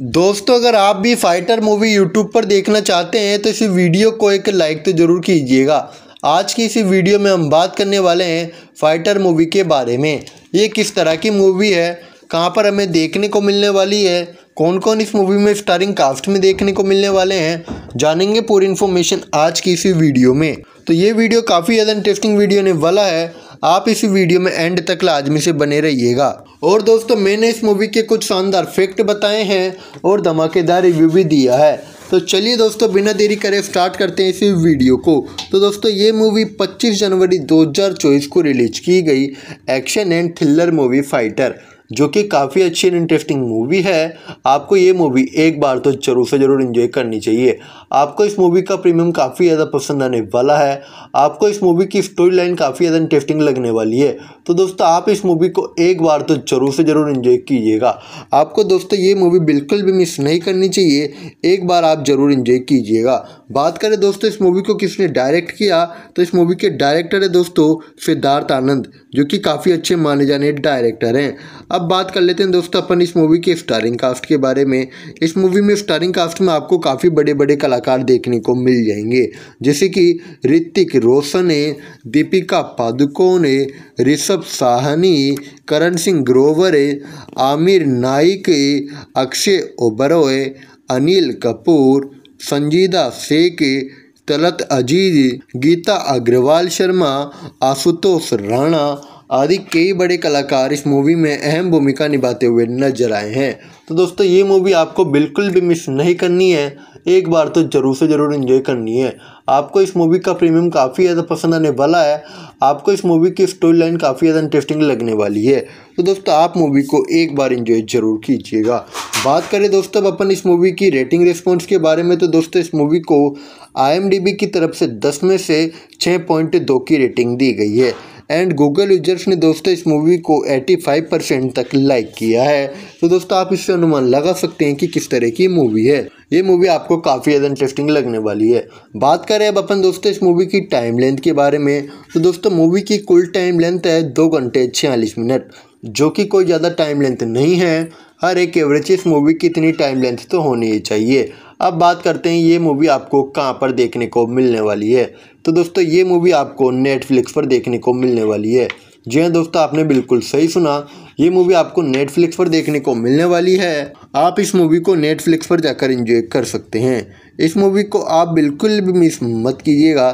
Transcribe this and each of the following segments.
दोस्तों अगर आप भी फाइटर मूवी यूट्यूब पर देखना चाहते हैं तो इस वीडियो को एक लाइक तो ज़रूर कीजिएगा आज की इस वीडियो में हम बात करने वाले हैं फाइटर मूवी के बारे में ये किस तरह की मूवी है कहाँ पर हमें देखने को मिलने वाली है कौन कौन इस मूवी में स्टारिंग कास्ट में देखने को मिलने वाले हैं जानेंगे पूरी इन्फॉर्मेशन आज की इसी वीडियो में तो ये वीडियो काफ़ी ज़्यादा इंटरेस्टिंग वीडियो होने वाला है आप इस वीडियो में एंड तक लाजमी से बने रहिएगा और दोस्तों मैंने इस मूवी के कुछ शानदार फैक्ट बताए हैं और धमाकेदार रिव्यू भी दिया है तो चलिए दोस्तों बिना देरी करे स्टार्ट करते हैं इस वीडियो को तो दोस्तों ये मूवी 25 जनवरी 2024 को रिलीज की गई action and thriller movie fighter जो कि काफ़ी अच्छी एंड इंटरेस्टिंग मूवी है आपको ये मूवी एक बार तो जरूर से ज़रूर इन्जॉय करनी चाहिए आपको इस मूवी का प्रीमियम काफ़ी ज़्यादा पसंद आने वाला है आपको इस मूवी की स्टोरी लाइन काफ़ी ज़्यादा इंटरेस्टिंग लगने वाली है तो दोस्तों आप इस मूवी को एक बार तो ज़रूर से ज़रूर इन्जॉय कीजिएगा आपको दोस्तों ये मूवी बिल्कुल भी मिस नहीं करनी चाहिए एक बार आप ज़रूर इन्जॉय कीजिएगा बात करें दोस्तों इस मूवी को किसने डायरेक्ट किया तो इस मूवी के डायरेक्टर है दोस्तों सिद्धार्थ आनंद जो कि काफ़ी अच्छे माने जाने डायरेक्टर हैं अब बात कर लेते हैं दोस्तों अपन इस मूवी के स्टारिंग कास्ट के बारे में इस मूवी में स्टारिंग कास्ट में आपको काफ़ी बड़े बड़े कलाकार देखने को मिल जाएंगे जैसे कि ऋतिक रोशन है दीपिका पादुकोण है ऋषभ साहनी करण सिंह ग्रोवर है आमिर नाइक अक्षय ओबरो अनिल कपूर संजीदा शेख ਤਲਤ ਅਜੀਜ਼ ਗੀਤਾ ਅਗਰਵਾਲ ਸ਼ਰਮਾ ਆਸੂਤੋਸ ਰਾਣਾ आदि कई बड़े कलाकार इस मूवी में अहम भूमिका निभाते हुए नजर आए हैं तो दोस्तों ये मूवी आपको बिल्कुल भी मिस नहीं करनी है एक बार तो ज़रूर से ज़रूर इन्जॉय करनी है आपको इस मूवी का प्रीमियम काफ़ी ज़्यादा पसंद आने वाला है आपको इस मूवी की स्टोरी लाइन काफ़ी ज़्यादा इंटरेस्टिंग लगने वाली है तो दोस्तों आप मूवी को एक बार इन्जॉय ज़रूर कीजिएगा बात करें दोस्तों अब अपन इस मूवी की रेटिंग रिस्पॉन्स के बारे में तो दोस्तों इस मूवी को आई की तरफ से दस में से छः पॉइंट दो की रेटिंग दी गई है एंड गूगल यूजर्स ने दोस्तों इस मूवी को 85 परसेंट तक लाइक किया है तो दोस्तों आप इससे अनुमान लगा सकते हैं कि किस तरह की मूवी है ये मूवी आपको काफ़ी ज़्यादा इंटरेस्टिंग लगने वाली है बात करें अब अपन दोस्तों इस मूवी की टाइम लेंथ के बारे में तो दोस्तों मूवी की कुल टाइम लेंथ है दो घंटे छियालीस मिनट जो कि कोई ज़्यादा टाइम लेंथ नहीं है हर एक एवरेज इस मूवी की इतनी टाइम लेंथ तो होनी ही चाहिए अब बात करते हैं ये मूवी आपको कहाँ पर देखने को मिलने वाली है तो दोस्तों ये मूवी आपको नेटफ्लिक्स पर देखने को मिलने वाली है जी हाँ दोस्तों आपने बिल्कुल सही सुना ये मूवी आपको नेटफ्लिक्स पर देखने को मिलने वाली है आप इस मूवी को नेटफ्लिक्स पर जाकर इंजॉय कर सकते हैं इस मूवी को आप बिल्कुल भी मिस मत कीजिएगा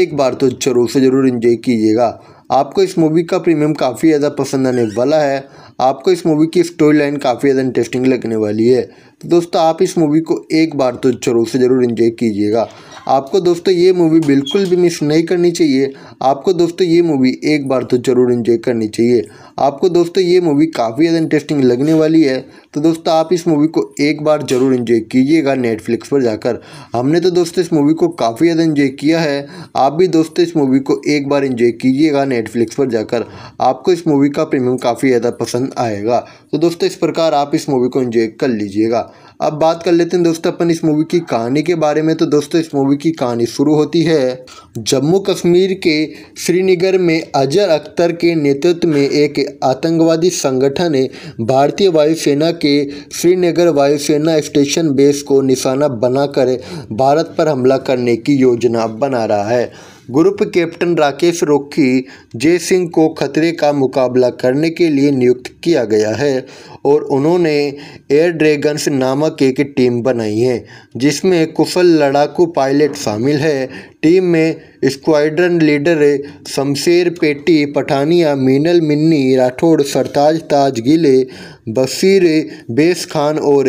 एक बार तो ज़रूर से ज़रूर इन्जॉय कीजिएगा आपको इस मूवी का प्रीमियम काफ़ी ज़्यादा पसंद आने वाला है आपको इस मूवी की स्टोरी लाइन काफ़ी ज़्यादा इंटरेस्टिंग लगने वाली है तो दोस्तों आप इस मूवी को एक बार तो जरूर से ज़रूर इन्जॉय कीजिएगा आपको दोस्तों ये मूवी बिल्कुल भी मिस नहीं करनी चाहिए आपको दोस्तों ये मूवी एक बार तो ज़रूर इन्जॉय करनी चाहिए आपको दोस्तों ये मूवी काफ़ी ज़्यादा इंटरेस्टिंग लगने वाली है तो दोस्तों आप इस मूवी को एक बार ज़रूर इन्जॉय कीजिएगा नेटफ्लिक्स पर जाकर हमने तो दोस्तों इस मूवी को काफ़ी ज़्यादा इन्जॉय किया है आप भी दोस्तों इस मूवी को एक बार इन्जॉय कीजिएगा नेटफ्लिक्स पर जाकर आपको इस मूवी का प्रीमियम काफ़ी ज़्यादा पसंद आएगा तो दोस्तों इस प्रकार आप इस मूवी को इन्जॉय कर लीजिएगा अब बात कर लेते हैं दोस्तों अपन इस मूवी की कहानी के बारे में तो दोस्तों इस मूवी की कहानी शुरू होती है जम्मू कश्मीर के श्रीनगर में अजर अख्तर के नेतृत्व में एक आतंकवादी संगठन ने भारतीय वायुसेना के श्रीनगर वायुसेना स्टेशन बेस को निशाना बनाकर भारत पर हमला करने की योजना बना रहा है ग्रुप कैप्टन राकेश रोखी जय सिंह को खतरे का मुकाबला करने के लिए नियुक्त किया गया है और उन्होंने एयर ड्रैगन्स नामक एक टीम बनाई है जिसमें कुशल लड़ाकू पायलट शामिल है टीम में स्क्वाड्रन लीडर शमशेर पेटी पठानिया मीनल मिन्नी राठौड़ सरताज ताज गिले बशीर बेस खान और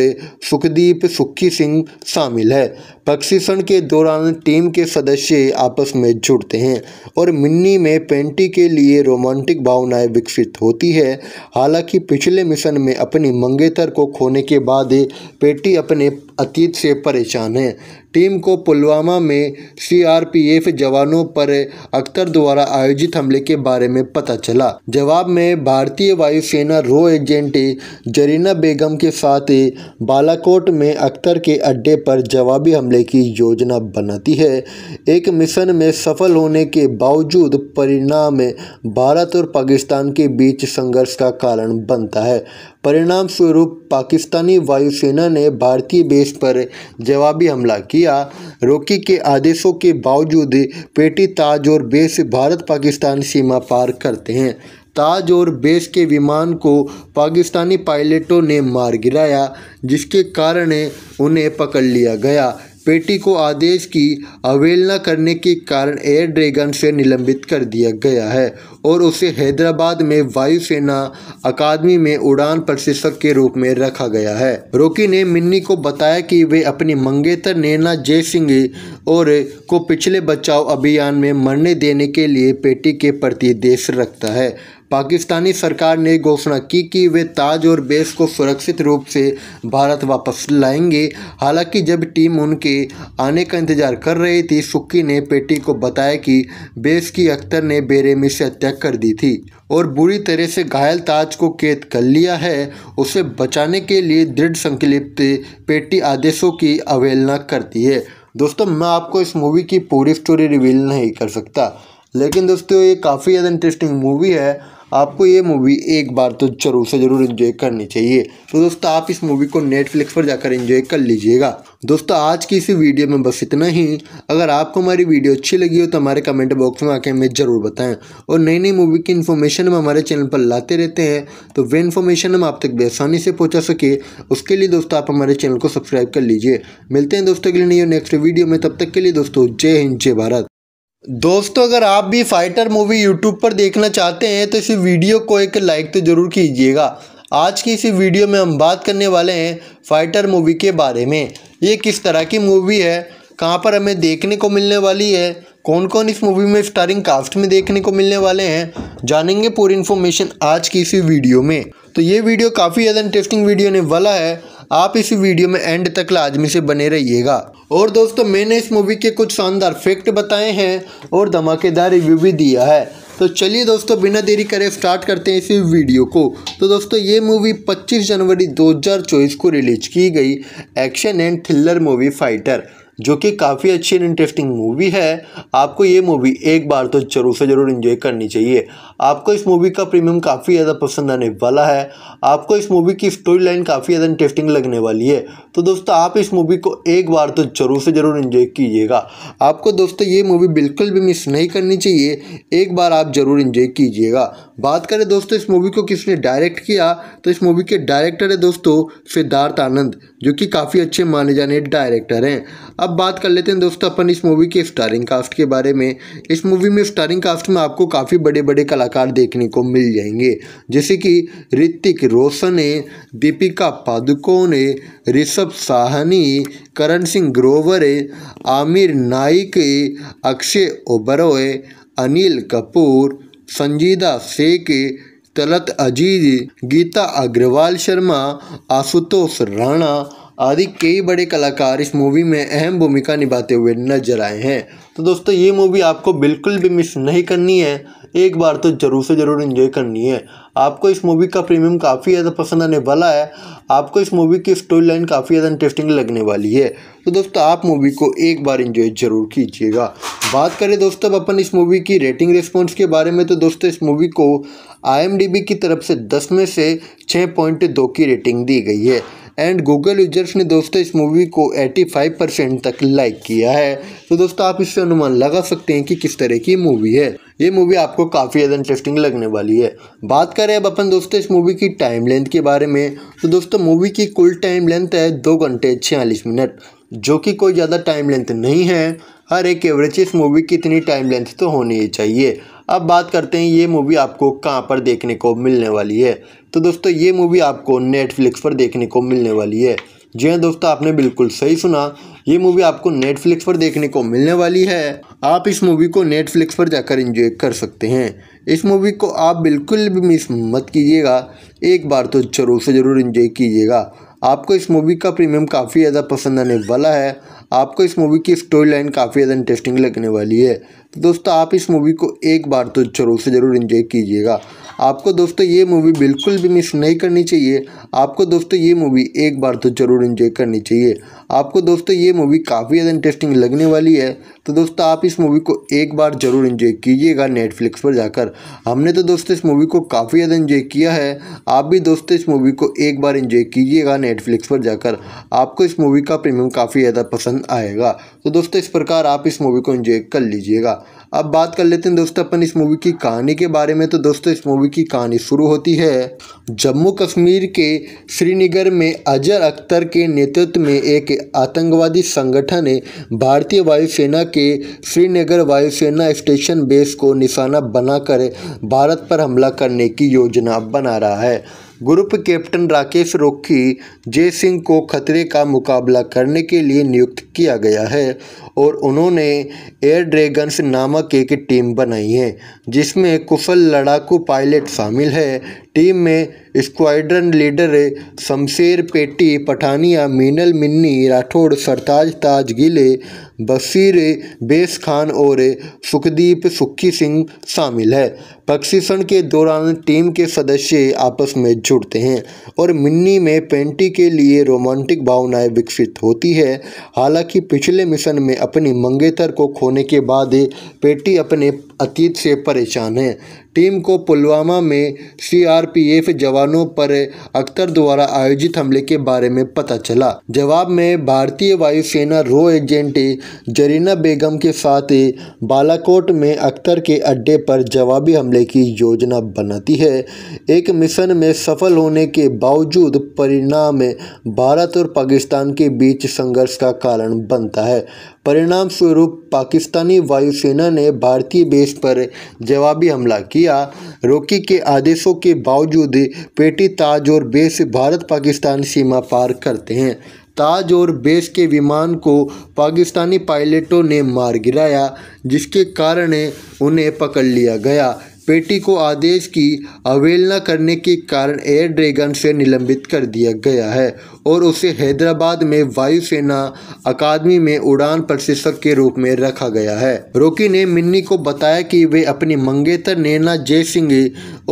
सुखदीप सुखी सिंह शामिल है प्रशिक्षण के दौरान टीम के सदस्य आपस में जुड़ते हैं और मिन्नी में पेंटी के लिए रोमांटिक भावनाएं विकसित होती है हालांकि पिछले मिशन में अपनी मंगेतर को खोने के बाद पेटी अपने अतीत से परेशान है टीम को पुलवामा में सीआरपीएफ जवानों पर अख्तर द्वारा आयोजित हमले के बारे में पता चला जवाब में भारतीय वायुसेना रो एजेंट जरीना बेगम के साथ बालाकोट में अख्तर के अड्डे पर जवाबी हमले की योजना बनाती है एक मिशन में सफल होने के बावजूद परिणाम भारत और पाकिस्तान के बीच संघर्ष का कारण बनता है परिणाम स्वरूप पाकिस्तानी वायुसेना ने भारतीय बेस पर जवाबी हमला किया रोकी के आदेशों के बावजूद पेटी ताज और बेस भारत पाकिस्तान सीमा पार करते हैं ताज और बेस के विमान को पाकिस्तानी पायलटों ने मार गिराया जिसके कारण उन्हें पकड़ लिया गया पेटी को आदेश की अवहेलना करने के कारण एयर ड्रैगन से निलंबित कर दिया गया है और उसे हैदराबाद में वायुसेना अकादमी में उड़ान प्रशिक्षक के रूप में रखा गया है रोकी ने मिन्नी को बताया कि वे अपनी मंगेतर नैना जय सिंह और को पिछले बचाव अभियान में मरने देने के लिए पेटी के प्रति देश रखता है पाकिस्तानी सरकार ने घोषणा की कि वे ताज और बेस को सुरक्षित रूप से भारत वापस लाएंगे हालांकि जब टीम उनके आने का इंतजार कर रही थी सुक्की ने पेटी को बताया कि बेस की अख्तर ने बेरेमी से हत्या कर दी थी और बुरी तरह से घायल ताज को कैद कर लिया है उसे बचाने के लिए दृढ़ संकलिप्त पेटी आदेशों की अवहेलना करती है दोस्तों मैं आपको इस मूवी की पूरी स्टोरी रिवील नहीं कर सकता लेकिन दोस्तों ये काफ़ी ज़्यादा इंटरेस्टिंग मूवी है आपको ये मूवी एक बार तो ज़रूर से ज़रूर इन्जॉय करनी चाहिए तो दोस्तों आप इस मूवी को नेटफ्लिक्स पर जाकर इन्जॉय कर लीजिएगा दोस्तों आज की इसी वीडियो में बस इतना ही अगर आपको हमारी वीडियो अच्छी लगी हो तो हमारे कमेंट बॉक्स में आके हमें ज़रूर बताएं और नई नई मूवी की इन्फॉर्मेशन हम हमारे चैनल पर लाते रहते हैं तो वे इन्फॉर्मेशन हम आप तक बेसानी से पहुँचा सके उसके लिए दोस्तों आप हमारे चैनल को सब्सक्राइब कर लीजिए मिलते हैं दोस्तों के लिए नहीं नेक्स्ट वीडियो में तब तक के लिए दोस्तों जय हिंद जय भारत दोस्तों अगर आप भी फाइटर मूवी यूट्यूब पर देखना चाहते हैं तो इस वीडियो को एक लाइक तो ज़रूर कीजिएगा आज की इस वीडियो में हम बात करने वाले हैं फाइटर मूवी के बारे में ये किस तरह की मूवी है कहाँ पर हमें देखने को मिलने वाली है कौन कौन इस मूवी में स्टारिंग कास्ट में देखने को मिलने वाले हैं जानेंगे पूरी इन्फॉर्मेशन आज की इसी वीडियो में तो ये वीडियो काफ़ी ज़्यादा इंटरेस्टिंग वीडियो होने वाला है आप इस वीडियो में एंड तक लाजमी से बने रहिएगा और दोस्तों मैंने इस मूवी के कुछ शानदार फैक्ट बताए हैं और धमाकेदार रिव्यू भी दिया है तो चलिए दोस्तों बिना देरी करे स्टार्ट करते हैं इस वीडियो को तो दोस्तों ये मूवी 25 जनवरी 2024 को रिलीज की गई action and thriller movie fighter जो कि काफ़ी अच्छी एंड इंटरेस्टिंग मूवी है आपको ये मूवी एक बार तो ज़रूर से ज़रूर इन्जॉय करनी चाहिए आपको इस मूवी का प्रीमियम काफ़ी ज़्यादा पसंद आने वाला है आपको इस मूवी की स्टोरी लाइन काफ़ी ज़्यादा इंटरेस्टिंग लगने वाली है तो दोस्तों आप इस मूवी को एक बार तो ज़रूर से ज़रूर इन्जॉय कीजिएगा आपको दोस्तों ये मूवी बिल्कुल भी मिस नहीं करनी चाहिए एक बार आप ज़रूर इन्जॉय कीजिएगा बात करें दोस्तों इस मूवी को किसने डायरेक्ट किया तो इस मूवी के डायरेक्टर है दोस्तों सिद्धार्थ आनंद जो कि काफ़ी अच्छे माने जाने डायरेक्टर हैं अब बात कर लेते हैं दोस्तों अपन इस मूवी के स्टारिंग कास्ट के बारे में इस मूवी में स्टारिंग कास्ट में आपको काफ़ी बड़े बड़े कलाकार देखने को मिल जाएंगे जैसे कि ऋतिक रोशन है दीपिका पादुकोण है यूसफ साहनी करण सिंह ग्रोवर आमिर नाइक अक्षय ओबरॉय अनिल कपूर संजीदा शेख तलत अजीज गीता अग्रवाल शर्मा आशुतोष राणा आदि कई बड़े कलाकार इस मूवी में अहम भूमिका निभाते हुए नजर आए हैं तो दोस्तों ये मूवी आपको बिल्कुल भी मिस नहीं करनी है एक बार तो ज़रूर से ज़रूर इन्जॉय करनी है आपको इस मूवी का प्रीमियम काफ़ी ज़्यादा पसंद आने वाला है आपको इस मूवी की स्टोरी लाइन काफ़ी ज़्यादा इंटरेस्टिंग लगने वाली है तो दोस्तों आप मूवी को एक बार इंजॉय ज़रूर कीजिएगा बात करें दोस्तों अब अपन इस मूवी की रेटिंग रिस्पॉन्स के बारे में तो दोस्तों इस मूवी को आई की तरफ से दस में से छः पॉइंट दो की रेटिंग दी गई है एंड गूगल यूजर्स ने दोस्तों इस मूवी को 85 परसेंट तक लाइक किया है तो दोस्तों आप इससे अनुमान लगा सकते हैं कि किस तरह की मूवी है ये मूवी आपको काफ़ी ज़्यादा इंटरेस्टिंग लगने वाली है बात करें अब अपन दोस्तों इस मूवी की टाइम लेंथ के बारे में तो दोस्तों मूवी की कुल टाइम लेंथ है दो घंटे छियालीस मिनट जो कि कोई ज़्यादा टाइम लेंथ नहीं है हर एक एवरेज इस मूवी की इतनी टाइम लेंथ तो होनी ही चाहिए अब बात करते हैं ये मूवी आपको कहाँ पर देखने को मिलने वाली है तो दोस्तों ये मूवी आपको नेटफ्लिक्स पर देखने को मिलने वाली है जी हाँ दोस्तों आपने बिल्कुल सही सुना ये मूवी आपको नेटफ्लिक्स पर देखने को मिलने वाली है आप इस मूवी को नेटफ्लिक्स पर जाकर इंजॉय कर सकते हैं इस मूवी को आप बिल्कुल भी मिस मत कीजिएगा एक बार तो ज़रूर से ज़रूर इन्जॉय कीजिएगा आपको इस मूवी का प्रीमियम काफ़ी ज़्यादा पसंद आने वाला है आपको इस मूवी की स्टोरी लाइन काफ़ी ज़्यादा इंटरेस्टिंग लगने वाली है तो दोस्तों आप इस मूवी को एक बार तो जरूर से ज़रूर इन्जॉय कीजिएगा आपको दोस्तों ये मूवी बिल्कुल भी मिस नहीं करनी चाहिए आपको दोस्तों ये मूवी एक बार तो ज़रूर इन्जॉय करनी चाहिए आपको दोस्तों ये मूवी काफ़ी ज़्यादा इंटरेस्टिंग लगने वाली है तो दोस्तों आप इस मूवी को एक बार ज़रूर इन्जॉय कीजिएगा नेटफ्लिक्स पर जाकर हमने तो दोस्तों इस मूवी को काफ़ी ज़्यादा इन्जॉय किया है आप भी दोस्तों इस मूवी को एक बार इन्जॉय कीजिएगा नेटफ्लिक्स पर जाकर आपको इस मूवी का प्रीमियम काफ़ी ज़्यादा पसंद आएगा तो दोस्तों इस प्रकार आप इस मूवी को इन्जॉय कर लीजिएगा अब बात कर लेते हैं दोस्तों अपन इस मूवी की कहानी के बारे में तो दोस्तों इस मूवी की कहानी शुरू होती है जम्मू कश्मीर के श्रीनगर में अजर अख्तर के नेतृत्व में एक आतंकवादी संगठन ने भारतीय वायुसेना के श्रीनगर वायुसेना स्टेशन बेस को निशाना बनाकर भारत पर हमला करने की योजना बना रहा है ग्रुप कैप्टन राकेश रोखी जय सिंह को खतरे का मुकाबला करने के लिए नियुक्त किया गया है और उन्होंने एयर ड्रैगन्स नामक एक टीम बनाई है जिसमें कुशल लड़ाकू पायलट शामिल है टीम में स्क्वाड्रन लीडर शमशेर पेटी पठानिया मीनल मिन्नी राठौड़ सरताज ताज गिले बसीर बेस खान और सुखदीप सुखी सिंह शामिल है प्रशिक्षण के दौरान टीम के सदस्य आपस में जुड़ते हैं और मिन्नी में पेंटी के लिए रोमांटिक भावनाएं विकसित होती है हालांकि पिछले मिशन में अपनी मंगेतर को खोने के बाद पेटी अपने अतीत से परेशान है टीम को पुलवामा में सीआरपीएफ जवानों पर अख्तर द्वारा आयोजित हमले के बारे में पता चला जवाब में भारतीय वायुसेना रो एजेंट जरीना बेगम के साथ बालाकोट में अख्तर के अड्डे पर जवाबी हमले की योजना बनाती है एक मिशन में सफल होने के बावजूद परिणाम भारत और पाकिस्तान के बीच संघर्ष का कारण बनता है परिणाम स्वरूप पाकिस्तानी वायुसेना ने भारतीय बेस पर जवाबी हमला किया रोकी के आदेशों के बावजूद पेटी ताज और बेस भारत पाकिस्तान सीमा पार करते हैं ताज और बेस के विमान को पाकिस्तानी पायलटों ने मार गिराया जिसके कारण उन्हें पकड़ लिया गया पेटी को आदेश की अवहेलना करने के कारण एयर ड्रैगन से निलंबित कर दिया गया है और उसे हैदराबाद में वायुसेना अकादमी में उड़ान प्रशिक्षक के रूप में रखा गया है रोकी ने मिन्नी को बताया कि वे अपनी मंगेतर नैना जय सिंह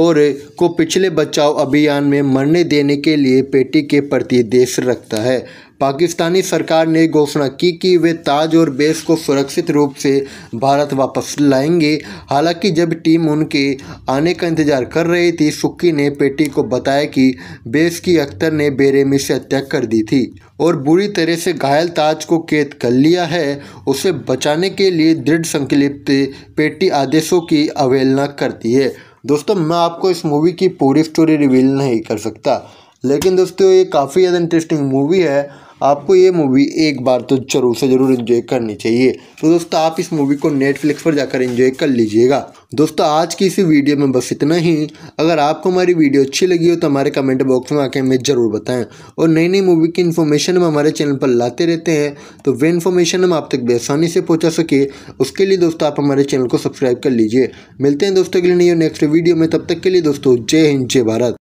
और को पिछले बचाव अभियान में मरने देने के लिए पेटी के प्रति देश रखता है पाकिस्तानी सरकार ने घोषणा की कि वे ताज और बेस को सुरक्षित रूप से भारत वापस लाएंगे हालांकि जब टीम उनके आने का इंतजार कर रही थी सुक्की ने पेटी को बताया कि बेस की अख्तर ने बेरेमी से हत्या कर दी थी और बुरी तरह से घायल ताज को कैद कर लिया है उसे बचाने के लिए दृढ़ संकलिप्त पेटी आदेशों की अवहेलना करती है दोस्तों मैं आपको इस मूवी की पूरी स्टोरी रिवील नहीं कर सकता लेकिन दोस्तों ये काफ़ी ज़्यादा इंटरेस्टिंग मूवी है आपको ये मूवी एक बार तो ज़रूर से ज़रूर इन्जॉय करनी चाहिए तो दोस्तों आप इस मूवी को नेटफ्लिक्स पर जाकर इन्जॉय कर लीजिएगा दोस्तों आज की इसी वीडियो में बस इतना ही अगर आपको हमारी वीडियो अच्छी लगी हो तो हमारे कमेंट बॉक्स में आके हमें ज़रूर बताएं और नई नई मूवी की इन्फॉर्मेशन हम हमारे चैनल पर लाते रहते हैं तो वे इन्फॉर्मेशन हम आप तक बेसानी से पहुँचा सके उसके लिए दोस्तों आप हमारे चैनल को सब्सक्राइब कर लीजिए मिलते हैं दोस्तों के लिए नहीं नेक्स्ट वीडियो में तब तक के लिए दोस्तों जय हिंद जय भारत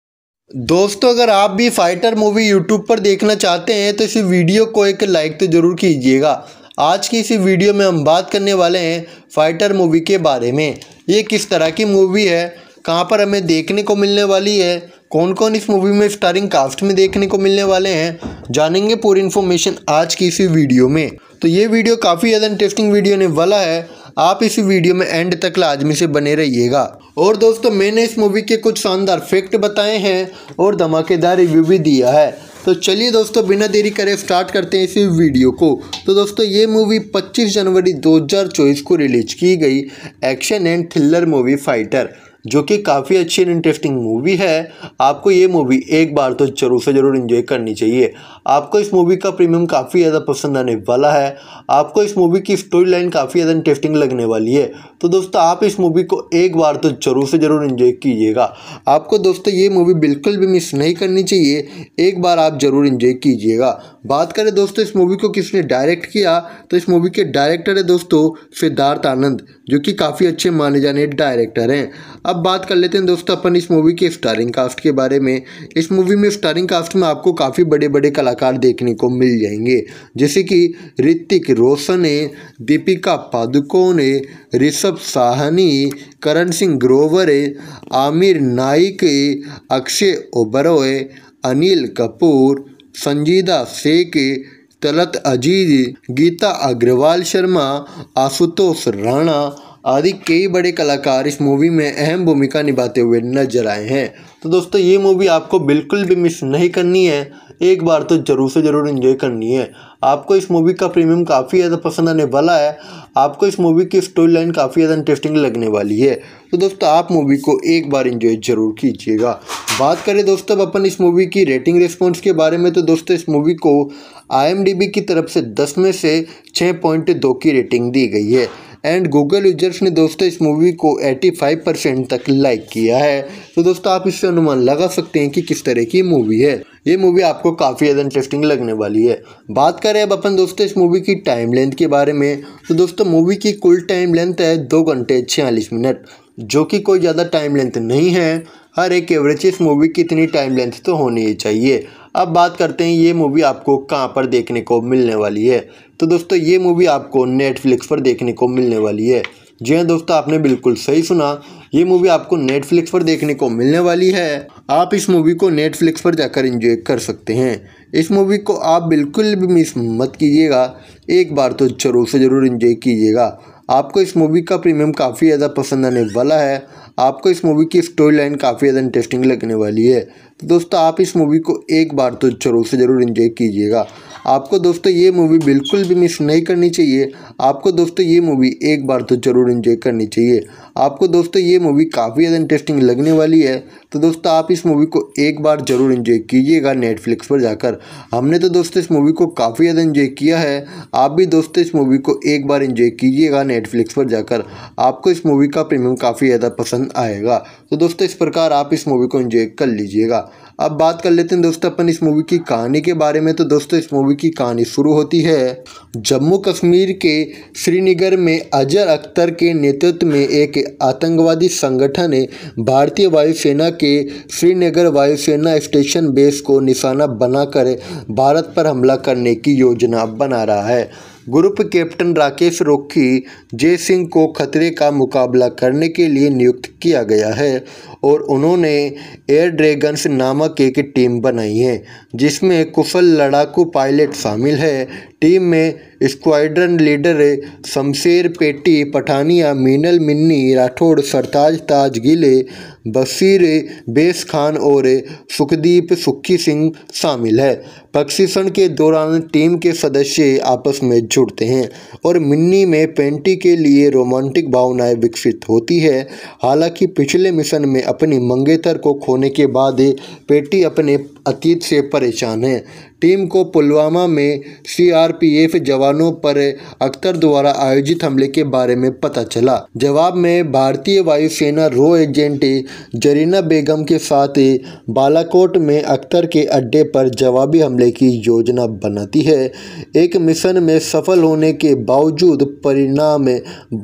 दोस्तों अगर आप भी फाइटर मूवी यूट्यूब पर देखना चाहते हैं तो इस वीडियो को एक लाइक तो ज़रूर कीजिएगा आज की इसी वीडियो में हम बात करने वाले हैं फाइटर मूवी के बारे में ये किस तरह की मूवी है कहाँ पर हमें देखने को मिलने वाली है कौन कौन इस मूवी में स्टारिंग कास्ट में देखने को मिलने वाले हैं जानेंगे पूरी इन्फॉर्मेशन आज की इसी वीडियो में तो ये वीडियो काफ़ी ज़्यादा इंटरेस्टिंग वीडियो होने वाला है आप इस वीडियो में एंड तक लाजमी से बने रहिएगा और दोस्तों मैंने इस मूवी के कुछ शानदार फैक्ट बताए हैं और धमाकेदार रिव्यू भी दिया है तो चलिए दोस्तों बिना देरी करे स्टार्ट करते हैं इस वीडियो को तो दोस्तों ये मूवी 25 जनवरी 2024 को रिलीज की गई action and thriller movie fighter जो कि काफ़ी अच्छी एंड इंटरेस्टिंग मूवी है आपको ये मूवी एक बार तो जरूर से ज़रूर इन्जॉय करनी चाहिए आपको इस मूवी का प्रीमियम काफ़ी ज़्यादा पसंद आने वाला है आपको इस मूवी की स्टोरी लाइन काफ़ी ज़्यादा इंटरेस्टिंग लगने वाली है तो दोस्तों आप इस मूवी को एक बार तो ज़रूर से ज़रूर इन्जॉय कीजिएगा आपको दोस्तों ये मूवी बिल्कुल भी मिस नहीं करनी चाहिए एक बार आप ज़रूर इन्जॉय कीजिएगा बात करें दोस्तों इस मूवी को किसने डायरेक्ट किया तो इस मूवी के डायरेक्टर है दोस्तों सिद्धार्थ आनंद जो कि काफ़ी अच्छे माने जाने डायरेक्टर हैं अब बात कर लेते हैं दोस्तों अपन इस मूवी के स्टारिंग कास्ट के बारे में इस मूवी में स्टारिंग कास्ट में आपको काफ़ी बड़े बड़े कला कलाकार देखने को मिल जाएंगे जैसे कि ऋतिक रोशन है दीपिका पादुकोण है ऋषभ साहनी करण सिंह ग्रोवर आमिर नाइक अक्षय ओबरोय अनिल कपूर संजीदा शेख तलत अजीज गीता अग्रवाल शर्मा आशुतोष राणा आदि कई बड़े कलाकार इस मूवी में अहम भूमिका निभाते हुए नजर आए हैं तो दोस्तों ये मूवी आपको बिल्कुल भी मिस नहीं करनी है एक बार तो ज़रूर से ज़रूर इन्जॉय करनी है आपको इस मूवी का प्रीमियम काफ़ी ज़्यादा पसंद आने वाला है आपको इस मूवी की स्टोरी लाइन काफ़ी ज़्यादा इंटरेस्टिंग लगने वाली है तो दोस्तों आप मूवी को एक बार इन्जॉय ज़रूर कीजिएगा बात करें दोस्तों अब अपन इस मूवी की रेटिंग रिस्पॉन्स के बारे में तो दोस्तों इस मूवी को आई की तरफ से दस में से छः पॉइंट दो की रेटिंग दी गई है एंड गूगल यूजर्स ने दोस्तों इस मूवी को 85 परसेंट तक लाइक किया है तो दोस्तों आप इससे अनुमान लगा सकते हैं कि किस तरह की मूवी है ये मूवी आपको काफ़ी ज़्यादा इंटरेस्टिंग लगने वाली है बात करें अब अपन दोस्तों इस मूवी की टाइम लेंथ के बारे में तो दोस्तों मूवी की कुल टाइम लेंथ है दो घंटे छियालीस मिनट जो कि कोई ज़्यादा टाइम लेंथ नहीं है हर एक एवरेज इस मूवी की इतनी टाइम लेंथ तो होनी ही चाहिए अब बात करते हैं ये मूवी आपको कहाँ पर देखने को मिलने वाली है तो दोस्तों ये मूवी आपको नेटफ्लिक्स पर देखने को मिलने वाली है जी हाँ दोस्तों आपने बिल्कुल सही सुना ये मूवी आपको नेटफ्लिक्स पर देखने को मिलने वाली है आप इस मूवी को नेटफ्लिक्स पर जाकर इंजॉय कर सकते हैं इस मूवी को आप बिल्कुल भी मिस मत कीजिएगा एक बार तो ज़रूर से ज़रूर इंजॉय कीजिएगा आपको इस मूवी का प्रीमियम काफ़ी ज़्यादा पसंद आने वाला है आपको इस मूवी की स्टोरी लाइन काफ़ी ज़्यादा इंटरेस्टिंग लगने वाली है तो दोस्तों आप इस मूवी को एक बार तो जरूर से ज़रूर इन्जॉय कीजिएगा आपको दोस्तों ये मूवी बिल्कुल भी मिस नहीं करनी चाहिए आपको दोस्तों ये मूवी एक बार तो ज़रूर इन्जॉय करनी चाहिए आपको दोस्तों ये मूवी काफ़ी ज़्यादा इंटरेस्टिंग लगने वाली है तो दोस्तों आप इस मूवी को एक बार ज़रूर इन्जॉय कीजिएगा नेटफ्लिक्स पर जाकर हमने तो दोस्तों इस मूवी को काफ़ी ज़्यादा इन्जॉय किया है आप भी दोस्तों इस मूवी को एक बार इन्जॉय कीजिएगा नेटफ्लिक्स पर जाकर आपको इस मूवी का प्रीमियम काफ़ी ज़्यादा पसंद आएगा तो दोस्तों इस प्रकार आप इस मूवी को इन्जॉय कर लीजिएगा अब बात कर लेते हैं दोस्तों अपन इस मूवी की कहानी के बारे में तो दोस्तों इस मूवी की कहानी शुरू होती है जम्मू कश्मीर के श्रीनगर में अजर अख्तर के नेतृत्व में एक आतंकवादी संगठन ने भारतीय वायुसेना के श्रीनगर वायुसेना स्टेशन बेस को निशाना बनाकर भारत पर हमला करने की योजना बना रहा है ग्रुप कैप्टन राकेश रोखी जय सिंह को खतरे का मुकाबला करने के लिए नियुक्त किया गया है और उन्होंने एयर ड्रैगन्स नामक एक टीम बनाई है जिसमें कुशल लड़ाकू पायलट शामिल है टीम में स्क्वाड्रन लीडर शमशेर पेटी पठानिया मीनल मिन्नी राठौड़ सरताज ताज गिले बशीर बेस खान और सुखदीप सुखी सिंह शामिल है प्रशिक्षण के दौरान टीम के सदस्य आपस में जुड़ते हैं और मिन्नी में पेंटी के लिए रोमांटिक भावनाएं विकसित होती है हालांकि पिछले मिशन में अपनी मंगेतर को खोने के बाद पेटी अपने अतीत से परेशान हैं टीम को पुलवामा में सीआरपीएफ जवानों पर अख्तर द्वारा आयोजित हमले के बारे में पता चला जवाब में भारतीय वायुसेना रो एजेंट जरीना बेगम के साथ बालाकोट में अख्तर के अड्डे पर जवाबी हमले की योजना बनाती है एक मिशन में सफल होने के बावजूद परिणाम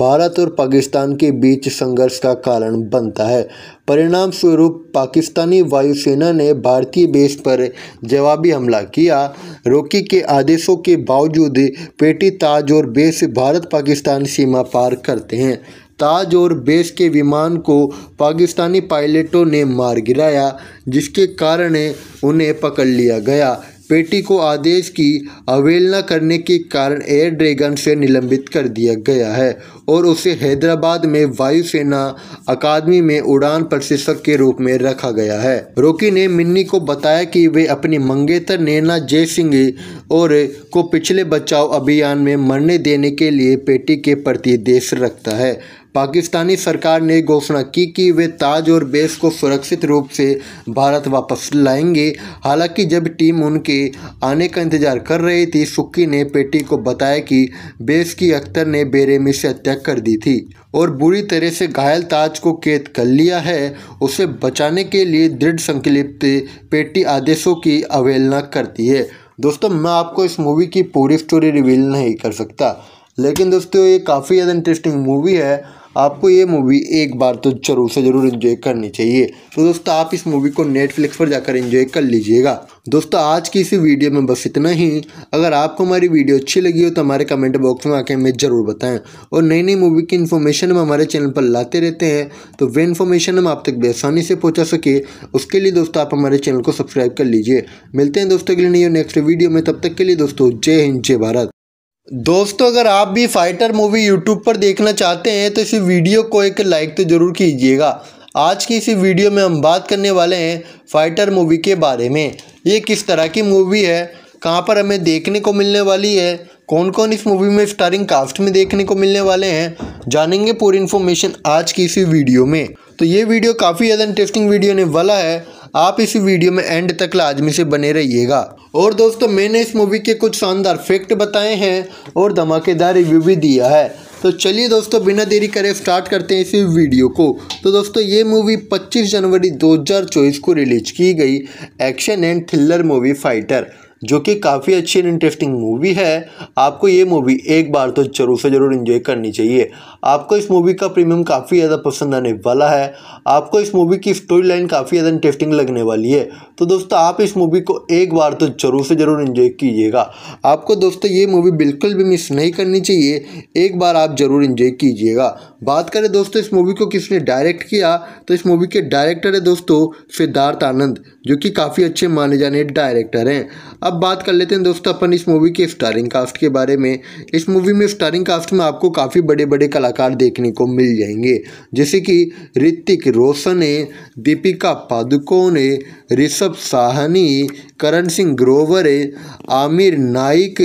भारत और पाकिस्तान के बीच संघर्ष का कारण बनता है परिणाम स्वरूप पाकिस्तानी वायुसेना ने भारतीय बेस प्रदेश पर जवाबी हमला किया रोकी के आदेशों के बावजूद पेटी ताज और बेस भारत पाकिस्तान सीमा पार करते हैं ताज और बेस के विमान को पाकिस्तानी पायलटों ने मार गिराया जिसके कारण उन्हें पकड़ लिया गया पेटी को आदेश की अवहेलना करने के कारण एयर ड्रैगन से निलंबित कर दिया गया है और उसे हैदराबाद में वायुसेना अकादमी में उड़ान प्रशिक्षक के रूप में रखा गया है रोकी ने मिन्नी को बताया कि वे अपनी मंगेतर नैना जय सिंह और को पिछले बचाव अभियान में मरने देने के लिए पेटी के प्रति देश रखता है पाकिस्तानी सरकार ने घोषणा की कि वे ताज और बेस को सुरक्षित रूप से भारत वापस लाएंगे हालांकि जब टीम उनके आने का इंतजार कर रही थी सुक्की ने पेटी को बताया कि बेस की अख्तर ने बेरेमी से हत्या कर दी थी और बुरी तरह से घायल ताज को कैद कर लिया है उसे बचाने के लिए दृढ़ संकलिप्त पेटी आदेशों की अवहेलना करती है दोस्तों मैं आपको इस मूवी की पूरी स्टोरी रिवील नहीं कर सकता लेकिन दोस्तों ये काफ़ी ज़्यादा इंटरेस्टिंग मूवी है आपको ये मूवी एक बार तो जरूर से ज़रूर इन्जॉय करनी चाहिए तो दोस्तों आप इस मूवी को नेटफ्लिक्स पर जाकर इन्जॉय कर लीजिएगा दोस्तों आज की इसी वीडियो में बस इतना ही अगर आपको हमारी वीडियो अच्छी लगी हो तो हमारे कमेंट बॉक्स में आके हमें ज़रूर बताएं और नई नई मूवी की इन्फॉर्मेशन हम हमारे चैनल पर लाते रहते हैं तो वे इन्फॉर्मेशन हम आप तक बेसानी से पहुँचा सके उसके लिए दोस्तों आप हमारे चैनल को सब्सक्राइब कर लीजिए मिलते हैं दोस्तों के लिए नहीं नेक्स्ट वीडियो में तब तक के लिए दोस्तों जय हिंद जय भारत दोस्तों अगर आप भी फाइटर मूवी यूट्यूब पर देखना चाहते हैं तो इस वीडियो को एक लाइक तो ज़रूर कीजिएगा आज की इस वीडियो में हम बात करने वाले हैं फाइटर मूवी के बारे में ये किस तरह की मूवी है कहाँ पर हमें देखने को मिलने वाली है कौन कौन इस मूवी में स्टारिंग कास्ट में देखने को मिलने वाले हैं जानेंगे पूरी इन्फॉर्मेशन आज की इसी वीडियो में तो ये वीडियो काफ़ी ज़्यादा इंटरेस्टिंग वीडियो होने वाला है आप इस वीडियो में एंड तक लाजमी से बने रहिएगा और दोस्तों मैंने इस मूवी के कुछ शानदार फैक्ट बताए हैं और धमाकेदार रिव्यू भी दिया है तो चलिए दोस्तों बिना देरी करे स्टार्ट करते हैं इस वीडियो को तो दोस्तों ये मूवी 25 जनवरी 2024 को रिलीज की गई action and thriller movie fighter जो कि काफ़ी अच्छी एंड इंटरेस्टिंग मूवी है आपको ये मूवी एक बार तो ज़रूर से ज़रूर इन्जॉय करनी चाहिए आपको इस मूवी का प्रीमियम काफ़ी ज़्यादा पसंद आने वाला है आपको इस मूवी की स्टोरी लाइन काफ़ी ज़्यादा इंटरेस्टिंग लगने वाली है तो दोस्तों आप इस मूवी को एक बार तो ज़रूर से ज़रूर इन्जॉय कीजिएगा आपको दोस्तों ये मूवी बिल्कुल भी मिस नहीं करनी चाहिए एक बार आप ज़रूर इन्जॉय कीजिएगा बात करें दोस्तों इस मूवी को किसने डायरेक्ट किया तो इस मूवी के डायरेक्टर है दोस्तों सिद्धार्थ आनंद जो कि काफ़ी अच्छे माने जाने डायरेक्टर हैं अब बात कर लेते हैं दोस्तों अपन इस मूवी के स्टारिंग कास्ट के बारे में इस मूवी में स्टारिंग कास्ट में आपको काफ़ी बड़े बड़े कलाकार देखने को मिल जाएंगे जैसे कि ऋतिक रोशन है दीपिका पादुकोण है ऋषभ साहनी करण सिंह ग्रोवर है आमिर नाइक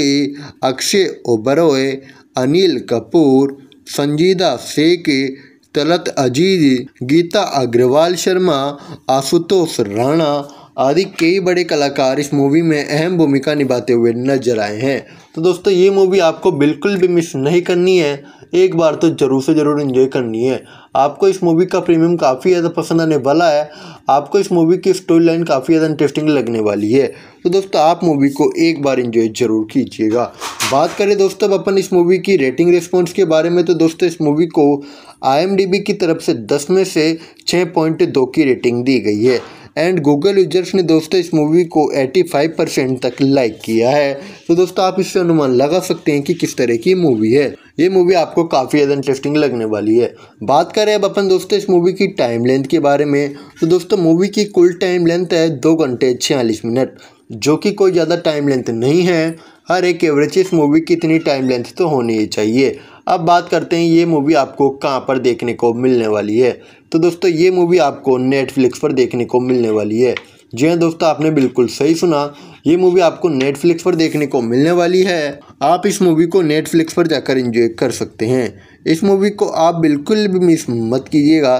अक्षय ओबरो अनिल कपूर संजीदा शेख तलत अजीज गीता अग्रवाल शर्मा आशुतोष राणा आदि कई बड़े कलाकार इस मूवी में अहम भूमिका निभाते हुए नजर आए हैं तो दोस्तों ये मूवी आपको बिल्कुल भी मिस नहीं करनी है एक बार तो ज़रूर से ज़रूर इन्जॉय करनी है आपको इस मूवी का प्रीमियम काफ़ी ज़्यादा पसंद आने वाला है आपको इस मूवी की स्टोरी लाइन काफ़ी ज़्यादा इंटरेस्टिंग लगने वाली है तो दोस्तों आप मूवी को एक बार इन्जॉय ज़रूर कीजिएगा बात करें दोस्तों अब अपन इस मूवी की रेटिंग रिस्पॉन्स के बारे में तो दोस्तों इस मूवी को आई की तरफ से दस में से छः पॉइंट दो की रेटिंग दी गई है एंड गूगल यूजर्स ने दोस्तों इस मूवी को 85 परसेंट तक लाइक किया है तो दोस्तों आप इससे अनुमान लगा सकते हैं कि किस तरह की मूवी है ये मूवी आपको काफ़ी ज़्यादा इंटरेस्टिंग लगने वाली है बात करें अब अपन दोस्तों इस मूवी की टाइम लेंथ के बारे में तो दोस्तों मूवी की कुल टाइम लेंथ है दो घंटे छियालीस मिनट जो कि कोई ज़्यादा टाइम लेंथ नहीं है हर एक एवरेज इस मूवी की इतनी टाइम लेंथ तो होनी ही चाहिए अब बात करते हैं ये मूवी आपको कहाँ पर देखने को मिलने वाली है तो दोस्तों ये मूवी आपको नेटफ्लिक्स पर देखने को मिलने वाली है जी हाँ दोस्तों आपने बिल्कुल सही सुना ये मूवी आपको नेटफ्लिक्स पर देखने को मिलने वाली है आप इस मूवी को नेटफ्लिक्स पर जाकर इंजॉय कर सकते हैं इस मूवी को आप बिल्कुल भी मिस मत कीजिएगा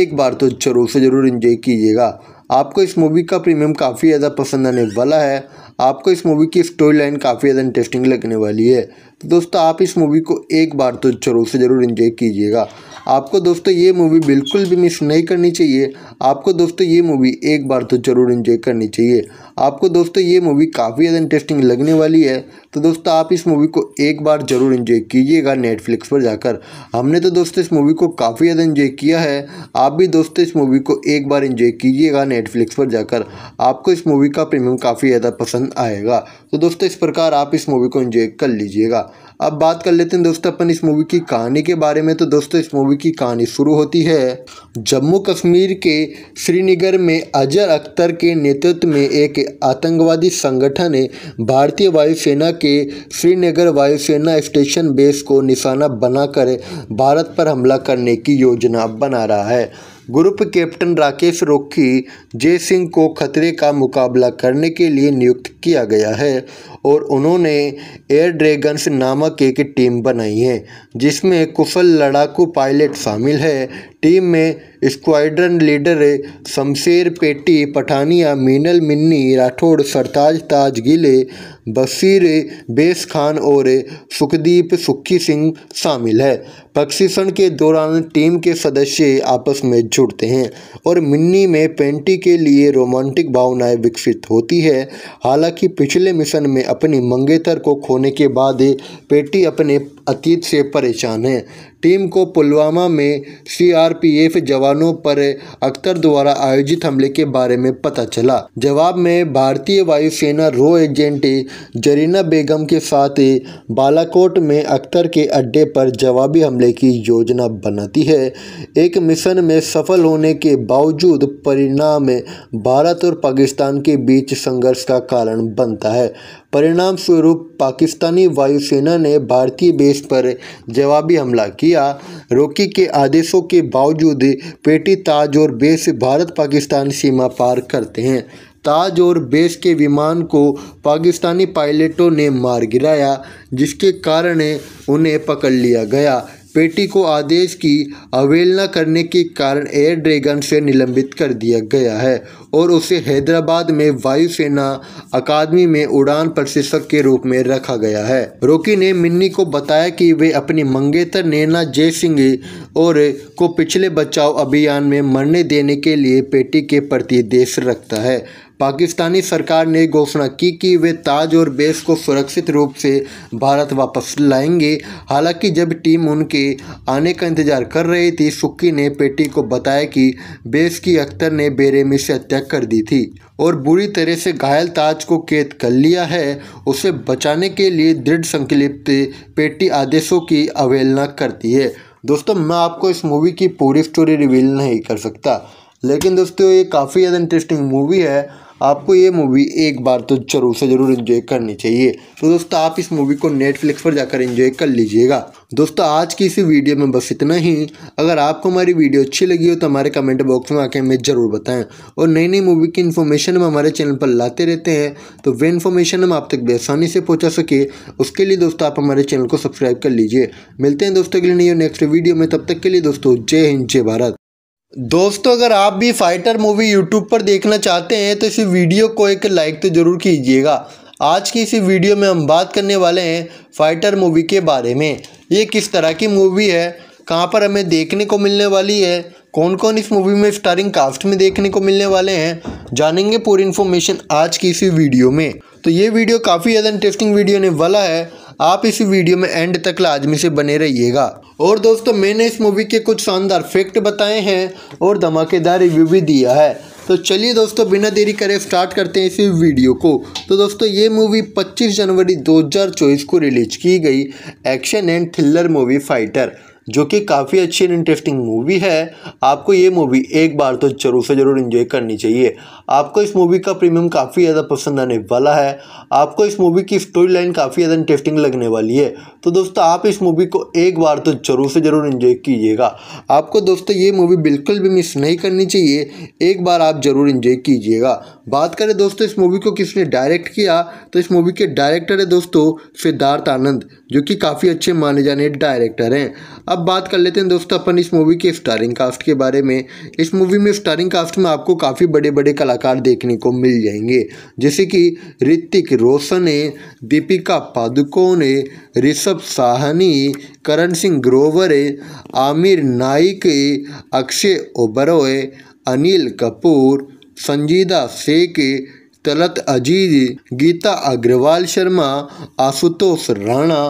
एक बार तो जरूर से ज़रूर इन्जॉय कीजिएगा आपको इस मूवी का प्रीमियम काफ़ी ज़्यादा पसंद आने वाला है आपको इस मूवी की स्टोरी लाइन काफ़ी ज़्यादा इंटरेस्टिंग लगने वाली है तो दोस्तों आप इस मूवी को एक बार तो जरूर से ज़रूर इन्जॉय कीजिएगा आपको दोस्तों ये मूवी बिल्कुल भी मिस नहीं करनी चाहिए आपको दोस्तों ये मूवी एक बार तो ज़रूर इन्जॉय करनी चाहिए आपको दोस्तों ये मूवी काफ़ी ज़्यादा इंटरेस्टिंग लगने वाली है तो दोस्तों आप इस मूवी को एक बार ज़रूर इन्जॉय कीजिएगा नेटफ्लिक्स पर जाकर हमने तो दोस्तों इस मूवी को काफ़ी ज़्यादा इन्जॉय किया है आप भी दोस्तों इस मूवी को एक बार इन्जॉय कीजिएगा नेटफ्लिक्स पर जाकर आपको इस मूवी का प्रीमियम काफ़ी ज़्यादा पसंद आएगा तो दोस्तों इस प्रकार आप इस मूवी को इन्जॉय कर लीजिएगा अब बात कर लेते हैं दोस्तों अपन इस मूवी की कहानी के बारे में तो दोस्तों इस मूवी की कहानी शुरू होती है जम्मू कश्मीर के श्रीनगर में अजर अख्तर के नेतृत्व में एक आतंकवादी संगठन ने भारतीय वायुसेना के श्रीनगर वायुसेना स्टेशन बेस को निशाना बनाकर भारत पर हमला करने की योजना बना रहा है ग्रुप कैप्टन राकेश रोखी जय सिंह को खतरे का मुकाबला करने के लिए नियुक्त किया गया है और उन्होंने एयर ड्रैगन्स नामक एक टीम बनाई है जिसमें कुशल लड़ाकू पायलट शामिल है टीम में स्क्वाड्रन लीडर शमशेर पेटी पठानिया मीनल मिन्नी राठौड़ सरताज ताज गिले बसीर बेस खान और सुखदीप सुखी सिंह शामिल है प्रशिक्षण के दौरान टीम के सदस्य आपस में जुड़ते हैं और मिन्नी में पेंटी के लिए रोमांटिक भावनाएं विकसित होती है हालांकि पिछले मिशन में अपनी मंगेतर को खोने के बाद पेटी अपने अतीत से परेशान है टीम को पुलवामा में सीआरपीएफ जवानों पर अख्तर द्वारा आयोजित हमले के बारे में पता चला जवाब में भारतीय वायुसेना रो एजेंट जरीना बेगम के साथ बालाकोट में अख्तर के अड्डे पर जवाबी हमले की योजना बनाती है एक मिशन में सफल होने के बावजूद परिणाम भारत और पाकिस्तान के बीच संघर्ष का कारण बनता है परिणाम स्वरूप पाकिस्तानी वायुसेना ने भारतीय बेस पर जवाबी हमला किया रोकी के आदेशों के बावजूद पेटी ताज और बेस भारत पाकिस्तान सीमा पार करते हैं ताज और बेस के विमान को पाकिस्तानी पायलटों ने मार गिराया जिसके कारण उन्हें पकड़ लिया गया पेटी को आदेश की अवहेलना करने के कारण एयर ड्रैगन से निलंबित कर दिया गया है और उसे हैदराबाद में वायुसेना अकादमी में उड़ान प्रशिक्षक के रूप में रखा गया है रोकी ने मिन्नी को बताया कि वे अपनी मंगेतर नैना जय सिंह और को पिछले बचाव अभियान में मरने देने के लिए पेटी के प्रति देश रखता है पाकिस्तानी सरकार ने घोषणा की कि वे ताज और बेस को सुरक्षित रूप से भारत वापस लाएंगे हालांकि जब टीम उनके आने का इंतजार कर रही थी सुक्की ने पेटी को बताया कि बेस की अख्तर ने बेरेमी से हत्या कर दी थी और बुरी तरह से घायल ताज को कैद कर लिया है उसे बचाने के लिए दृढ़ संकलिप्त पेटी आदेशों की अवहेलना करती है दोस्तों मैं आपको इस मूवी की पूरी स्टोरी रिवील नहीं कर सकता लेकिन दोस्तों ये काफ़ी ज़्यादा इंटरेस्टिंग मूवी है आपको ये मूवी एक बार तो ज़रूर से ज़रूर इन्जॉय करनी चाहिए तो दोस्तों आप इस मूवी को नेटफ्लिक्स पर जाकर इन्जॉय कर लीजिएगा दोस्तों आज की इस वीडियो में बस इतना ही अगर आपको हमारी वीडियो अच्छी लगी हो तो हमारे कमेंट बॉक्स में आके हमें ज़रूर बताएं और नई नई मूवी की इन्फॉर्मेशन हम हमारे चैनल पर लाते रहते हैं तो वे इन्फॉर्मेशन हम आप तक बेसानी से पहुँचा सके उसके लिए दोस्तों आप हमारे चैनल को सब्सक्राइब कर लीजिए मिलते हैं दोस्तों के लिए नहीं नेक्स्ट वीडियो में तब तक के लिए दोस्तों जय हिंद जय भारत दोस्तों अगर आप भी फाइटर मूवी यूट्यूब पर देखना चाहते हैं तो इस वीडियो को एक लाइक तो ज़रूर कीजिएगा आज की इसी वीडियो में हम बात करने वाले हैं फाइटर मूवी के बारे में ये किस तरह की मूवी है कहाँ पर हमें देखने को मिलने वाली है कौन कौन इस मूवी में स्टारिंग कास्ट में देखने को मिलने वाले हैं जानेंगे पूरी इन्फॉर्मेशन आज की इसी वीडियो में तो ये वीडियो काफ़ी ज़्यादा इंटरेस्टिंग वीडियो होने वाला है आप इस वीडियो में एंड तक लाजमी से बने रहिएगा और दोस्तों मैंने इस मूवी के कुछ शानदार फैक्ट बताए हैं और धमाकेदार रिव्यू भी दिया है तो चलिए दोस्तों बिना देरी करे स्टार्ट करते हैं इस वीडियो को तो दोस्तों ये मूवी 25 जनवरी 2024 को रिलीज की गई action and thriller movie fighter जो कि काफ़ी अच्छी एंड इंटरेस्टिंग मूवी है आपको ये मूवी एक बार तो ज़रूर से ज़रूर इन्जॉय करनी चाहिए आपको इस मूवी का प्रीमियम काफ़ी ज़्यादा पसंद आने वाला है आपको इस मूवी की स्टोरी लाइन काफ़ी ज़्यादा इंटरेस्टिंग लगने वाली है तो दोस्तों आप इस मूवी को एक बार तो ज़रूर से ज़रूर इन्जॉय कीजिएगा आपको दोस्तों ये मूवी बिल्कुल भी मिस नहीं करनी चाहिए एक बार आप ज़रूर इन्जॉय कीजिएगा बात करें दोस्तों इस मूवी को किसने डायरेक्ट किया तो इस मूवी के डायरेक्टर है दोस्तों सिद्धार्थ आनंद जो कि काफ़ी अच्छे माने जाने डायरेक्टर हैं अब बात कर लेते हैं दोस्तों अपन इस मूवी के स्टारिंग कास्ट के बारे में इस मूवी में स्टारिंग कास्ट में आपको काफ़ी बड़े बड़े कलाकार देखने को मिल जाएंगे जैसे कि ऋतिक रोशन है दीपिका पादुकोण है ऋषभ कौस्तभ साहनी करण सिंह ग्रोवर आमिर नाइक अक्षय ओबरॉय अनिल कपूर संजीदा शेख तलत अजीज गीता अग्रवाल शर्मा आशुतोष राणा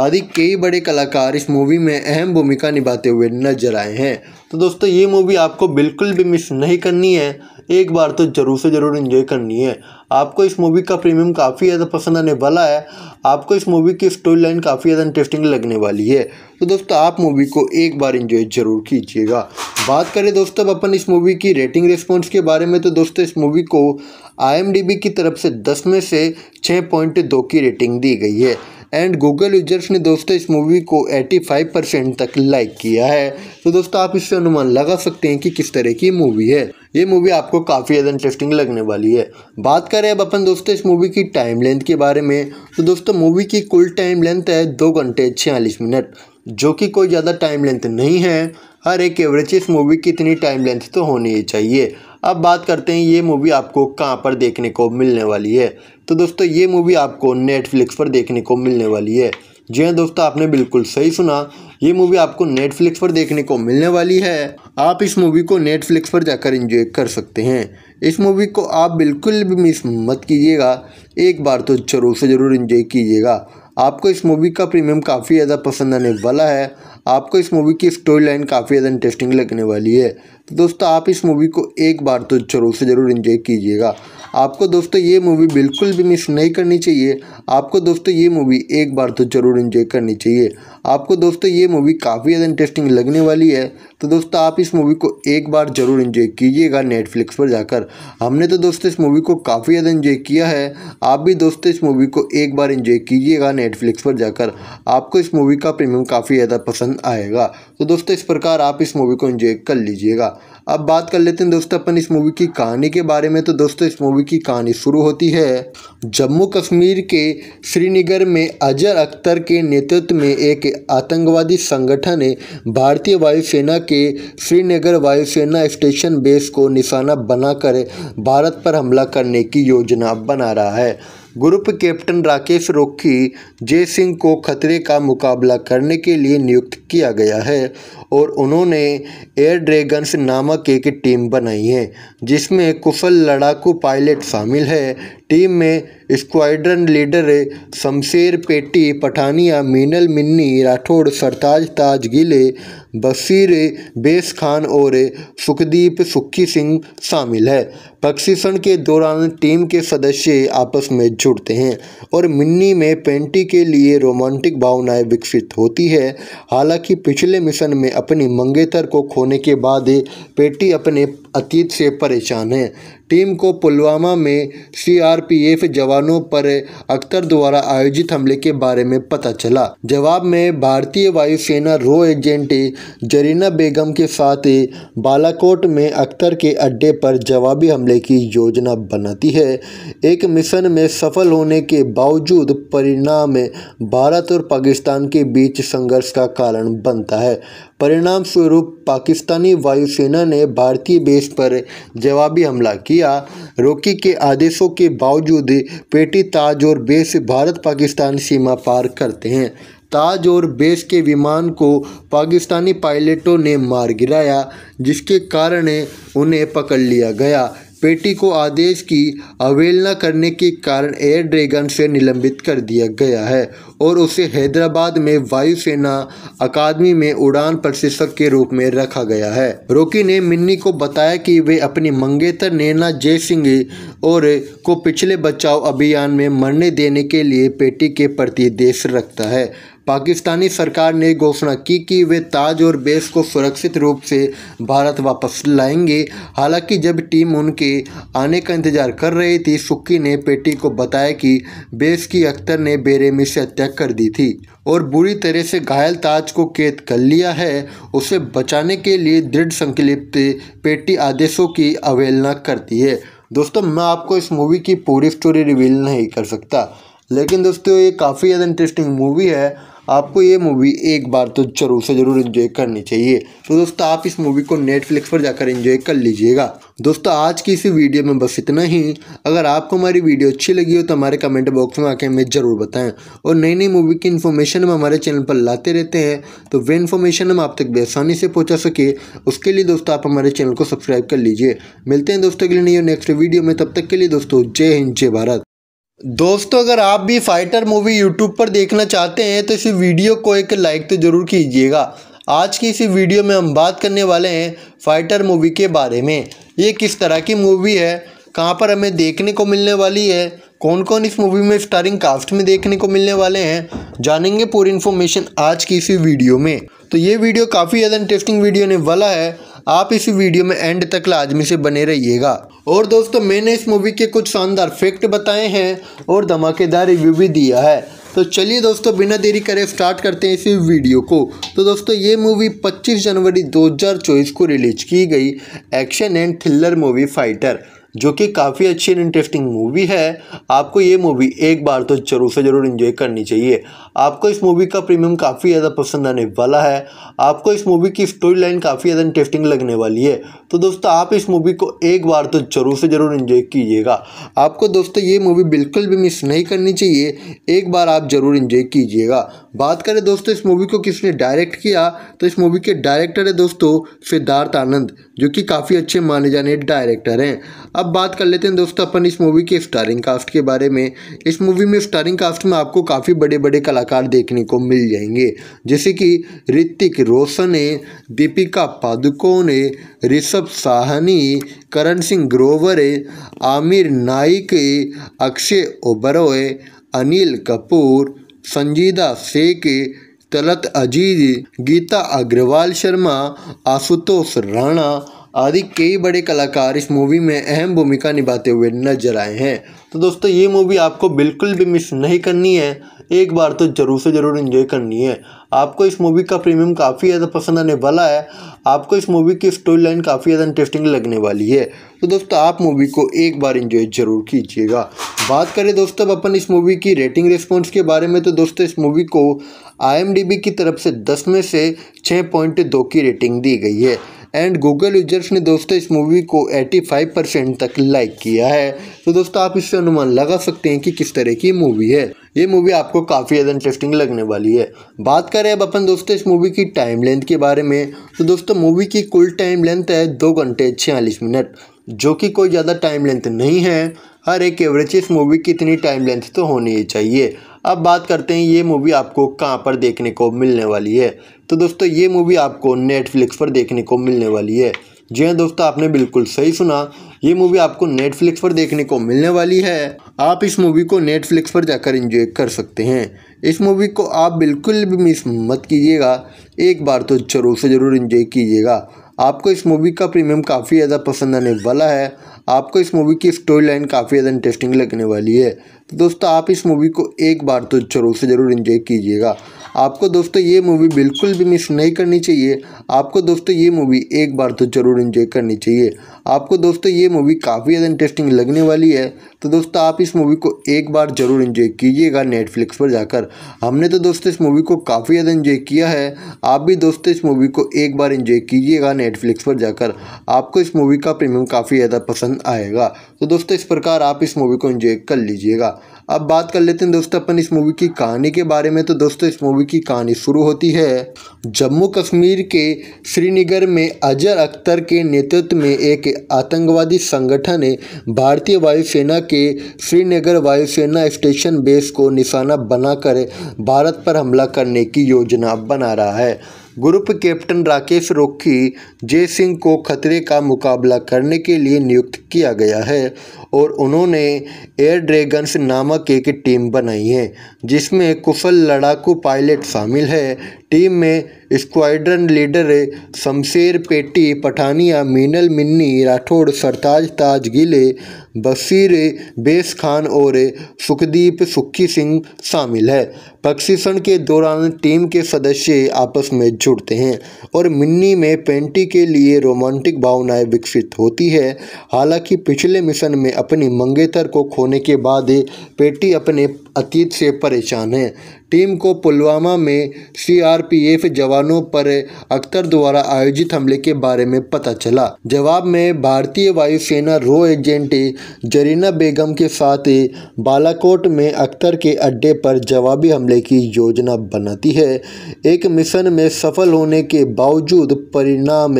आदि कई बड़े कलाकार इस मूवी में अहम भूमिका निभाते हुए नजर आए हैं तो दोस्तों ये मूवी आपको बिल्कुल भी मिस नहीं करनी है एक बार तो ज़रूर से ज़रूर इन्जॉय करनी है आपको इस मूवी का प्रीमियम काफ़ी ज़्यादा पसंद आने वाला है आपको इस मूवी की स्टोरी लाइन काफ़ी ज़्यादा इंटरेस्टिंग लगने वाली है तो दोस्तों आप मूवी को एक बार इन्जॉय ज़रूर कीजिएगा बात करें दोस्तों अब अपन इस मूवी की रेटिंग रिस्पॉन्स के बारे में तो दोस्तों इस मूवी को आई की तरफ से दस में से छः पॉइंट दो की रेटिंग दी गई है एंड गूगल यूजर्स ने दोस्तों इस मूवी को 85 परसेंट तक लाइक किया है तो दोस्तों आप इससे अनुमान लगा सकते हैं कि किस तरह की मूवी है ये मूवी आपको काफ़ी ज़्यादा इंटरेस्टिंग लगने वाली है बात करें अब अपन दोस्तों इस मूवी की टाइम लेंथ के बारे में तो दोस्तों मूवी की कुल टाइम लेंथ है दो घंटे छियालीस मिनट जो कि कोई ज़्यादा टाइम लेंथ नहीं है हर एक एवरेज इस मूवी की इतनी टाइम लेंथ तो होनी ही चाहिए अब बात करते हैं ये मूवी आपको कहाँ पर देखने को मिलने वाली है तो दोस्तों ये मूवी आपको नेटफ्लिक्स पर देखने को मिलने वाली है जी हाँ दोस्तों आपने बिल्कुल सही सुना ये मूवी आपको नेटफ्लिक्स पर देखने को मिलने वाली है आप इस मूवी को नेटफ्लिक्स पर जाकर इंजॉय कर सकते हैं इस मूवी को आप बिल्कुल भी मिस मत कीजिएगा एक बार तो ज़रूर से ज़रूर इन्जॉय कीजिएगा आपको इस मूवी का प्रीमियम काफ़ी ज़्यादा पसंद आने वाला है आपको इस मूवी की स्टोरी लाइन काफ़ी ज़्यादा इंटरेस्टिंग लगने वाली है तो दोस्तों आप इस मूवी को एक बार तो जरूर से ज़रूर इन्जॉय कीजिएगा आपको दोस्तों ये मूवी बिल्कुल भी मिस नहीं करनी चाहिए आपको दोस्तों ये मूवी एक बार तो ज़रूर इन्जॉय करनी चाहिए आपको दोस्तों ये मूवी काफ़ी ज़्यादा इंटरेस्टिंग लगने वाली है तो दोस्तों आप इस मूवी को एक बार ज़रूर इन्जॉय कीजिएगा नेटफ्लिक्स पर जाकर हमने तो दोस्तों इस मूवी को काफ़ी ज़्यादा इन्जॉय किया है आप भी दोस्तों इस मूवी को एक बार इन्जॉय कीजिएगा नेटफ्लिक्स पर जाकर आपको इस मूवी का प्रीमियम काफ़ी ज़्यादा पसंद आएगा तो दोस्तों इस प्रकार आप इस मूवी को इन्जॉय कर लीजिएगा अब बात कर लेते हैं दोस्तों अपन इस मूवी की कहानी के बारे में तो दोस्तों इस मूवी की कहानी शुरू होती है जम्मू कश्मीर के श्रीनगर में अजर अख्तर के नेतृत्व में एक आतंकवादी संगठन ने भारतीय वायुसेना के श्रीनगर वायुसेना स्टेशन बेस को निशाना बनाकर भारत पर हमला करने की योजना बना रहा है ग्रुप कैप्टन राकेश रोखी जय सिंह को खतरे का मुकाबला करने के लिए नियुक्त किया गया है और उन्होंने एयर ड्रैगन्स नामक एक टीम बनाई है जिसमें कुशल लड़ाकू पायलट शामिल है टीम में स्क्वाड्रन लीडर शमशेर पेटी पठानिया मीनल मिन्नी राठौड़ सरताज ताज गिले बसीर बेस खान और सुखदीप सुखी सिंह शामिल है प्रशिक्षण के दौरान टीम के सदस्य आपस में जुड़ते हैं और मिन्नी में पेंटी के लिए रोमांटिक भावनाएं विकसित होती है हालांकि पिछले मिशन में अपनी मंगेतर को खोने के बाद पेटी अपने अतीत से परेशान है टीम को पुलवामा में सीआरपीएफ जवानों पर अख्तर द्वारा आयोजित हमले के बारे में पता चला जवाब में भारतीय वायुसेना रो एजेंट जरीना बेगम के साथ बालाकोट में अख्तर के अड्डे पर जवाबी हमले की योजना बनाती है एक मिशन में सफल होने के बावजूद परिणाम भारत और पाकिस्तान के बीच संघर्ष का कारण बनता है परिणाम स्वरूप पाकिस्तानी वायुसेना ने भारतीय प्रदेश पर जवाबी हमला किया रोकी के आदेशों के बावजूद पेटी ताज और बेस भारत पाकिस्तान सीमा पार करते हैं ताज और बेस के विमान को पाकिस्तानी पायलटों ने मार गिराया जिसके कारण उन्हें पकड़ लिया गया पेटी को आदेश की अवहेलना करने के कारण एयर ड्रैगन से निलंबित कर दिया गया है और उसे हैदराबाद में वायुसेना अकादमी में उड़ान प्रशिक्षक के रूप में रखा गया है रोकी ने मिन्नी को बताया कि वे अपनी मंगेतर नैना जय सिंह और को पिछले बचाव अभियान में मरने देने के लिए पेटी के प्रति देश रखता है पाकिस्तानी सरकार ने घोषणा की कि वे ताज और बेस को सुरक्षित रूप से भारत वापस लाएंगे हालांकि जब टीम उनके आने का इंतजार कर रही थी सुक्की ने पेटी को बताया कि बेस की अख्तर ने बेरेमी से हत्या कर दी थी और बुरी तरह से घायल ताज को कैद कर लिया है उसे बचाने के लिए दृढ़ संकलिप्त पेटी आदेशों की अवहेलना करती है दोस्तों मैं आपको इस मूवी की पूरी स्टोरी रिवील नहीं कर सकता लेकिन दोस्तों ये काफ़ी ज़्यादा इंटरेस्टिंग मूवी है आपको ये मूवी एक बार तो जरूर से ज़रूर इन्जॉय करनी चाहिए तो दोस्तों आप इस मूवी को नेटफ्लिक्स पर जाकर इन्जॉय कर लीजिएगा दोस्तों आज की इस वीडियो में बस इतना ही अगर आपको हमारी वीडियो अच्छी लगी हो तो हमारे कमेंट बॉक्स में आके हमें ज़रूर बताएं और नई नई मूवी की इन्फॉर्मेशन हम हमारे चैनल पर लाते रहते हैं तो वे इन्फॉर्मेशन हम आप तक बेसानी से पहुँचा सके उसके लिए दोस्तों आप हमारे चैनल को सब्सक्राइब कर लीजिए मिलते हैं दोस्तों के लिए नहीं नेक्स्ट वीडियो में तब तक के लिए दोस्तों जय हिंद जय भारत दोस्तों अगर आप भी फाइटर मूवी यूट्यूब पर देखना चाहते हैं तो इस वीडियो को एक लाइक तो ज़रूर कीजिएगा आज की इसी वीडियो में हम बात करने वाले हैं फाइटर मूवी के बारे में ये किस तरह की मूवी है कहाँ पर हमें देखने को मिलने वाली है कौन कौन इस मूवी में स्टारिंग कास्ट में देखने को मिलने वाले हैं जानेंगे पूरी इन्फॉर्मेशन आज की इसी वीडियो में तो ये वीडियो काफ़ी ज़्यादा इंटरेस्टिंग वीडियो होने वाला है आप इस वीडियो में एंड तक लाजमी से बने रहिएगा और दोस्तों मैंने इस मूवी के कुछ शानदार फैक्ट बताए हैं और धमाकेदार रिव्यू भी दिया है तो चलिए दोस्तों बिना देरी करे स्टार्ट करते हैं इस वीडियो को तो दोस्तों ये मूवी 25 जनवरी 2024 को रिलीज की गई action and thriller movie fighter जो कि काफ़ी अच्छी एंड इंटरेस्टिंग मूवी है आपको ये मूवी एक बार तो ज़रूर से ज़रूर इन्जॉय करनी चाहिए आपको इस मूवी का प्रीमियम काफ़ी ज़्यादा पसंद आने वाला है आपको इस मूवी की स्टोरी लाइन काफ़ी ज़्यादा इंटरेस्टिंग लगने वाली है तो दोस्तों आप इस मूवी को एक बार तो ज़रूर से ज़रूर इन्जॉय कीजिएगा आपको दोस्तों ये मूवी बिल्कुल भी मिस नहीं करनी चाहिए एक बार आप ज़रूर इन्जॉय कीजिएगा बात करें दोस्तों इस मूवी को किसने डायरेक्ट किया तो इस मूवी के डायरेक्टर है दोस्तों सिद्धार्थ आनंद जो कि काफ़ी अच्छे माने जाने डायरेक्टर हैं अब बात कर लेते हैं दोस्तों अपन इस मूवी के स्टारिंग कास्ट के बारे में इस मूवी में स्टारिंग कास्ट में आपको काफ़ी बड़े बड़े कला कलाकार देखने को मिल जाएंगे जैसे कि ऋतिक रोशन है दीपिका पादुकोण है ऋषभ साहनी करण सिंह ग्रोवर है आमिर नाइक है अक्षय ओबरोय अनिल कपूर संजीदा शेख तलत अजीज गीता अग्रवाल शर्मा आशुतोष राणा आदि कई बड़े कलाकार इस मूवी में अहम भूमिका निभाते हुए नजर आए हैं तो दोस्तों ये मूवी आपको बिल्कुल भी मिस नहीं करनी है एक बार तो ज़रूर से ज़रूर इन्जॉय करनी है आपको इस मूवी का प्रीमियम काफ़ी ज़्यादा पसंद आने वाला है आपको इस मूवी की स्टोरी लाइन काफ़ी ज़्यादा इंटरेस्टिंग लगने वाली है तो दोस्तों आप मूवी को एक बार इन्जॉय ज़रूर कीजिएगा बात करें दोस्तों अब अपन इस मूवी की रेटिंग रिस्पॉन्स के बारे में तो दोस्तों इस मूवी को आई की तरफ से दस में से छः पॉइंट दो की रेटिंग दी गई है एंड गूगल यूजर्स ने दोस्तों इस मूवी को 85 परसेंट तक लाइक किया है तो दोस्तों आप इससे अनुमान लगा सकते हैं कि किस तरह की मूवी है ये मूवी आपको काफ़ी ज़्यादा इंटरेस्टिंग लगने वाली है बात करें अब अपन दोस्तों इस मूवी की टाइम लेंथ के बारे में तो दोस्तों मूवी की कुल टाइम लेंथ है दो घंटे छियालीस मिनट जो कि कोई ज़्यादा टाइम लेंथ नहीं है हर एक एवरेज इस मूवी की इतनी टाइम लेंथ तो होनी ही चाहिए अब बात करते हैं ये मूवी आपको कहाँ पर देखने को मिलने वाली है तो दोस्तों ये मूवी आपको नेटफ्लिक्स पर देखने को मिलने वाली है जी हाँ दोस्तों आपने बिल्कुल सही सुना ये मूवी आपको नेटफ्लिक्स पर देखने को मिलने वाली है आप इस मूवी को नेटफ्लिक्स पर जाकर इंजॉय कर सकते हैं इस मूवी को आप बिल्कुल भी मिस मत कीजिएगा एक बार तो जरूर से ज़रूर इंजॉय कीजिएगा आपको इस मूवी का प्रीमियम काफ़ी ज़्यादा पसंद आने वाला है आपको इस मूवी की स्टोरी लाइन काफ़ी ज़्यादा इंटरेस्टिंग लगने वाली है तो दोस्तों आप इस मूवी को एक बार तो जरूर से ज़रूर इन्जॉय कीजिएगा आपको दोस्तों ये मूवी बिल्कुल भी मिस नहीं करनी चाहिए आपको दोस्तों ये मूवी एक बार तो ज़रूर इन्जॉय करनी चाहिए आपको दोस्तों ये मूवी काफ़ी ज़्यादा इंटरेस्टिंग लगने वाली है तो दोस्तों आप इस मूवी को एक बार ज़रूर इन्जॉय कीजिएगा नेटफ्लिक्स पर जाकर हमने तो दोस्तों इस मूवी को काफ़ी ज़्यादा इन्जॉय किया है आप भी दोस्तों इस मूवी को एक बार इन्जॉय कीजिएगा नेटफ्लिक्स पर जाकर आपको इस मूवी का प्रीमियम काफ़ी ज़्यादा पसंद आएगा तो दोस्तों इस प्रकार आप इस मूवी को इन्जॉय कर लीजिएगा अब बात कर लेते हैं दोस्तों अपन इस मूवी की कहानी के बारे में तो दोस्तों इस मूवी की कहानी शुरू होती है जम्मू कश्मीर के श्रीनगर में अजर अख्तर के नेतृत्व में एक आतंकवादी संगठन ने भारतीय वायुसेना के श्रीनगर वायुसेना स्टेशन बेस को निशाना बनाकर भारत पर हमला करने की योजना बना रहा है ग्रुप कैप्टन राकेश रोखी जय सिंह को खतरे का मुकाबला करने के लिए नियुक्त किया गया है और उन्होंने एयर ड्रैगन्स नामक एक टीम बनाई है जिसमें कुशल लड़ाकू पायलट शामिल है टीम में स्क्वाड्रन लीडर शमशेर पेटी पठानिया मीनल मिन्नी राठौड़ सरताज ताज गिले बसीर बेस खान और सुखदीप सुखी सिंह शामिल है प्रशिक्षण के दौरान टीम के सदस्य आपस में जुड़ते हैं और मिन्नी में पेंटी के लिए रोमांटिक भावनाएं विकसित होती है हालांकि पिछले मिशन में अपनी मंगेतर को खोने के बाद पेटी अपने अतीत से परेशान हैं टीम को पुलवामा में सीआरपीएफ जवानों पर अख्तर द्वारा आयोजित हमले के बारे में पता चला जवाब में भारतीय वायुसेना रो एजेंट जरीना बेगम के साथ बालाकोट में अख्तर के अड्डे पर जवाबी हमले की योजना बनाती है एक मिशन में सफल होने के बावजूद परिणाम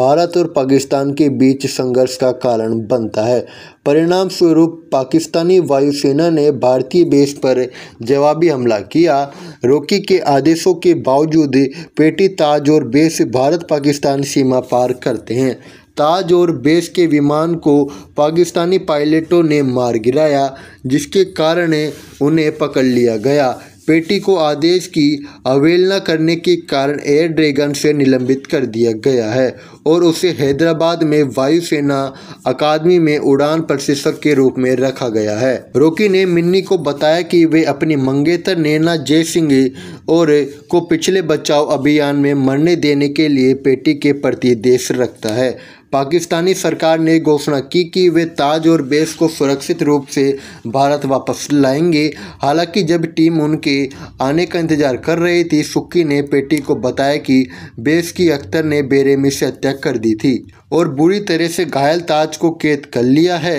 भारत और पाकिस्तान के बीच संघर्ष का कारण बनता है परिणाम स्वरूप पाकिस्तानी वायुसेना ने भारतीय बेस पर जवाबी हमला किया रोकी के आदेशों के बावजूद पेटी ताज और बेस भारत पाकिस्तान सीमा पार करते हैं ताज और बेस के विमान को पाकिस्तानी पायलटों ने मार गिराया जिसके कारण उन्हें पकड़ लिया गया पेटी को आदेश की अवहेलना करने के कारण एयर ड्रैगन से निलंबित कर दिया गया है और उसे हैदराबाद में वायुसेना अकादमी में उड़ान प्रशिक्षक के रूप में रखा गया है रोकी ने मिन्नी को बताया कि वे अपनी मंगेतर नैना सिंह और को पिछले बचाव अभियान में मरने देने के लिए पेटी के प्रति देश रखता है पाकिस्तानी सरकार ने घोषणा की कि वे ताज और बेस को सुरक्षित रूप से भारत वापस लाएंगे हालांकि जब टीम उनके आने का इंतजार कर रही थी सुक्की ने पेटी को बताया कि बेस की अख्तर ने बेरेमी से हत्या कर दी थी और बुरी तरह से घायल ताज को कैद कर लिया है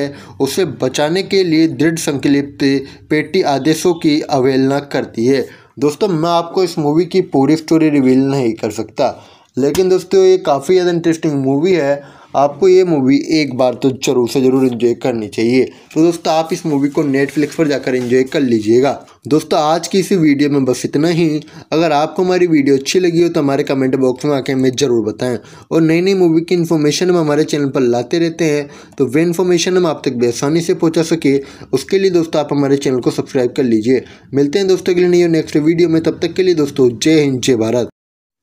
उसे बचाने के लिए दृढ़ संकलिप्त पेटी आदेशों की अवहेलना करती है दोस्तों मैं आपको इस मूवी की पूरी स्टोरी रिवील नहीं कर सकता लेकिन दोस्तों ये काफ़ी ज़्यादा इंटरेस्टिंग मूवी है आपको ये मूवी एक बार तो जरूर से ज़रूर इन्जॉय करनी चाहिए तो दोस्तों आप इस मूवी को नेटफ्लिक्स पर जाकर इन्जॉय कर लीजिएगा दोस्तों आज की इसी वीडियो में बस इतना ही अगर आपको हमारी वीडियो अच्छी लगी हो तो हमारे कमेंट बॉक्स में आके हमें ज़रूर बताएं और नई नई मूवी की इन्फॉर्मेशन हम हमारे चैनल पर लाते रहते हैं तो वे इन्फॉर्मेशन हम आप तक बेसानी से पहुँचा सके उसके लिए दोस्तों आप हमारे चैनल को सब्सक्राइब कर लीजिए मिलते हैं दोस्तों के लिए नहीं नेक्स्ट वीडियो में तब तक के लिए दोस्तों जय हिंद जय भारत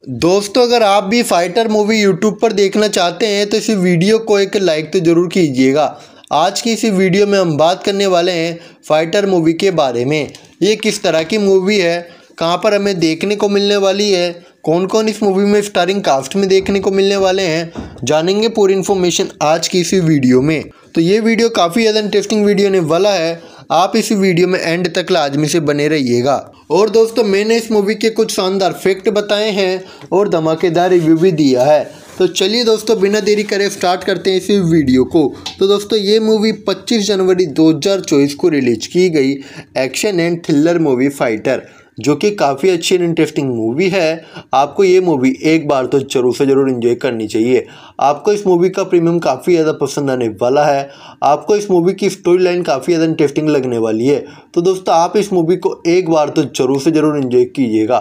दोस्तों अगर आप भी फाइटर मूवी यूट्यूब पर देखना चाहते हैं तो इस वीडियो को एक लाइक तो ज़रूर कीजिएगा आज की इसी वीडियो में हम बात करने वाले हैं फाइटर मूवी के बारे में ये किस तरह की मूवी है कहाँ पर हमें देखने को मिलने वाली है कौन कौन इस मूवी में स्टारिंग कास्ट में देखने को मिलने वाले हैं जानेंगे पूरी इन्फॉर्मेशन आज की इसी वीडियो में तो ये वीडियो काफ़ी ज़्यादा इंटरेस्टिंग वीडियो होने वाला है आप इस वीडियो में एंड तक लाजमी से बने रहिएगा और दोस्तों मैंने इस मूवी के कुछ शानदार फैक्ट बताए हैं और धमाकेदार रिव्यू भी दिया है तो चलिए दोस्तों बिना देरी करे स्टार्ट करते हैं इस वीडियो को तो दोस्तों ये मूवी 25 जनवरी 2024 को रिलीज की गई action and thriller movie fighter जो कि काफ़ी अच्छी एंड इंटरेस्टिंग मूवी है आपको ये मूवी एक बार तो जरूर से ज़रूर इन्जॉय करनी चाहिए आपको इस मूवी का प्रीमियम काफ़ी ज़्यादा पसंद आने वाला है आपको इस मूवी की स्टोरी लाइन काफ़ी ज़्यादा इंटरेस्टिंग लगने वाली है तो दोस्तों आप इस मूवी को एक बार तो ज़रूर से ज़रूर इन्जॉय कीजिएगा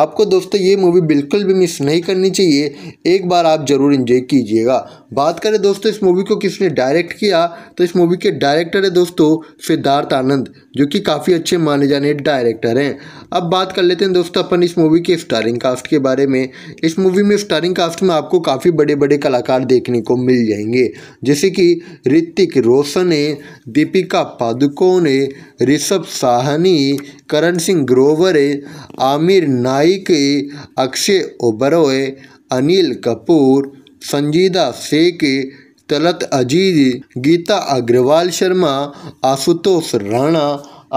आपको दोस्तों ये मूवी बिल्कुल भी मिस नहीं करनी चाहिए एक बार आप ज़रूर इन्जॉय कीजिएगा बात करें दोस्तों इस मूवी को किसने डायरेक्ट किया तो इस मूवी के डायरेक्टर है दोस्तों सिद्धार्थ आनंद जो कि काफ़ी अच्छे माने जाने डायरेक्टर हैं अब बात कर लेते हैं दोस्तों अपन इस मूवी के स्टारिंग कास्ट के बारे में इस मूवी में स्टारिंग कास्ट में आपको काफ़ी बड़े बड़े कलाकार देखने को मिल जाएंगे जैसे कि ऋतिक रोशन है दीपिका पादुकोण है ऋषभ साहनी करण सिंह ग्रोवर आमिर नाइक अक्षय ओबरॉय अनिल कपूर संजीदा शेख तलत अजीज गीता अग्रवाल शर्मा आशुतोष राणा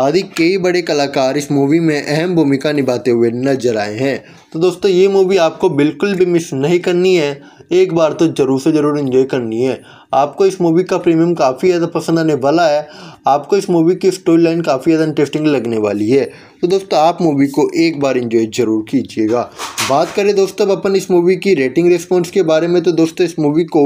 आदि कई बड़े कलाकार इस मूवी में अहम भूमिका निभाते हुए नजर आए हैं तो दोस्तों ये मूवी आपको बिल्कुल भी मिस नहीं करनी है एक बार तो ज़रूर से ज़रूर इन्जॉय करनी है आपको इस मूवी का प्रीमियम काफ़ी ज़्यादा पसंद आने वाला है आपको इस मूवी की स्टोरी लाइन काफ़ी ज़्यादा इंटरेस्टिंग लगने वाली है तो दोस्तों आप मूवी को एक बार इन्जॉय ज़रूर कीजिएगा बात करें दोस्तों अब अपन इस मूवी की रेटिंग रिस्पॉन्स के बारे में तो दोस्तों इस मूवी को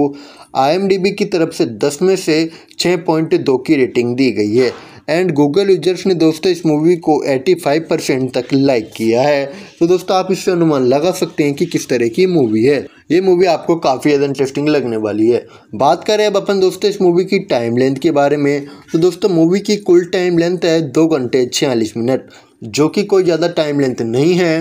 आई की तरफ से दस में से छः पॉइंट दो की रेटिंग दी गई है एंड गूगल यूजर्स ने दोस्तों इस मूवी को 85 परसेंट तक लाइक किया है तो दोस्तों आप इससे अनुमान लगा सकते हैं कि किस तरह की मूवी है ये मूवी आपको काफ़ी ज़्यादा इंटरेस्टिंग लगने वाली है बात करें अब अपन दोस्तों इस मूवी की टाइम लेंथ के बारे में तो दोस्तों मूवी की कुल टाइम लेंथ है दो घंटे छियालीस मिनट जो कि कोई ज़्यादा टाइम लेंथ नहीं है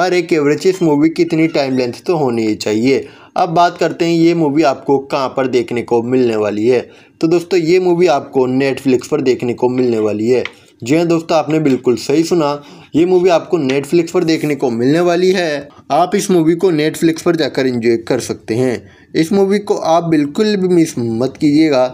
हर एक एवरेज इस मूवी की इतनी टाइम लेंथ तो होनी ही चाहिए अब बात करते हैं ये मूवी आपको कहाँ पर देखने को मिलने वाली है तो दोस्तों ये मूवी आपको नेटफ्लिक्स पर देखने को मिलने वाली है जी हाँ दोस्तों आपने बिल्कुल सही सुना ये मूवी आपको नेटफ्लिक्स पर देखने को मिलने वाली है आप इस मूवी को नेटफ्लिक्स पर जाकर इंजॉय कर सकते हैं इस मूवी को आप बिल्कुल भी मिस मत कीजिएगा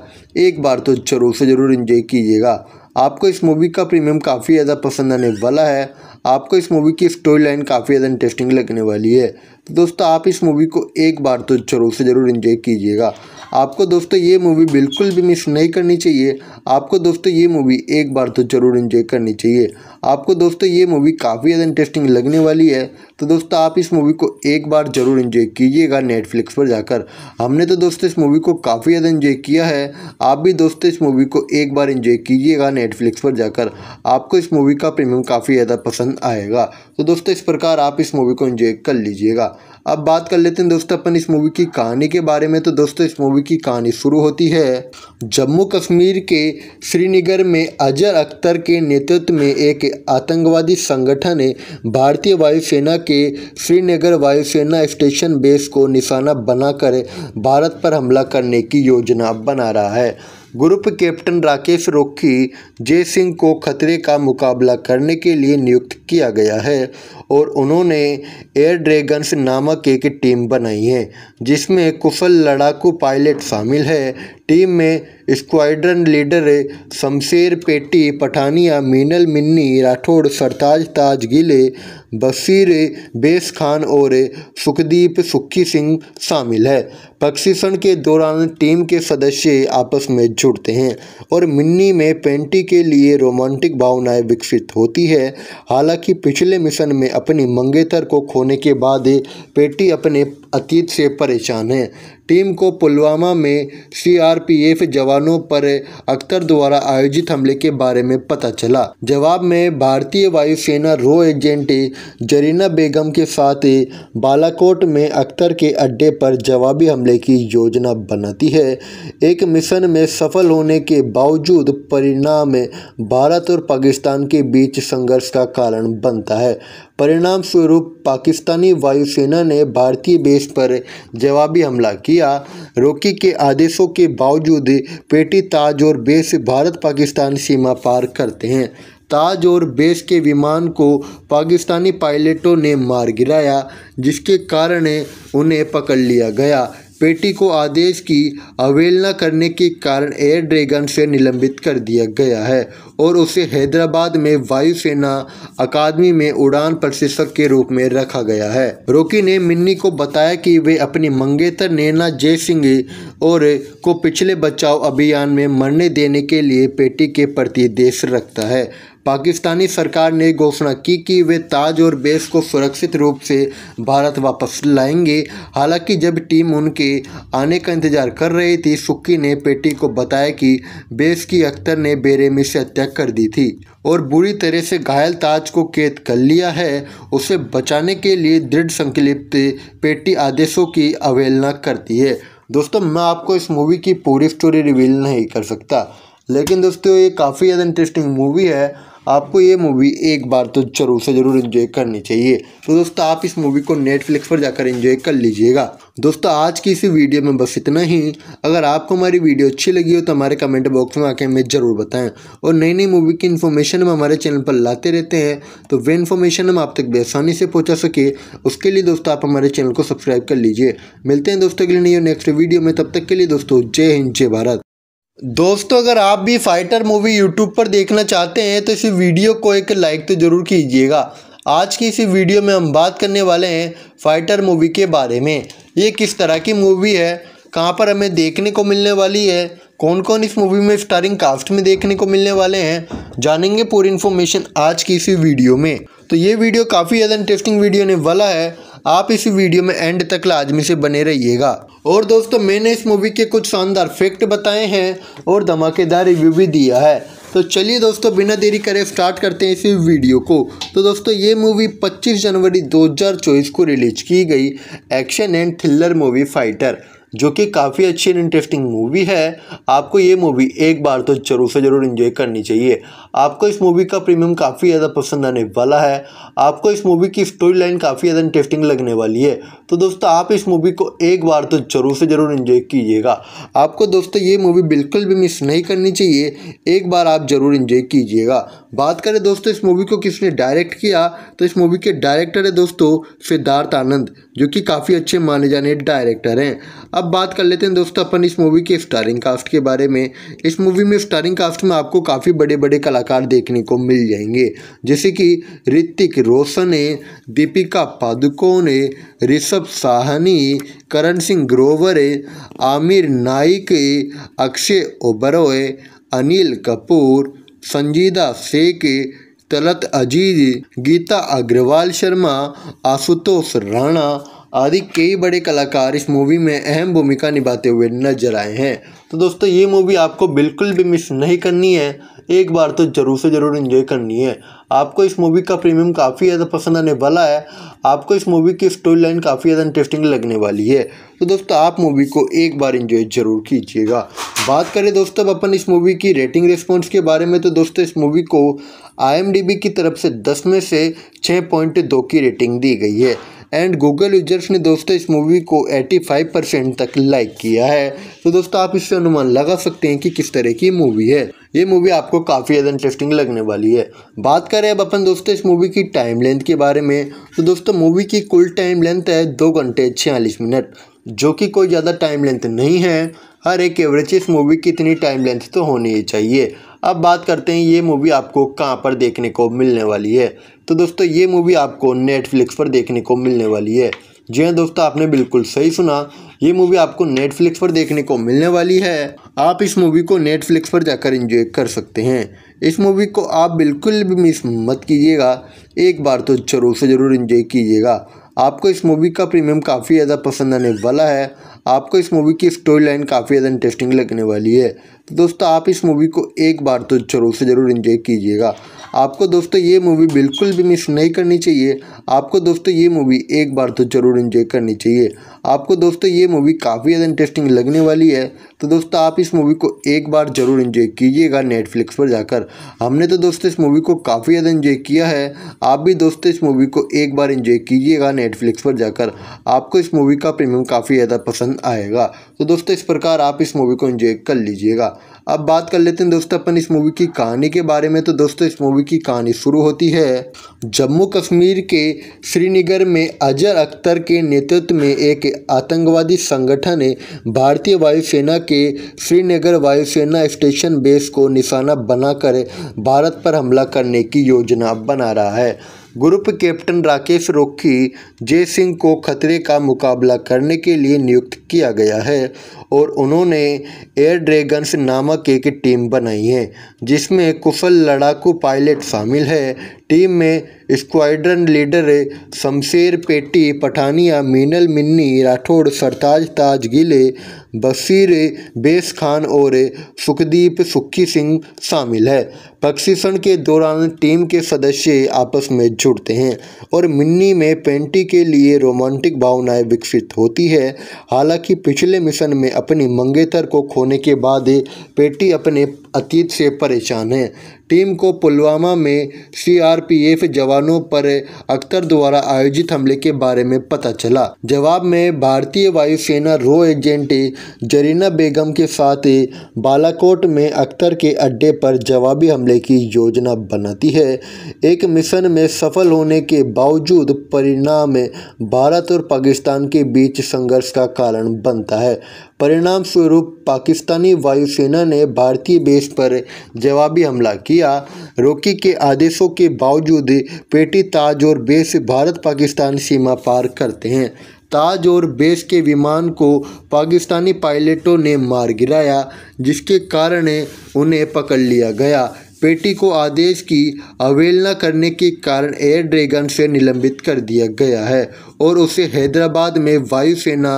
एक बार तो जरूर से ज़रूर इंजॉय कीजिएगा आपको इस मूवी का प्रीमियम काफ़ी ज़्यादा पसंद आने वाला है आपको इस मूवी की स्टोरी लाइन काफ़ी ज़्यादा इंटरेस्टिंग लगने वाली है तो दोस्तों आप इस मूवी को एक बार तो जरूर से ज़रूर इन्जॉय कीजिएगा आपको दोस्तों ये मूवी बिल्कुल भी मिस नहीं करनी चाहिए आपको दोस्तों ये मूवी एक बार तो ज़रूर इन्जॉय करनी चाहिए आपको दोस्तों ये मूवी काफ़ी ज़्यादा इंटरेस्टिंग लगने वाली है तो दोस्तों आप इस मूवी को एक बार ज़रूर इन्जॉय कीजिएगा नेटफ्लिक्स पर जाकर हमने तो दोस्तों इस मूवी को काफ़ी ज़्यादा इन्जॉय किया है आप भी दोस्तों इस मूवी को एक बार इन्जॉय कीजिएगा नेटफ्लिक्स पर जाकर आपको इस मूवी का प्रीमियम काफ़ी ज़्यादा पसंद आएगा तो दोस्तों इस प्रकार आप इस मूवी को इन्जॉय कर लीजिएगा अब बात कर लेते हैं दोस्तों अपन इस मूवी की कहानी के बारे में तो दोस्तों इस मूवी की कहानी शुरू होती है जम्मू कश्मीर के श्रीनगर में अजर अख्तर के नेतृत्व में एक आतंकवादी संगठन ने भारतीय वायुसेना के श्रीनगर वायुसेना स्टेशन बेस को निशाना बनाकर भारत पर हमला करने की योजना बना रहा है ग्रुप कैप्टन राकेश रोखी जय सिंह को खतरे का मुकाबला करने के लिए नियुक्त किया गया है और उन्होंने एयर ड्रैगन्स नामक एक टीम बनाई है जिसमें कुशल लड़ाकू पायलट शामिल है टीम में स्क्वाड्रन लीडर शमशेर पेटी पठानिया मीनल मिन्नी राठौड़ सरताज ताज गिले बशीर बेस खान और सुखदीप सुखी सिंह शामिल है प्रशिक्षण के दौरान टीम के सदस्य आपस में जुड़ते हैं और मिन्नी में पेंटी के लिए रोमांटिक भावनाएं विकसित होती है हालांकि पिछले मिशन में अपनी मंगेतर को खोने के बाद पेटी अपने अतीत से परेशान है टीम को पुलवामा में सीआरपीएफ जवानों पर अख्तर द्वारा आयोजित हमले के बारे में पता चला जवाब में भारतीय वायुसेना रो एजेंट जरीना बेगम के साथ बालाकोट में अख्तर के अड्डे पर जवाबी हमले की योजना बनाती है एक मिशन में सफल होने के बावजूद परिणाम भारत और पाकिस्तान के बीच संघर्ष का कारण बनता है परिणाम स्वरूप पाकिस्तानी वायुसेना ने भारतीय बेस पर जवाबी हमला किया रोकी के आदेशों के बावजूद पेटी ताज और बेस भारत पाकिस्तान सीमा पार करते हैं ताज और बेस के विमान को पाकिस्तानी पायलटों ने मार गिराया जिसके कारण उन्हें पकड़ लिया गया पेटी को आदेश की अवहेलना करने के कारण एयर ड्रैगन से निलंबित कर दिया गया है और उसे हैदराबाद में वायुसेना अकादमी में उड़ान प्रशिक्षक के रूप में रखा गया है रोकी ने मिन्नी को बताया कि वे अपनी मंगेतर नैना सिंह और को पिछले बचाव अभियान में मरने देने के लिए पेटी के प्रति देश रखता है पाकिस्तानी सरकार ने घोषणा की कि वे ताज और बेस को सुरक्षित रूप से भारत वापस लाएंगे हालांकि जब टीम उनके आने का इंतजार कर रही थी सुक्की ने पेटी को बताया कि बेस की अख्तर ने बेरेमी से हत्या कर दी थी और बुरी तरह से घायल ताज को कैद कर लिया है उसे बचाने के लिए दृढ़ संकलिप्त पेटी आदेशों की अवहेलना करती है दोस्तों मैं आपको इस मूवी की पूरी स्टोरी रिवील नहीं कर सकता लेकिन दोस्तों ये काफ़ी ज़्यादा इंटरेस्टिंग मूवी है आपको ये मूवी एक बार तो जरूर से ज़रूर इन्जॉय करनी चाहिए तो दोस्तों आप इस मूवी को नेटफ्लिक्स पर जाकर इन्जॉय कर लीजिएगा दोस्तों आज की इसी वीडियो में बस इतना ही अगर आपको हमारी वीडियो अच्छी लगी हो तो हमारे कमेंट बॉक्स में आके हमें ज़रूर बताएं और नई नई मूवी की इन्फॉर्मेशन हम हमारे चैनल पर लाते रहते हैं तो वे इन्फॉर्मेशन हम आप तक बेसानी से पहुँचा सके उसके लिए दोस्तों आप हमारे चैनल को सब्सक्राइब कर लीजिए मिलते हैं दोस्तों के लिए नहीं नेक्स्ट वीडियो में तब तक के लिए दोस्तों जय हिंद जय भारत दोस्तों अगर आप भी फाइटर मूवी यूट्यूब पर देखना चाहते हैं तो इस वीडियो को एक लाइक तो ज़रूर कीजिएगा आज की इस वीडियो में हम बात करने वाले हैं फाइटर मूवी के बारे में ये किस तरह की मूवी है कहाँ पर हमें देखने को मिलने वाली है कौन कौन इस मूवी में स्टारिंग कास्ट में देखने को मिलने वाले हैं जानेंगे पूरी इन्फॉर्मेशन आज की इसी वीडियो में तो ये वीडियो काफ़ी ज़्यादा इंटरेस्टिंग वीडियो होने वाला है आप इस वीडियो में एंड तक लाजमी से बने रहिएगा और दोस्तों मैंने इस मूवी के कुछ शानदार फैक्ट बताए हैं और धमाकेदार रिव्यू भी दिया है तो चलिए दोस्तों बिना देरी करे स्टार्ट करते हैं इस वीडियो को तो दोस्तों ये मूवी 25 जनवरी 2024 को रिलीज की गई action and thriller movie fighter जो कि काफ़ी अच्छी एंड इंटरेस्टिंग मूवी है आपको ये मूवी एक बार तो जरूर से ज़रूर इन्जॉय करनी चाहिए आपको इस मूवी का प्रीमियम काफ़ी ज़्यादा पसंद आने वाला है आपको इस मूवी की स्टोरी लाइन काफ़ी ज़्यादा इंटरेस्टिंग लगने वाली है तो दोस्तों आप इस मूवी को एक बार तो ज़रूर से ज़रूर इन्जॉय कीजिएगा आपको दोस्तों ये मूवी बिल्कुल भी मिस नहीं करनी चाहिए एक बार आप ज़रूर इन्जॉय कीजिएगा बात करें दोस्तों इस मूवी को किसने डायरेक्ट किया तो इस मूवी के डायरेक्टर है दोस्तों सिद्धार्थ आनंद जो कि काफ़ी अच्छे माने जाने डायरेक्टर हैं अब बात कर लेते हैं दोस्तों अपन इस मूवी के स्टारिंग कास्ट के बारे में इस मूवी में स्टारिंग कास्ट में आपको काफ़ी बड़े बड़े कलाकार देखने को मिल जाएंगे जैसे कि ऋतिक रोशन है दीपिका पादुकोण है ऋषभ साहनी करण सिंह ग्रोवर है आमिर नाइक है अक्षय ओबरो अनिल कपूर संजीदा शेख तलत अजीज गीता अग्रवाल शर्मा आशुतोष राणा आदि कई बड़े कलाकार इस मूवी में अहम भूमिका निभाते हुए नजर आए हैं तो दोस्तों ये मूवी आपको बिल्कुल भी मिस नहीं करनी है एक बार तो ज़रूर से ज़रूर इन्जॉय करनी है आपको इस मूवी का प्रीमियम काफ़ी ज़्यादा पसंद आने वाला है आपको इस मूवी की स्टोरी लाइन काफ़ी ज़्यादा इंटरेस्टिंग लगने वाली है तो दोस्तों आप मूवी को एक बार इन्जॉय ज़रूर कीजिएगा बात करें दोस्तों अब अपन इस मूवी की रेटिंग रिस्पॉन्स के बारे में तो दोस्तों इस मूवी को आई की तरफ से दस में से छः पॉइंट दो की रेटिंग दी गई है एंड गूगल यूजर्स ने दोस्तों इस मूवी को 85 परसेंट तक लाइक किया है तो दोस्तों आप इससे अनुमान लगा सकते हैं कि किस तरह की मूवी है ये मूवी आपको काफ़ी ज़्यादा इंटरेस्टिंग लगने वाली है बात करें अब अपन दोस्तों इस मूवी की टाइम लेंथ के बारे में तो दोस्तों मूवी की कुल टाइम लेंथ है दो घंटे छियालीस मिनट जो कि कोई ज़्यादा टाइम लेंथ नहीं है हर एक एवरेज इस मूवी की इतनी टाइम लेंथ तो होनी ही चाहिए अब बात करते हैं ये मूवी आपको कहाँ पर देखने को मिलने वाली है तो दोस्तों ये मूवी आपको नेटफ्लिक्स पर देखने को मिलने वाली है जी हाँ दोस्तों आपने बिल्कुल सही सुना ये मूवी आपको नेटफ्लिक्स पर देखने को मिलने वाली है आप इस मूवी को नेटफ्लिक्स पर जाकर इंजॉय कर सकते हैं इस मूवी को आप बिल्कुल भी मिस मत कीजिएगा एक बार तो ज़रूर से ज़रूर इन्जॉय कीजिएगा आपको इस मूवी का प्रीमियम काफ़ी ज़्यादा पसंद आने वाला है आपको इस मूवी की स्टोरी लाइन काफ़ी ज़्यादा इंटरेस्टिंग लगने वाली है तो दोस्तों आप इस मूवी को एक बार तो जरूर से ज़रूर इन्जॉय कीजिएगा आपको दोस्तों ये मूवी बिल्कुल भी मिस नहीं करनी चाहिए आपको दोस्तों ये मूवी एक बार तो ज़रूर इन्जॉय करनी चाहिए आपको दोस्तों ये मूवी काफ़ी ज़्यादा इंटरेस्टिंग लगने वाली है तो दोस्तों आप इस मूवी को एक बार ज़रूर इन्जॉय कीजिएगा नेटफ्लिक्स पर जाकर हमने तो दोस्तों इस मूवी को काफ़ी ज़्यादा इन्जॉय किया है आप भी दोस्तों इस मूवी को एक बार इन्जॉय कीजिएगा नेटफ्लिक्स पर जाकर आपको इस मूवी का प्रीमियम काफ़ी ज़्यादा पसंद पसंद आएगा तो दोस्तों इस प्रकार आप इस मूवी को इन्जॉय कर लीजिएगा अब बात कर लेते हैं दोस्तों अपन इस मूवी की कहानी के बारे में तो दोस्तों इस मूवी की कहानी शुरू होती है जम्मू कश्मीर के श्रीनगर में अजर अख्तर के नेतृत्व में एक आतंकवादी संगठन ने भारतीय वायुसेना के श्रीनगर वायुसेना स्टेशन बेस को निशाना बनाकर भारत पर हमला करने की योजना बना रहा है ग्रुप कैप्टन राकेश रोखी जय सिंह को खतरे का मुकाबला करने के लिए नियुक्त किया गया है और उन्होंने एयर ड्रैगन्स नामक एक टीम बनाई है जिसमें कुशल लड़ाकू पायलट शामिल है टीम में स्क्वाड्रन लीडर शमशेर पेटी पठानिया मीनल मिन्नी राठौड़ सरताज ताज गिले बशीर बेस खान और सुखदीप सुखी सिंह शामिल है प्रशिक्षण के दौरान टीम के सदस्य आपस में जुड़ते हैं और मिन्नी में पेंटी के लिए रोमांटिक भावनाएं विकसित होती है हालांकि पिछले मिशन में अपनी मंगेतर को खोने के बाद पेटी अपने अतीत से परेशान है टीम को पुलवामा में सीआरपीएफ जवानों पर अख्तर द्वारा आयोजित हमले के बारे में पता चला जवाब में भारतीय वायुसेना रो एजेंट जरीना बेगम के साथ बालाकोट में अख्तर के अड्डे पर जवाबी हमले की योजना बनाती है एक मिशन में सफल होने के बावजूद परिणाम भारत और पाकिस्तान के बीच संघर्ष का कारण बनता है परिणाम स्वरूप पाकिस्तानी वायुसेना ने भारतीय बेस पर जवाबी हमला किया दिया रोकी के आदेशों के बावजूद पेटी ताज और बेस भारत पाकिस्तान सीमा पार करते हैं ताज और बेस के विमान को पाकिस्तानी पायलटों ने मार गिराया जिसके कारण उन्हें पकड़ लिया गया पेटी को आदेश की अवहेलना करने के कारण एयर ड्रैगन से निलंबित कर दिया गया है और उसे हैदराबाद में वायुसेना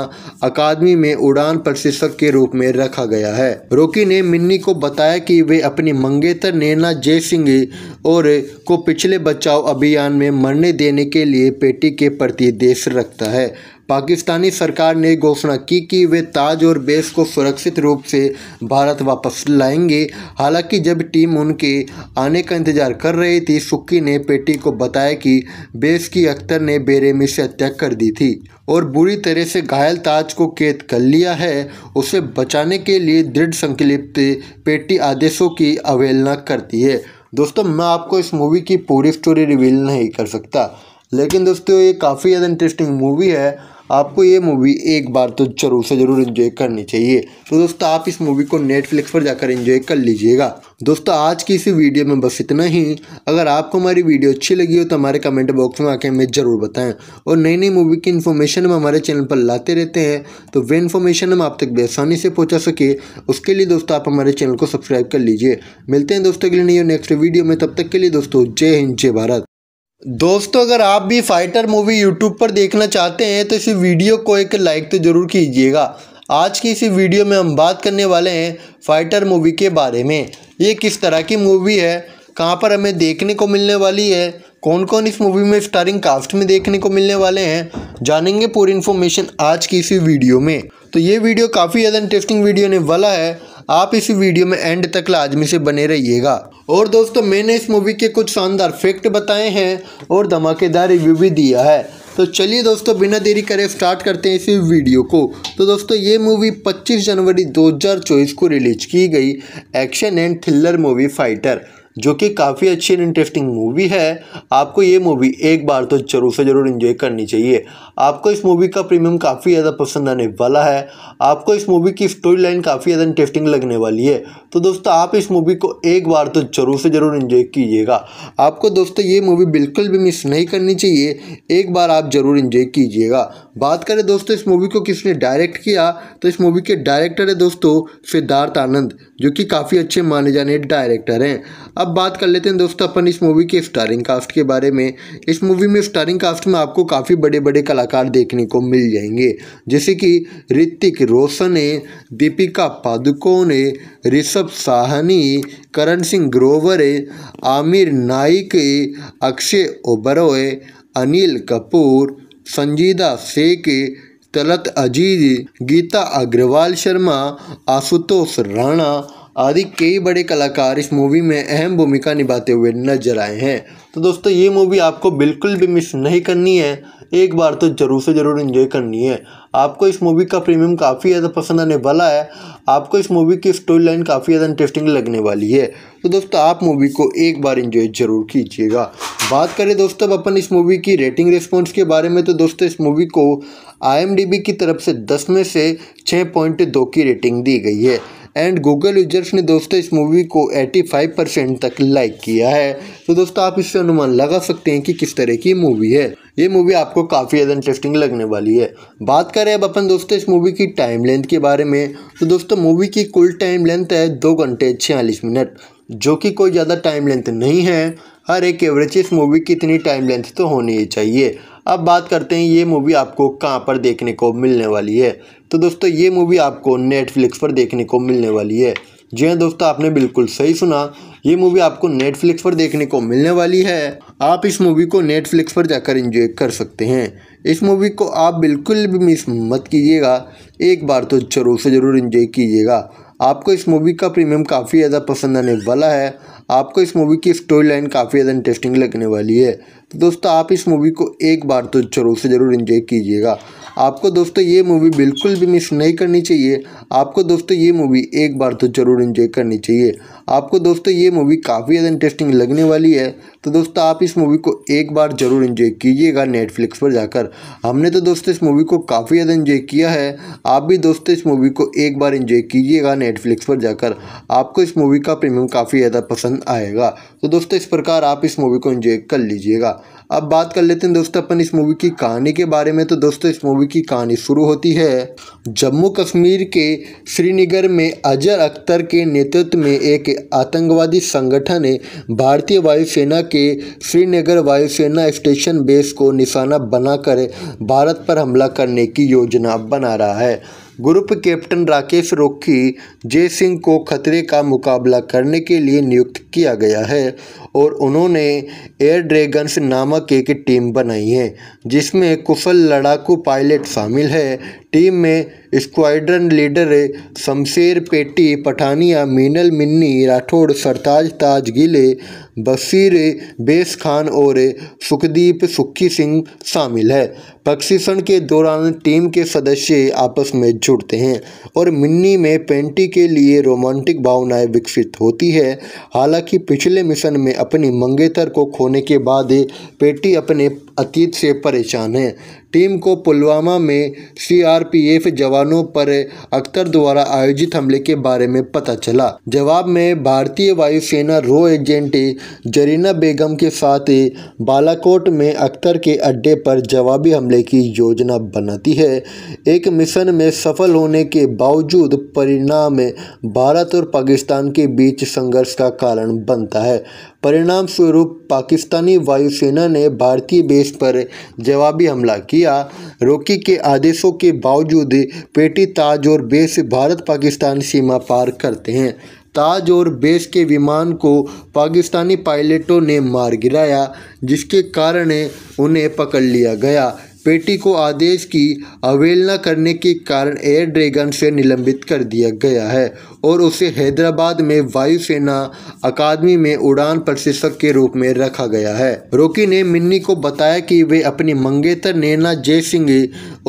अकादमी में उड़ान प्रशिक्षक के रूप में रखा गया है रोकी ने मिन्नी को बताया कि वे अपनी मंगेतर नैना जयसिंह और को पिछले बचाव अभियान में मरने देने के लिए पेटी के प्रति देश रखता है पाकिस्तानी सरकार ने घोषणा की कि वे ताज और बेस को सुरक्षित रूप से भारत वापस लाएंगे हालांकि जब टीम उनके आने का इंतजार कर रही थी सुक्की ने पेटी को बताया कि बेस की अख्तर ने बेरेमी से हत्या कर दी थी और बुरी तरह से घायल ताज को कैद कर लिया है उसे बचाने के लिए दृढ़ संकलिप्त पेटी आदेशों की अवहेलना करती है दोस्तों मैं आपको इस मूवी की पूरी स्टोरी रिवील नहीं कर सकता लेकिन दोस्तों ये काफ़ी ज़्यादा इंटरेस्टिंग मूवी है आपको ये मूवी एक बार तो ज़रूर से ज़रूर इन्जॉय करनी चाहिए तो दोस्तों आप इस मूवी को नेटफ्लिक्स पर जाकर इन्जॉय कर लीजिएगा दोस्तों आज की इसी वीडियो में बस इतना ही अगर आपको हमारी वीडियो अच्छी लगी हो तो हमारे कमेंट बॉक्स में आके हमें ज़रूर बताएं और नई नई मूवी की इन्फॉर्मेशन हम हमारे चैनल पर लाते रहते हैं तो वे इन्फॉर्मेशन हम आप तक आसानी से पहुँचा सके उसके लिए दोस्तों आप हमारे चैनल को सब्सक्राइब कर लीजिए मिलते हैं दोस्तों के लिए नहीं नेक्स्ट वीडियो में तब तक के लिए दोस्तों जय हिंद जय भारत दोस्तों अगर आप भी फाइटर मूवी यूट्यूब पर देखना चाहते हैं तो इस वीडियो को एक लाइक तो ज़रूर कीजिएगा आज की इसी वीडियो में हम बात करने वाले हैं फाइटर मूवी के बारे में ये किस तरह की मूवी है कहाँ पर हमें देखने को मिलने वाली है कौन कौन इस मूवी में स्टारिंग कास्ट में देखने को मिलने वाले हैं जानेंगे पूरी इन्फॉर्मेशन आज की इसी वीडियो में तो ये वीडियो काफ़ी ज़्यादा इंटरेस्टिंग वीडियो होने वाला है आप इस वीडियो में एंड तक लाजमी से बने रहिएगा और दोस्तों मैंने इस मूवी के कुछ शानदार फैक्ट बताए हैं और धमाकेदार रिव्यू भी दिया है तो चलिए दोस्तों बिना देरी करे स्टार्ट करते हैं इस वीडियो को तो दोस्तों ये मूवी 25 जनवरी 2024 को रिलीज की गई action and thriller movie fighter जो कि काफ़ी अच्छी एंड इंटरेस्टिंग मूवी है आपको ये मूवी एक बार तो ज़रूर से ज़रूर इन्जॉय करनी चाहिए आपको इस मूवी का प्रीमियम काफ़ी ज़्यादा पसंद आने वाला है आपको इस मूवी की स्टोरी लाइन काफ़ी ज़्यादा इंटरेस्टिंग लगने वाली है तो दोस्तों आप इस मूवी को एक बार तो ज़रूर से ज़रूर इन्जॉय कीजिएगा आपको दोस्तों ये मूवी बिल्कुल भी मिस नहीं करनी चाहिए एक बार आप ज़रूर इन्जॉय कीजिएगा बात करें दोस्तों इस मूवी को किसने डायरेक्ट किया तो इस मूवी के डायरेक्टर है दोस्तों सिद्धार्थ आनंद जो कि काफ़ी अच्छे माने जाने डायरेक्टर हैं अब बात कर लेते हैं दोस्तों अपन इस मूवी के स्टारिंग कास्ट के बारे में इस मूवी में स्टारिंग कास्ट में आपको काफ़ी बड़े बड़े कलाकार कलाकार देखने को मिल जाएंगे जैसे कि ऋतिक रोशन ने दीपिका पादुकोण ने ऋषभ साहनी करण सिंह ग्रोवर है आमिर नाइक अक्षय ओबरोय अनिल कपूर संजीदा शेख तलत अजीज गीता अग्रवाल शर्मा आशुतोष राणा आदि कई बड़े कलाकार इस मूवी में अहम भूमिका निभाते हुए नजर आए हैं तो दोस्तों ये मूवी आपको बिल्कुल भी मिस नहीं करनी है एक बार तो ज़रूर से ज़रूर इन्जॉय करनी है आपको इस मूवी का प्रीमियम काफ़ी ज़्यादा पसंद आने वाला है आपको इस मूवी की स्टोरी लाइन काफ़ी ज़्यादा इंटरेस्टिंग लगने वाली है तो दोस्तों आप मूवी को एक बार इन्जॉय ज़रूर कीजिएगा बात करें दोस्तों अब अपन इस मूवी की रेटिंग रिस्पॉन्स के बारे में तो दोस्तों इस मूवी को आई की तरफ से दस में से छः पॉइंट दो की रेटिंग दी गई है एंड गूगल यूजर्स ने दोस्तों इस मूवी को 85 परसेंट तक लाइक किया है तो दोस्तों आप इससे अनुमान लगा सकते हैं कि किस तरह की मूवी है ये मूवी आपको काफ़ी ज़्यादा इंटरेस्टिंग लगने वाली है बात करें अब अपन दोस्तों इस मूवी की टाइम लेंथ के बारे में तो दोस्तों मूवी की कुल टाइम लेंथ है दो घंटे छियालीस मिनट जो कि कोई ज़्यादा टाइम लेंथ नहीं है हर एक एवरेज इस मूवी की इतनी टाइम लेंथ तो होनी ही चाहिए अब बात करते हैं ये मूवी आपको कहाँ पर देखने को मिलने वाली है तो दोस्तों ये मूवी आपको नेटफ्लिक्स पर देखने को मिलने वाली है जी हाँ दोस्तों आपने बिल्कुल सही सुना ये मूवी आपको नेटफ्लिक्स पर देखने को मिलने वाली है आप इस मूवी को नेटफ्लिक्स पर जाकर इंजॉय कर सकते हैं इस मूवी को आप बिल्कुल भी मिस मत कीजिएगा एक बार तो ज़रूर से ज़रूर इन्जॉय कीजिएगा आपको इस मूवी का प्रीमियम काफ़ी ज़्यादा पसंद आने वाला है आपको इस मूवी की स्टोरी लाइन काफ़ी ज़्यादा इंटरेस्टिंग लगने वाली है तो दोस्तों आप इस मूवी को एक बार तो जरूर से ज़रूर इन्जॉय कीजिएगा आपको दोस्तों ये मूवी बिल्कुल भी मिस नहीं करनी चाहिए आपको दोस्तों ये मूवी एक बार तो ज़रूर इन्जॉय करनी चाहिए आपको दोस्तों ये मूवी काफ़ी ज़्यादा इंटरेस्टिंग लगने वाली है तो दोस्तों आप इस मूवी को एक बार ज़रूर इन्जॉय कीजिएगा नेटफ्लिक्स पर जाकर हमने तो दोस्तों इस मूवी को काफ़ी ज़्यादा इन्जॉय किया है आप भी दोस्तों इस मूवी को एक बार इन्जॉय कीजिएगा नेटफ्लिक्स पर जाकर आपको इस मूवी का प्रीमियम काफ़ी ज़्यादा पसंद आएगा तो दोस्तों इस प्रकार आप इस मूवी को इन्जॉय कर लीजिएगा अब बात कर लेते हैं दोस्तों अपन इस मूवी की कहानी के बारे में तो दोस्तों इस मूवी की कहानी शुरू होती है जम्मू कश्मीर के श्रीनगर में अजर अख्तर के नेतृत्व में एक आतंकवादी संगठन ने भारतीय वायुसेना के श्रीनगर वायुसेना स्टेशन बेस को निशाना बनाकर भारत पर हमला करने की योजना बना रहा है ग्रुप कैप्टन राकेश रोखी जय सिंह को खतरे का मुकाबला करने के लिए नियुक्त किया गया है और उन्होंने एयर ड्रैगन्स नामक एक टीम बनाई है जिसमें कुशल लड़ाकू पायलट शामिल है टीम में स्क्वाड्रन लीडर शमशेर पेटी पठानिया मीनल मिन्नी राठौड़ सरताज ताज गिले बसीर बेस खान और सुखदीप सुखी सिंह शामिल है प्रशिक्षण के दौरान टीम के सदस्य आपस में जुड़ते हैं और मिन्नी में पेंटी के लिए रोमांटिक भावनाएं विकसित होती है हालांकि पिछले मिशन में अपनी मंगेतर को खोने के बाद पेटी अपने अतीत से परेशान हैं टीम को पुलवामा में सीआरपीएफ जवानों पर अख्तर द्वारा आयोजित हमले के बारे में पता चला जवाब में भारतीय वायुसेना रो एजेंट जरीना बेगम के साथ बालाकोट में अख्तर के अड्डे पर जवाबी हमले की योजना बनाती है एक मिशन में सफल होने के बावजूद परिणाम भारत और पाकिस्तान के बीच संघर्ष का कारण बनता है परिणाम स्वरूप पाकिस्तानी वायुसेना ने भारतीय बेस पर जवाबी हमला किया रोकी के आदेशों के बावजूद पेटी ताज और बेस भारत पाकिस्तान सीमा पार करते हैं ताज और बेस के विमान को पाकिस्तानी पायलटों ने मार गिराया जिसके कारण उन्हें पकड़ लिया गया पेटी को आदेश की अवहेलना करने के कारण एयर ड्रैगन से निलंबित कर दिया गया है और उसे हैदराबाद में वायुसेना अकादमी में उड़ान प्रशिक्षक के रूप में रखा गया है रोकी ने मिन्नी को बताया कि वे अपनी मंगेतर नैना जयसिंह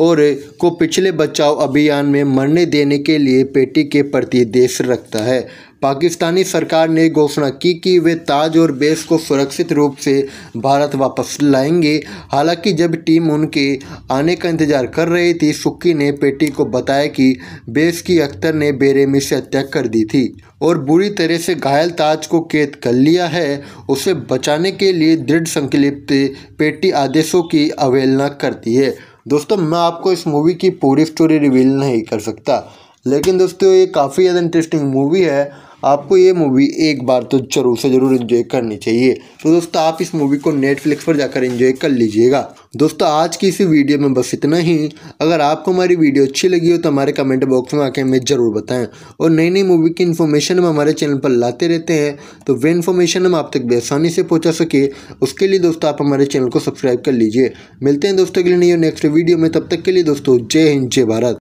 और को पिछले बचाव अभियान में मरने देने के लिए पेटी के प्रति देश रखता है पाकिस्तानी सरकार ने घोषणा की कि वे ताज और बेस को सुरक्षित रूप से भारत वापस लाएंगे हालांकि जब टीम उनके आने का इंतजार कर रही थी सुक्की ने पेटी को बताया कि बेस की अख्तर ने बेरेमी से हत्या कर दी थी और बुरी तरह से घायल ताज को कैद कर लिया है उसे बचाने के लिए दृढ़ संकलिप्त पेटी आदेशों की अवहेलना करती है दोस्तों मैं आपको इस मूवी की पूरी स्टोरी रिवील नहीं कर सकता लेकिन दोस्तों ये काफ़ी ज़्यादा इंटरेस्टिंग मूवी है आपको ये मूवी एक बार तो ज़रूर से ज़रूर इन्जॉय करनी चाहिए तो दोस्तों आप इस मूवी को नेटफ्लिक्स पर जाकर इन्जॉय कर लीजिएगा दोस्तों आज की इसी वीडियो में बस इतना ही अगर आपको हमारी वीडियो अच्छी लगी हो तो हमारे कमेंट बॉक्स में आके हमें ज़रूर बताएं और नई नई मूवी की इन्फॉर्मेशन हम हमारे चैनल पर लाते रहते हैं तो वे इन्फॉर्मेशन हम आप तक बेसानी से पहुँचा सके उसके लिए दोस्तों आप हमारे चैनल को सब्सक्राइब कर लीजिए मिलते हैं दोस्तों के लिए नहीं नेक्स्ट वीडियो में तब तक के लिए दोस्तों जय हिंद जय भारत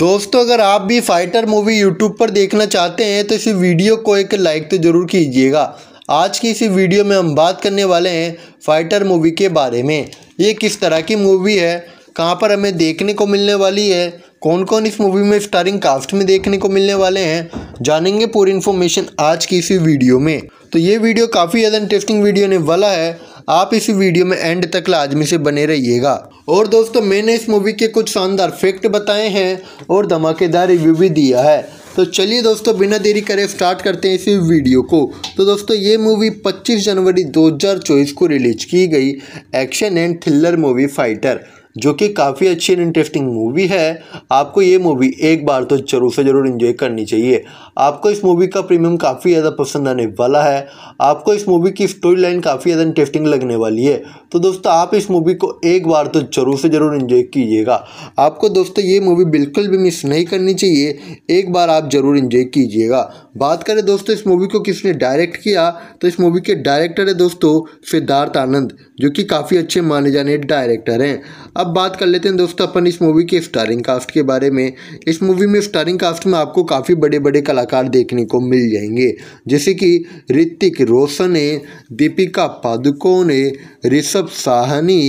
दोस्तों अगर आप भी फाइटर मूवी यूट्यूब पर देखना चाहते हैं तो इस वीडियो को एक लाइक तो ज़रूर कीजिएगा आज की इस वीडियो में हम बात करने वाले हैं फाइटर मूवी के बारे में ये किस तरह की मूवी है कहाँ पर हमें देखने को मिलने वाली है कौन कौन इस मूवी में स्टारिंग कास्ट में देखने को मिलने वाले हैं जानेंगे पूरी इन्फॉर्मेशन आज की इसी वीडियो में तो ये वीडियो काफ़ी ज़्यादा इंटरेस्टिंग वीडियो होने वाला है आप इस वीडियो में एंड तक लाजमी से बने रहिएगा और दोस्तों मैंने इस मूवी के कुछ शानदार फैक्ट बताए हैं और धमाकेदार रिव्यू भी दिया है तो चलिए दोस्तों बिना देरी करे स्टार्ट करते हैं इस वीडियो को तो दोस्तों ये मूवी 25 जनवरी 2024 को रिलीज की गई action and thriller movie fighter जो कि काफ़ी अच्छी एंड इंटरेस्टिंग मूवी है आपको ये मूवी एक बार तो जरूर से ज़रूर इन्जॉय करनी चाहिए आपको इस मूवी का प्रीमियम काफ़ी ज़्यादा पसंद आने वाला है आपको इस मूवी की स्टोरी लाइन काफ़ी ज़्यादा इंटरेस्टिंग लगने वाली है तो दोस्तों आप इस मूवी को एक बार तो ज़रूर से ज़रूर इन्जॉय कीजिएगा आपको दोस्तों ये मूवी बिल्कुल भी मिस नहीं करनी चाहिए एक बार आप ज़रूर इन्जॉय कीजिएगा बात करें दोस्तों इस मूवी को किसने डायरेक्ट किया तो इस मूवी के डायरेक्टर है दोस्तों सिद्धार्थ आनंद जो कि काफ़ी अच्छे माने जाने डायरेक्टर हैं अब अब बात कर लेते हैं दोस्तों अपन इस मूवी के स्टारिंग कास्ट के बारे में इस मूवी में स्टारिंग कास्ट में आपको काफ़ी बड़े बड़े कलाकार देखने को मिल जाएंगे जैसे कि ऋतिक रोशन है दीपिका पादुकोण है ऋषभ साहनी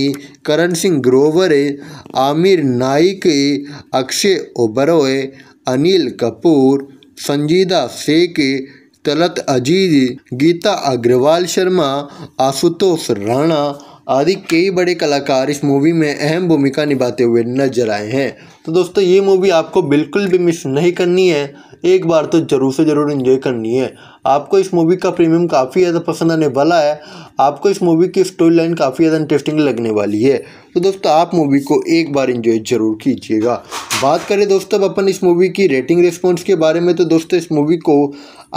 करण सिंह ग्रोवर है आमिर नाइक अक्षय ओबरॉय अनिल कपूर संजीदा शेख तलत अजीज गीता अग्रवाल शर्मा आशुतोष राणा आदि कई बड़े कलाकार इस मूवी में अहम भूमिका निभाते हुए नजर आए हैं तो दोस्तों ये मूवी आपको बिल्कुल भी मिस नहीं करनी है एक बार तो ज़रूर से ज़रूर इन्जॉय करनी है आपको इस मूवी का प्रीमियम काफ़ी ज़्यादा पसंद आने वाला है आपको इस मूवी की स्टोरी लाइन काफ़ी ज़्यादा इंटरेस्टिंग लगने वाली है तो दोस्तों आप मूवी को एक बार इन्जॉय ज़रूर कीजिएगा बात करें दोस्तों अब अपन इस मूवी की रेटिंग रिस्पॉन्स के बारे में तो दोस्तों इस मूवी को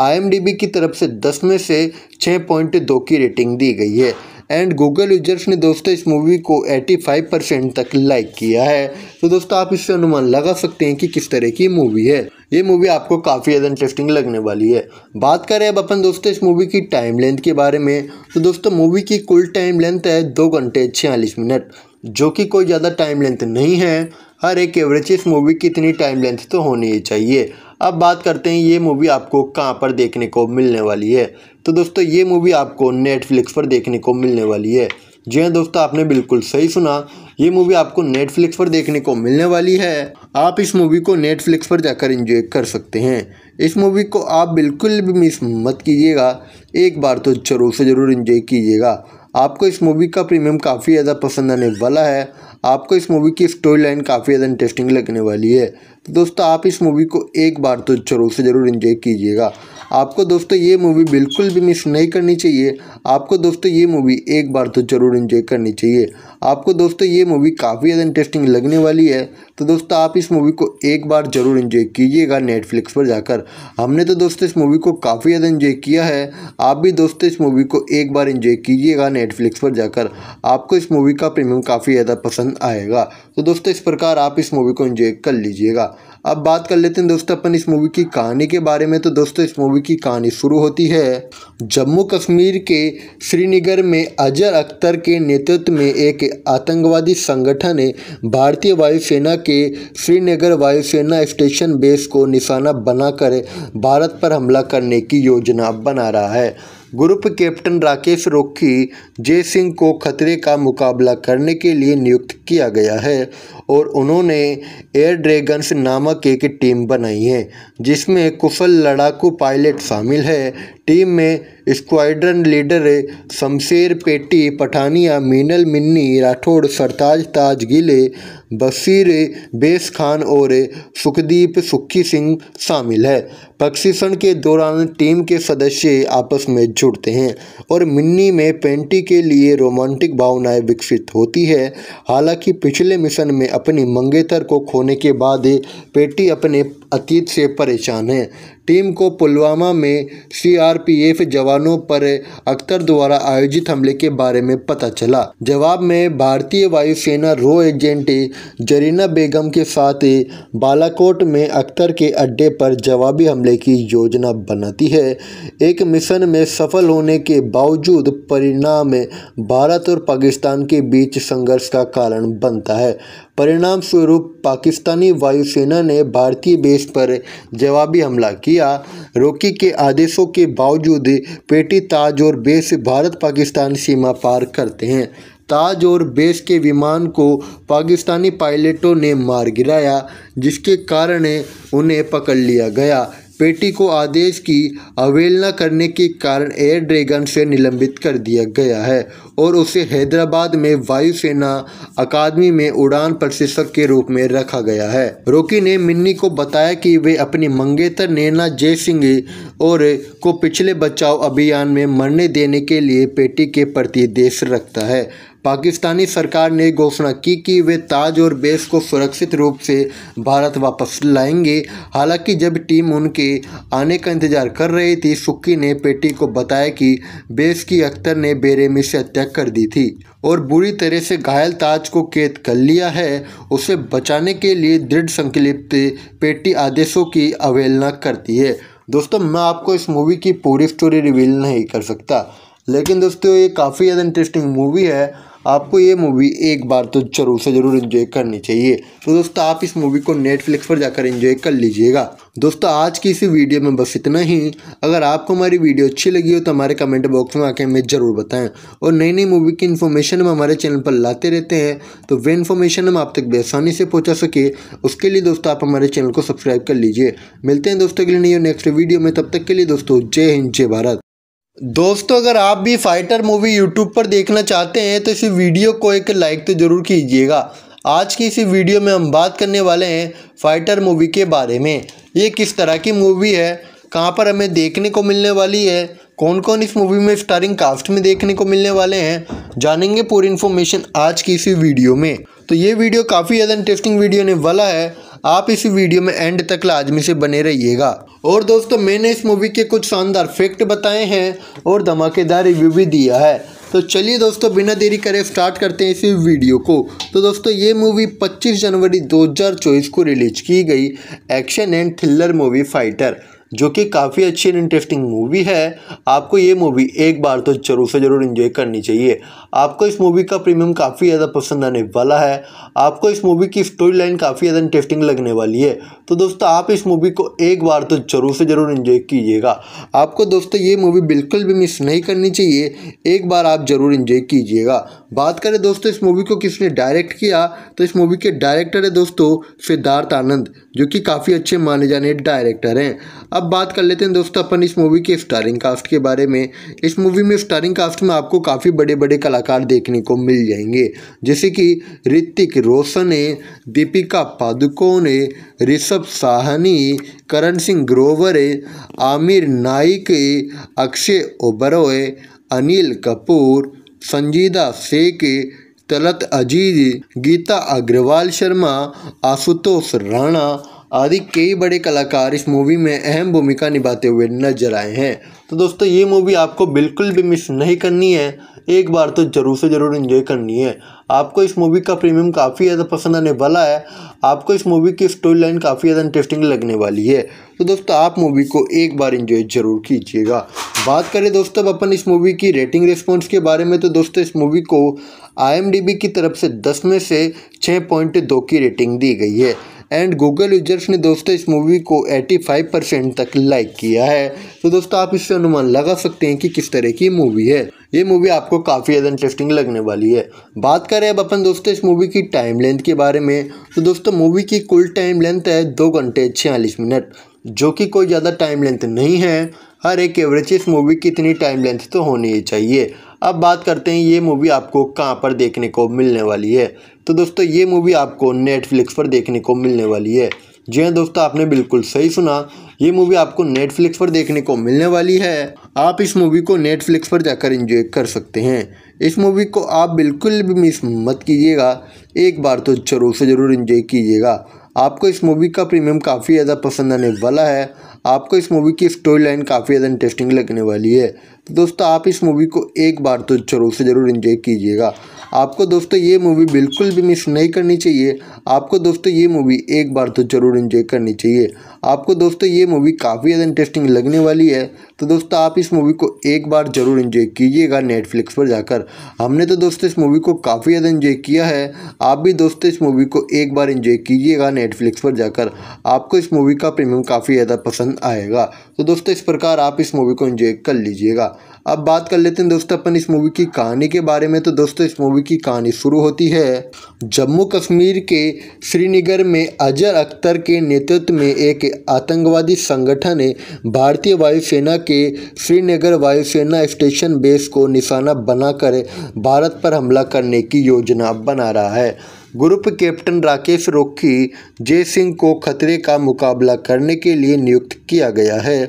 आई की तरफ से दस में से छः पॉइंट दो की रेटिंग दी गई है एंड गूगल यूजर्स ने दोस्तों इस मूवी को 85 परसेंट तक लाइक किया है तो दोस्तों आप इससे अनुमान लगा सकते हैं कि किस तरह की मूवी है ये मूवी आपको काफ़ी ज़्यादा इंटरेस्टिंग लगने वाली है बात करें अब अपन दोस्तों इस मूवी की टाइम लेंथ के बारे में तो दोस्तों मूवी की कुल टाइम लेंथ है दो घंटे छियालीस मिनट जो कि कोई ज़्यादा टाइम लेंथ नहीं है हर एक एवरेज इस मूवी की इतनी टाइम लेंथ तो होनी ही चाहिए अब बात करते हैं ये मूवी आपको कहाँ पर देखने को मिलने वाली है तो दोस्तों ये मूवी आपको नेटफ्लिक्स पर देखने को मिलने वाली है जी हाँ दोस्तों आपने बिल्कुल सही सुना ये मूवी आपको नेटफ्लिक्स पर देखने को मिलने वाली है आप इस मूवी को नेटफ्लिक्स पर जाकर इंजॉय कर सकते हैं इस मूवी को आप बिल्कुल भी मिस मत कीजिएगा एक बार तो ज़रूर से ज़रूर इन्जॉय कीजिएगा आपको इस मूवी का प्रीमियम काफ़ी ज़्यादा पसंद आने वाला है आपको इस मूवी की स्टोरी लाइन काफ़ी ज़्यादा इंटरेस्टिंग लगने वाली है तो दोस्तों आप इस मूवी को एक बार तो जरूर से ज़रूर इन्जॉय कीजिएगा आपको दोस्तों ये मूवी बिल्कुल भी मिस नहीं करनी चाहिए आपको दोस्तों ये मूवी एक बार तो ज़रूर इन्जॉय करनी चाहिए आपको दोस्तों ये मूवी काफ़ी ज़्यादा इंटरेस्टिंग लगने वाली है तो दोस्तों आप इस मूवी को एक बार ज़रूर इन्जॉय कीजिएगा नेटफ्लिक्स पर जाकर हमने तो दोस्तों इस मूवी को काफ़ी ज़्यादा इन्जॉय किया है आप भी दोस्तों इस मूवी को एक बार इन्जॉय कीजिएगा नेटफ्लिक्स पर जाकर आपको इस मूवी का प्रीमियम काफ़ी ज़्यादा पसंद आएगा तो दोस्तों इस प्रकार आप इस मूवी को इन्जॉय कर लीजिएगा अब बात कर लेते हैं दोस्तों अपन इस मूवी की कहानी के बारे में तो दोस्तों इस मूवी की कहानी शुरू होती है जम्मू कश्मीर के श्रीनगर में अजर अख्तर के नेतृत्व में एक आतंकवादी संगठन ने भारतीय वायुसेना के श्रीनगर वायुसेना स्टेशन बेस को निशाना बनाकर भारत पर हमला करने की योजना बना रहा है ग्रुप कैप्टन राकेश रोखी जय सिंह को खतरे का मुकाबला करने के लिए नियुक्त किया गया है और उन्होंने एयर ड्रैगन्स नामक एक टीम बनाई है जिसमें कुशल लड़ाकू पायलट शामिल है टीम में स्क्वाड्रन लीडर शमशेर पेटी पठानिया मीनल मिन्नी राठौड़ सरताज ताज गिले बशीर बेस खान और सुखदीप सुखी सिंह शामिल है प्रशिक्षण के दौरान टीम के सदस्य आपस में जुड़ते हैं और मिन्नी में पेंटी के लिए रोमांटिक भावनाएं विकसित होती है हालांकि पिछले मिशन में अपनी मंगेतर को खोने के बाद पेटी अपने अतीत से परेशान है टीम को पुलवामा में सीआरपीएफ जवानों पर अख्तर द्वारा आयोजित हमले के बारे में पता चला जवाब में भारतीय वायुसेना रो एजेंट जरीना बेगम के साथ बालाकोट में अख्तर के अड्डे पर जवाबी हमले की योजना बनाती है एक मिशन में सफल होने के बावजूद परिणाम भारत और पाकिस्तान के बीच संघर्ष का कारण बनता है परिणाम स्वरूप पाकिस्तानी वायुसेना ने भारतीय बेस पर जवाबी हमला किया रोकी के आदेशों के बावजूद पेटी ताज और बेस भारत पाकिस्तान सीमा पार करते हैं ताज और बेस के विमान को पाकिस्तानी पायलटों ने मार गिराया जिसके कारण उन्हें पकड़ लिया गया पेटी को आदेश की अवहेलना करने के कारण एयर ड्रैगन से निलंबित कर दिया गया है और उसे हैदराबाद में वायुसेना अकादमी में उड़ान प्रशिक्षक के रूप में रखा गया है रोकी ने मिन्नी को बताया कि वे अपनी मंगेतर नैना जय सिंह और को पिछले बचाव अभियान में मरने देने के लिए पेटी के प्रति देश रखता है पाकिस्तानी सरकार ने घोषणा की कि वे ताज और बेस को सुरक्षित रूप से भारत वापस लाएंगे हालांकि जब टीम उनके आने का इंतजार कर रही थी सुक्की ने पेटी को बताया कि बेस की अख्तर ने बेरेमी से हत्या कर दी थी और बुरी तरह से घायल ताज को कैद कर लिया है उसे बचाने के लिए दृढ़ संकलिप्त पेटी आदेशों की अवहेलना करती है दोस्तों मैं आपको इस मूवी की पूरी स्टोरी रिवील नहीं कर सकता लेकिन दोस्तों ये काफ़ी ज़्यादा इंटरेस्टिंग मूवी है आपको ये मूवी एक बार तो ज़रूर से ज़रूर इन्जॉय करनी चाहिए तो दोस्तों आप इस मूवी को नेटफ्लिक्स पर जाकर इन्जॉय कर लीजिएगा दोस्तों आज की इसी वीडियो में बस इतना ही अगर आपको हमारी वीडियो अच्छी लगी हो तो हमारे कमेंट बॉक्स में आके हमें ज़रूर बताएं और नई नई मूवी की इन्फॉर्मेशन हम हमारे चैनल पर लाते रहते हैं तो वे इन्फॉर्मेशन हम आप तक बेसानी से पहुँचा सके उसके लिए दोस्तों आप हमारे चैनल को सब्सक्राइब कर लीजिए मिलते हैं दोस्तों के लिए नहीं नेक्स्ट वीडियो में तब तक के लिए दोस्तों जय हिंद जय भारत दोस्तों अगर आप भी फाइटर मूवी यूट्यूब पर देखना चाहते हैं तो इस वीडियो को एक लाइक तो ज़रूर कीजिएगा आज की इस वीडियो में हम बात करने वाले हैं फाइटर मूवी के बारे में ये किस तरह की मूवी है कहाँ पर हमें देखने को मिलने वाली है कौन कौन इस मूवी में स्टारिंग कास्ट में देखने को मिलने वाले हैं जानेंगे पूरी इन्फॉर्मेशन आज की इसी वीडियो में तो ये वीडियो काफ़ी ज़्यादा इंटरेस्टिंग वीडियो ने वाला है आप इस वीडियो में एंड तक लाजमी से बने रहिएगा और दोस्तों मैंने इस मूवी के कुछ शानदार फैक्ट बताए हैं और धमाकेदार रिव्यू भी दिया है तो चलिए दोस्तों बिना देरी करे स्टार्ट करते हैं इस वीडियो को तो दोस्तों ये मूवी 25 जनवरी 2024 को रिलीज की गई action and thriller movie fighter जो कि काफ़ी अच्छी एंड इंटरेस्टिंग मूवी है आपको ये मूवी एक बार तो जरूर से ज़रूर इन्जॉय करनी चाहिए आपको इस मूवी का प्रीमियम काफ़ी ज़्यादा पसंद आने वाला है आपको इस मूवी की स्टोरी लाइन काफ़ी ज़्यादा इंटरेस्टिंग लगने वाली है तो दोस्तों आप इस मूवी को एक बार तो ज़रूर से ज़रूर इन्जॉय कीजिएगा आपको दोस्तों ये मूवी बिल्कुल भी मिस नहीं करनी चाहिए एक बार आप ज़रूर इन्जॉय कीजिएगा बात करें दोस्तों इस मूवी को किसने डायरेक्ट किया तो इस मूवी के डायरेक्टर है दोस्तों सिद्धार्थ आनंद जो कि काफ़ी अच्छे माने जाने डायरेक्टर हैं अब अब बात कर लेते हैं दोस्तों अपन इस मूवी के स्टारिंग कास्ट के बारे में इस मूवी में स्टारिंग कास्ट में आपको काफ़ी बड़े बड़े कलाकार देखने को मिल जाएंगे जैसे कि ऋतिक रोशन है दीपिका पादुकोण है ऋषभ साहनी करण सिंह ग्रोवर है आमिर नाइक अक्षय ओबरो अनिल कपूर संजीदा शेख तलत अजीज गीता अग्रवाल शर्मा आशुतोष राणा आदि कई बड़े कलाकार इस मूवी में अहम भूमिका निभाते हुए नजर आए हैं तो दोस्तों ये मूवी आपको बिल्कुल भी मिस नहीं करनी है एक बार तो ज़रूर से ज़रूर इन्जॉय करनी है आपको इस मूवी का प्रीमियम काफ़ी ज़्यादा पसंद आने वाला है आपको इस मूवी की स्टोरी लाइन काफ़ी ज़्यादा इंटरेस्टिंग लगने वाली है तो दोस्तों आप मूवी को एक बार इन्जॉय ज़रूर कीजिएगा बात करें दोस्तों अब अपन इस मूवी की रेटिंग रिस्पॉन्स के बारे में तो दोस्तों इस मूवी को आई की तरफ से दस में से छः पॉइंट दो की रेटिंग दी गई है एंड गूगल यूजर्स ने दोस्तों इस मूवी को 85 परसेंट तक लाइक किया है तो दोस्तों आप इससे अनुमान लगा सकते हैं कि किस तरह की मूवी है ये मूवी आपको काफ़ी ज़्यादा इंटरेस्टिंग लगने वाली है बात करें अब अपन दोस्तों इस मूवी की टाइम लेंथ के बारे में तो दोस्तों मूवी की कुल टाइम लेंथ है दो घंटे छियालीस मिनट जो कि कोई ज़्यादा टाइम लेंथ नहीं है हर एक एवरेज इस मूवी की इतनी टाइम लेंथ तो होनी ही चाहिए अब बात करते हैं ये मूवी आपको कहाँ पर देखने को मिलने वाली है तो दोस्तों ये मूवी आपको नेटफ्लिक्स पर देखने को मिलने वाली है जी हाँ दोस्तों आपने बिल्कुल सही सुना ये मूवी आपको नेटफ्लिक्स पर देखने को मिलने वाली है आप इस मूवी को नेटफ्लिक्स पर जाकर इंजॉय कर सकते हैं इस मूवी को आप बिल्कुल भी मिस मत कीजिएगा एक बार तो ज़रूर से ज़रूर इन्जॉय कीजिएगा आपको इस मूवी का प्रीमियम काफ़ी ज़्यादा पसंद आने वाला है आपको इस मूवी की स्टोरी लाइन काफ़ी ज़्यादा इंटरेस्टिंग लगने वाली है तो दोस्तों आप इस मूवी को एक बार तो जरूर से ज़रूर इन्जॉय कीजिएगा आपको दोस्तों ये मूवी बिल्कुल भी मिस नहीं करनी चाहिए आपको दोस्तों ये मूवी एक बार तो ज़रूर इन्जॉय करनी चाहिए आपको दोस्तों ये मूवी काफ़ी ज़्यादा इंटरेस्टिंग लगने वाली है तो दोस्तों आप इस मूवी को एक बार ज़रूर इन्जॉय कीजिएगा नेटफ्लिक्स पर जाकर हमने तो दोस्तों इस मूवी को काफ़ी ज़्यादा इन्जॉय किया है आप भी दोस्तों इस मूवी को एक बार इन्जॉय कीजिएगा नेटफ्लिक्स पर जाकर आपको इस मूवी का प्रीमियम काफ़ी ज़्यादा पसंद आएगा तो दोस्तों इस प्रकार आप इस मूवी को इन्जॉय कर लीजिएगा अब बात कर लेते हैं दोस्तों अपन इस मूवी की कहानी के बारे में तो दोस्तों इस मूवी की कहानी शुरू होती है जम्मू कश्मीर के श्रीनगर में अजर अख्तर के नेतृत्व में एक आतंकवादी संगठन ने भारतीय वायुसेना के श्रीनगर वायुसेना स्टेशन बेस को निशाना बनाकर भारत पर हमला करने की योजना बना रहा है ग्रुप कैप्टन राकेश रोखी जय सिंह को खतरे का मुकाबला करने के लिए नियुक्त किया गया है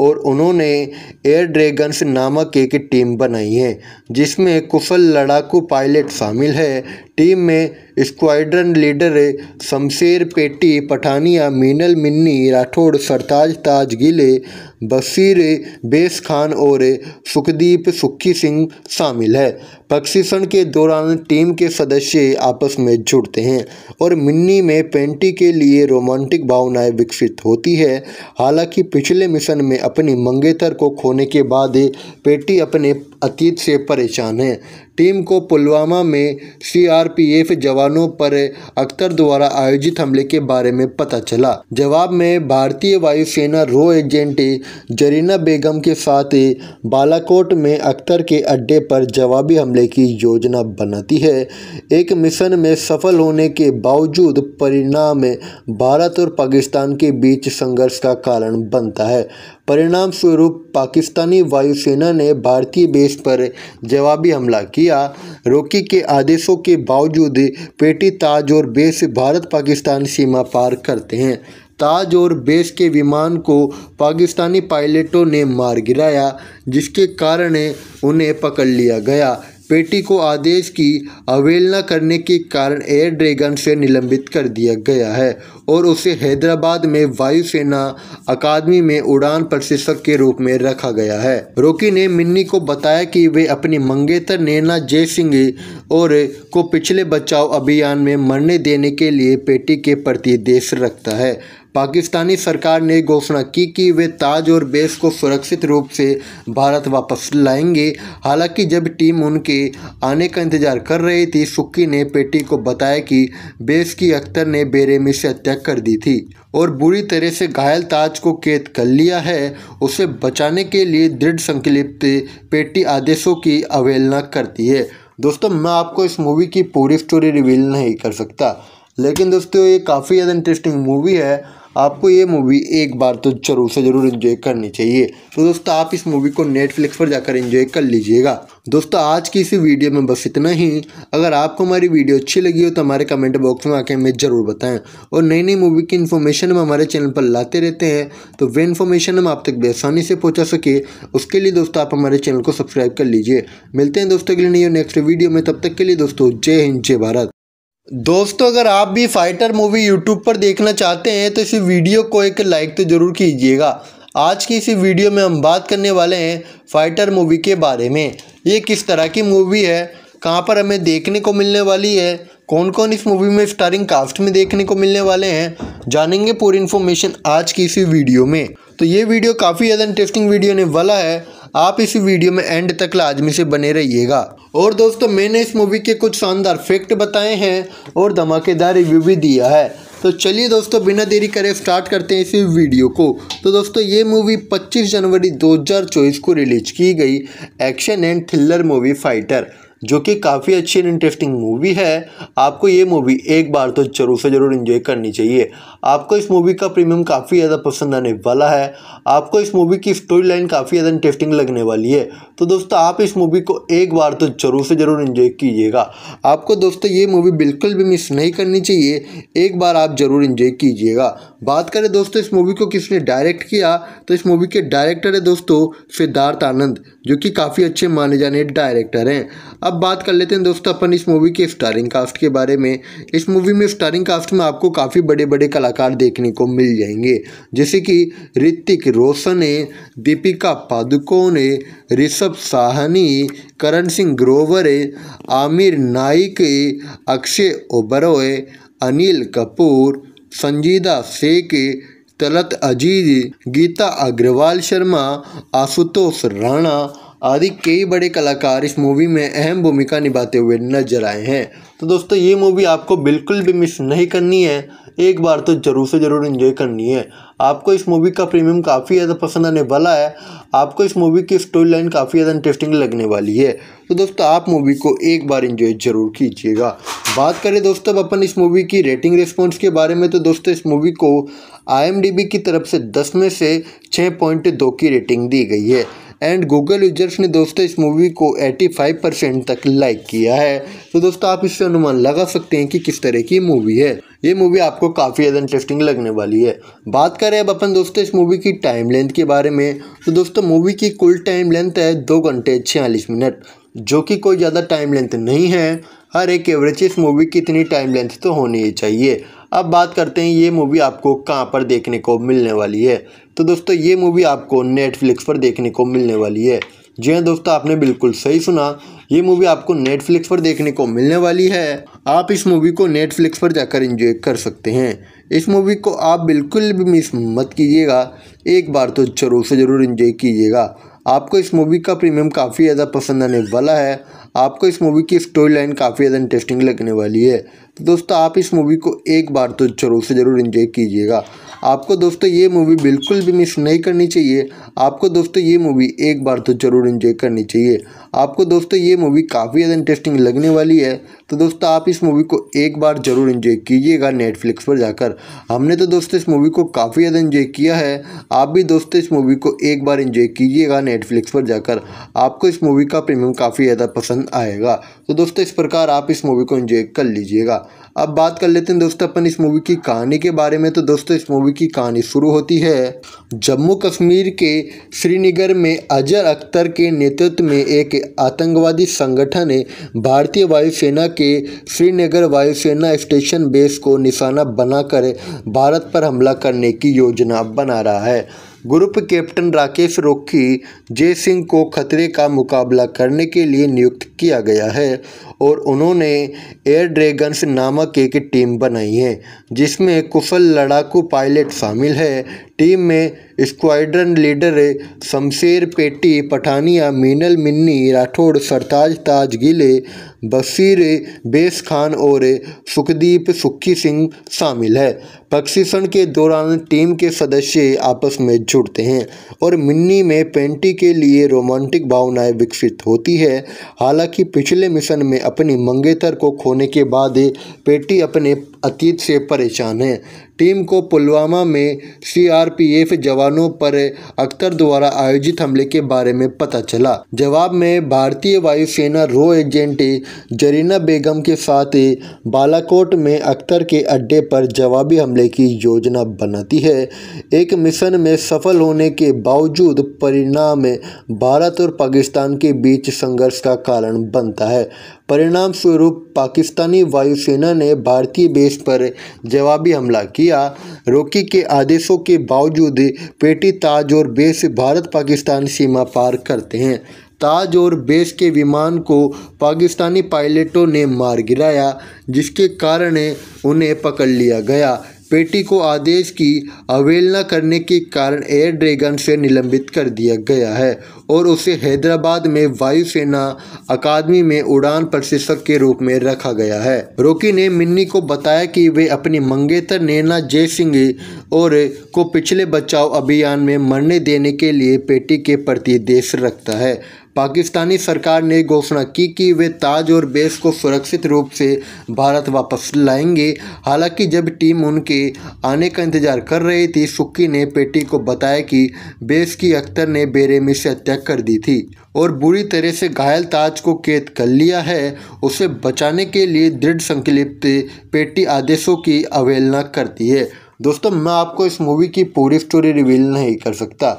और उन्होंने एयर ड्रैगन्स नामक एक टीम बनाई है जिसमें कुशल लड़ाकू पायलट शामिल है टीम में स्क्वाड्रन लीडर शमशेर पेटी पठानिया मीनल मिन्नी राठौड़ सरताज ताज गिले बशीर बेस खान और सुखदीप सुखी सिंह शामिल है प्रशिक्षण के दौरान टीम के सदस्य आपस में जुड़ते हैं और मिन्नी में पेंटी के लिए रोमांटिक भावनाएं विकसित होती है हालांकि पिछले मिशन में अपनी मंगेतर को खोने के बाद पेटी अपने अतीत से परेशान हैं टीम को पुलवामा में सीआरपीएफ जवानों पर अख्तर द्वारा आयोजित हमले के बारे में पता चला जवाब में भारतीय वायुसेना रो एजेंट जरीना बेगम के साथ बालाकोट में अख्तर के अड्डे पर जवाबी हमले की योजना बनाती है एक मिशन में सफल होने के बावजूद परिणाम भारत और पाकिस्तान के बीच संघर्ष का कारण बनता है परिणाम स्वरूप पाकिस्तानी वायुसेना ने भारतीय बेस प्रदेश पर जवाबी हमला किया रोकी के आदेशों के बावजूद पेटी ताज और बेस भारत पाकिस्तान सीमा पार करते हैं ताज और बेस के विमान को पाकिस्तानी पायलटों ने मार गिराया जिसके कारण उन्हें पकड़ लिया गया पेटी को आदेश की अवहेलना करने के कारण एयर ड्रैगन से निलंबित कर दिया गया है और उसे हैदराबाद में वायुसेना अकादमी में उड़ान प्रशिक्षक के रूप में रखा गया है रोकी ने मिन्नी को बताया कि वे अपनी मंगेतर नैना जय सिंह और को पिछले बचाव अभियान में मरने देने के लिए पेटी के प्रति देश रखता है पाकिस्तानी सरकार ने घोषणा की कि वे ताज और बेस को सुरक्षित रूप से भारत वापस लाएंगे हालांकि जब टीम उनके आने का इंतजार कर रही थी सुक्की ने पेटी को बताया कि बेस की अख्तर ने बेरेमी से हत्या कर दी थी और बुरी तरह से घायल ताज को कैद कर लिया है उसे बचाने के लिए दृढ़ संकलिप्त पेटी आदेशों की अवहेलना करती है दोस्तों मैं आपको इस मूवी की पूरी स्टोरी रिवील नहीं कर सकता लेकिन दोस्तों ये काफ़ी ज़्यादा इंटरेस्टिंग मूवी है आपको ये मूवी एक बार तो ज़रूर से ज़रूर इन्जॉय करनी चाहिए तो दोस्तों आप इस मूवी को नेटफ्लिक्स पर जाकर इन्जॉय कर लीजिएगा दोस्तों आज की इसी वीडियो में बस इतना ही अगर आपको हमारी वीडियो अच्छी लगी हो तो हमारे कमेंट बॉक्स में आके हमें ज़रूर बताएं और नई नई मूवी की इन्फॉर्मेशन हम हमारे चैनल पर लाते रहते हैं तो वे इन्फॉर्मेशन हम आप तक बेसानी से पहुँचा सके उसके लिए दोस्तों आप हमारे चैनल को सब्सक्राइब कर लीजिए मिलते हैं दोस्तों के लिए नहीं नेक्स्ट वीडियो में तब तक के लिए दोस्तों जय हिंद जय भारत दोस्तों अगर आप भी फाइटर मूवी यूट्यूब पर देखना चाहते हैं तो इस वीडियो को एक लाइक तो ज़रूर कीजिएगा आज की इस वीडियो में हम बात करने वाले हैं फाइटर मूवी के बारे में ये किस तरह की मूवी है कहाँ पर हमें देखने को मिलने वाली है कौन कौन इस मूवी में स्टारिंग कास्ट में देखने को मिलने वाले हैं जानेंगे पूरी इन्फॉर्मेशन आज की इसी वीडियो में तो ये वीडियो काफ़ी ज़्यादा इंटरेस्टिंग वीडियो होने वाला है आप इस वीडियो में एंड तक लाजमी से बने रहिएगा और दोस्तों मैंने इस मूवी के कुछ शानदार फैक्ट बताए हैं और धमाकेदार रिव्यू भी दिया है तो चलिए दोस्तों बिना देरी करे स्टार्ट करते हैं इस वीडियो को तो दोस्तों ये मूवी 25 जनवरी 2024 को रिलीज की गई action and thriller movie fighter जो कि काफ़ी अच्छी एंड इंटरेस्टिंग मूवी है आपको ये मूवी एक बार तो ज़रूर से ज़रूर इन्जॉय करनी चाहिए आपको इस मूवी का प्रीमियम काफ़ी ज़्यादा पसंद आने वाला है आपको इस मूवी की स्टोरी लाइन काफ़ी ज़्यादा इंटरेस्टिंग लगने वाली है तो दोस्तों आप इस मूवी को एक बार तो ज़रूर से ज़रूर इन्जॉय कीजिएगा आपको दोस्तों ये मूवी बिल्कुल भी मिस नहीं करनी चाहिए एक बार आप ज़रूर इन्जॉय कीजिएगा बात करें दोस्तों इस मूवी को किसने डायरेक्ट किया तो इस मूवी के डायरेक्टर है दोस्तों सिद्धार्थ आनंद जो कि काफ़ी अच्छे माने जाने डायरेक्टर हैं अब बात कर लेते हैं दोस्तों अपन इस मूवी के स्टारिंग कास्ट के बारे में इस मूवी में स्टारिंग कास्ट में आपको काफ़ी बड़े बड़े कलाकार देखने को मिल जाएंगे जैसे कि ऋतिक रोशन है दीपिका पादुकोण है ऋषभ साहनी करण सिंह ग्रोवर है आमिर नाइक अक्षय ओबरो अनिल कपूर संजीदा शेख तलत अजीज गीता अग्रवाल शर्मा आशुतोष राणा आदि कई बड़े कलाकार इस मूवी में अहम भूमिका निभाते हुए नजर आए हैं तो दोस्तों ये मूवी आपको बिल्कुल भी मिस नहीं करनी है एक बार तो ज़रूर से ज़रूर इन्जॉय करनी है आपको इस मूवी का प्रीमियम काफ़ी ज़्यादा पसंद आने वाला है आपको इस मूवी की स्टोरी लाइन काफ़ी ज़्यादा इंटरेस्टिंग लगने वाली है तो दोस्तों आप मूवी को एक बार इन्जॉय ज़रूर कीजिएगा बात करें दोस्तों अब अपन इस मूवी की रेटिंग रिस्पॉन्स के बारे में तो दोस्तों इस मूवी को आई की तरफ से दस में से छः पॉइंट दो की रेटिंग दी गई है एंड गूगल यूजर्स ने दोस्तों इस मूवी को 85 परसेंट तक लाइक किया है तो दोस्तों आप इससे अनुमान लगा सकते हैं कि किस तरह की मूवी है ये मूवी आपको काफ़ी ज़्यादा इंटरेस्टिंग लगने वाली है बात करें अब अपन दोस्तों इस मूवी की टाइम लेंथ के बारे में तो दोस्तों मूवी की कुल टाइम लेंथ है दो घंटे छियालीस मिनट जो कि कोई ज़्यादा टाइम लेंथ नहीं है हर एक एवरेज इस मूवी की इतनी टाइम लेंथ तो होनी ही चाहिए अब बात करते हैं ये मूवी आपको कहाँ पर देखने को मिलने वाली है तो दोस्तों ये मूवी आपको नेटफ्लिक्स पर देखने को मिलने वाली है जी हाँ दोस्तों आपने बिल्कुल सही सुना ये मूवी आपको नेटफ्लिक्स पर देखने को मिलने वाली है आप इस मूवी को नेटफ्लिक्स पर जाकर इंजॉय कर सकते हैं इस मूवी को आप बिल्कुल भी मिस मत कीजिएगा एक बार तो ज़रूर से ज़रूर इन्जॉय कीजिएगा आपको इस मूवी का प्रीमियम काफ़ी ज़्यादा पसंद आने वाला है आपको इस मूवी की स्टोरी लाइन काफ़ी ज़्यादा इंटरेस्टिंग लगने वाली है तो दोस्तों आप इस मूवी को एक बार तो जरूर से ज़रूर इन्जॉय कीजिएगा आपको दोस्तों ये मूवी बिल्कुल भी मिस नहीं करनी चाहिए आपको दोस्तों ये मूवी एक बार तो ज़रूर इन्जॉय करनी चाहिए आपको दोस्तों ये मूवी काफ़ी ज़्यादा इंटरेस्टिंग लगने वाली है तो दोस्तों आप इस मूवी को एक बार ज़रूर इन्जॉय कीजिएगा नेटफ्लिक्स पर जाकर हमने तो दोस्तों इस मूवी को काफ़ी ज़्यादा इन्जॉय किया है आप भी दोस्तों इस मूवी को एक बार इन्जॉय कीजिएगा नेटफ्लिक्स पर जाकर आपको इस मूवी का प्रीमियम काफ़ी ज़्यादा पसंद आएगा तो दोस्तों इस प्रकार आप इस मूवी को इन्जॉय कर लीजिएगा अब बात कर लेते हैं दोस्तों अपन इस मूवी की कहानी के बारे में तो दोस्तों इस मूवी की कहानी शुरू होती है जम्मू कश्मीर के श्रीनगर में अजर अख्तर के नेतृत्व में एक आतंकवादी संगठन ने भारतीय वायुसेना के श्रीनगर वायुसेना स्टेशन बेस को निशाना बनाकर भारत पर हमला करने की योजना बना रहा है ग्रुप कैप्टन राकेश रोखी जय सिंह को खतरे का मुकाबला करने के लिए नियुक्त किया गया है और उन्होंने एयर ड्रैगन्स नामक एक टीम बनाई है जिसमें कुशल लड़ाकू पायलट शामिल है टीम में स्क्वाड्रन लीडर शमशेर पेटी पठानिया मीनल मिन्नी राठौड़ सरताज ताज गिले बसीर बेस खान और सुखदीप सुखी सिंह शामिल है प्रशिक्षण के दौरान टीम के सदस्य आपस में जुड़ते हैं और मिन्नी में पेंटी के लिए रोमांटिक भावनाएं विकसित होती है हालांकि पिछले मिशन में अपनी मंगेतर को खोने के बाद पेटी अपने अतीत से परेशान है टीम को पुलवामा में सीआरपीएफ जवानों पर अख्तर द्वारा आयोजित हमले के बारे में पता चला जवाब में भारतीय वायुसेना रो एजेंट जरीना बेगम के साथ बालाकोट में अख्तर के अड्डे पर जवाबी हमले की योजना बनाती है एक मिशन में सफल होने के बावजूद परिणाम भारत और पाकिस्तान के बीच संघर्ष का कारण बनता है परिणाम स्वरूप पाकिस्तानी वायुसेना ने भारतीय बेस पर जवाबी हमला किया रोकी के आदेशों के बावजूद पेटी ताज और बेस भारत पाकिस्तान सीमा पार करते हैं ताज और बेस के विमान को पाकिस्तानी पायलटों ने मार गिराया जिसके कारण उन्हें पकड़ लिया गया पेटी को आदेश की अवहेलना करने के कारण एयर ड्रैगन से निलंबित कर दिया गया है और उसे हैदराबाद में वायुसेना अकादमी में उड़ान प्रशिक्षक के रूप में रखा गया है रोकी ने मिन्नी को बताया कि वे अपनी मंगेतर नैना जय सिंह और को पिछले बचाव अभियान में मरने देने के लिए पेटी के प्रति देश रखता है पाकिस्तानी सरकार ने घोषणा की कि वे ताज और बेस को सुरक्षित रूप से भारत वापस लाएंगे हालांकि जब टीम उनके आने का इंतजार कर रही थी सुक्की ने पेटी को बताया कि बेस की अख्तर ने बेरेमी से हत्या कर दी थी और बुरी तरह से घायल ताज को कैद कर लिया है उसे बचाने के लिए दृढ़ संकलिप्त पेटी आदेशों की अवहेलना करती है दोस्तों मैं आपको इस मूवी की पूरी स्टोरी रिवील नहीं कर सकता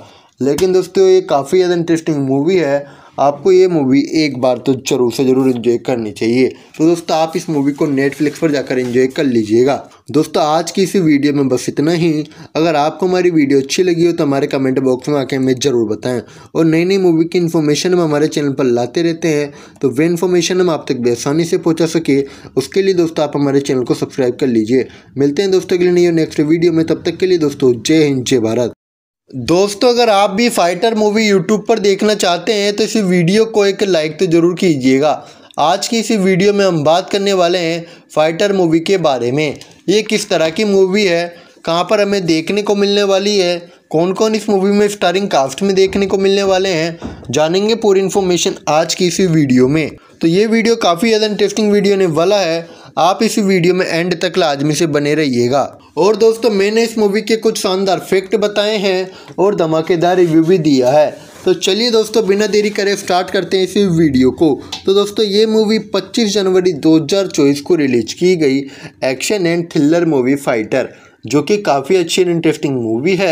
लेकिन दोस्तों ये काफ़ी ज़्यादा इंटरेस्टिंग मूवी है आपको ये मूवी एक बार तो ज़रूर से ज़रूर इन्जॉय करनी चाहिए तो दोस्तों आप इस मूवी को नेटफ्लिक्स पर जाकर इन्जॉय कर लीजिएगा दोस्तों आज की इस वीडियो में बस इतना ही अगर आपको हमारी वीडियो अच्छी लगी हो तो हमारे कमेंट बॉक्स में आके हमें ज़रूर बताएं और नई नई मूवी की इन्फॉर्मेशन हम हमारे चैनल पर लाते रहते हैं तो वे इन्फॉर्मेशन हम आप तक बेसानी से पहुँचा सके उसके लिए दोस्तों आप हमारे चैनल को सब्सक्राइब कर लीजिए मिलते हैं दोस्तों के लिए नहीं नेक्स्ट वीडियो में तब तक के लिए दोस्तों जय हिंद जय भारत दोस्तों अगर आप भी फाइटर मूवी यूट्यूब पर देखना चाहते हैं तो इस वीडियो को एक लाइक तो ज़रूर कीजिएगा आज की इसी वीडियो में हम बात करने वाले हैं फाइटर मूवी के बारे में ये किस तरह की मूवी है कहाँ पर हमें देखने को मिलने वाली है कौन कौन इस मूवी में स्टारिंग कास्ट में देखने को मिलने वाले हैं जानेंगे पूरी इन्फॉर्मेशन आज की इसी वीडियो में तो ये वीडियो काफ़ी ज़्यादा इंटरेस्टिंग वीडियो होने वाला है आप इस वीडियो में एंड तक लाजमी से बने रहिएगा और दोस्तों मैंने इस मूवी के कुछ शानदार फैक्ट बताए हैं और धमाकेदार रिव्यू भी दिया है तो चलिए दोस्तों बिना देरी करे स्टार्ट करते हैं इस वीडियो को तो दोस्तों ये मूवी 25 जनवरी 2024 को रिलीज की गई action and thriller movie fighter जो कि काफ़ी अच्छी एंड इंटरेस्टिंग मूवी है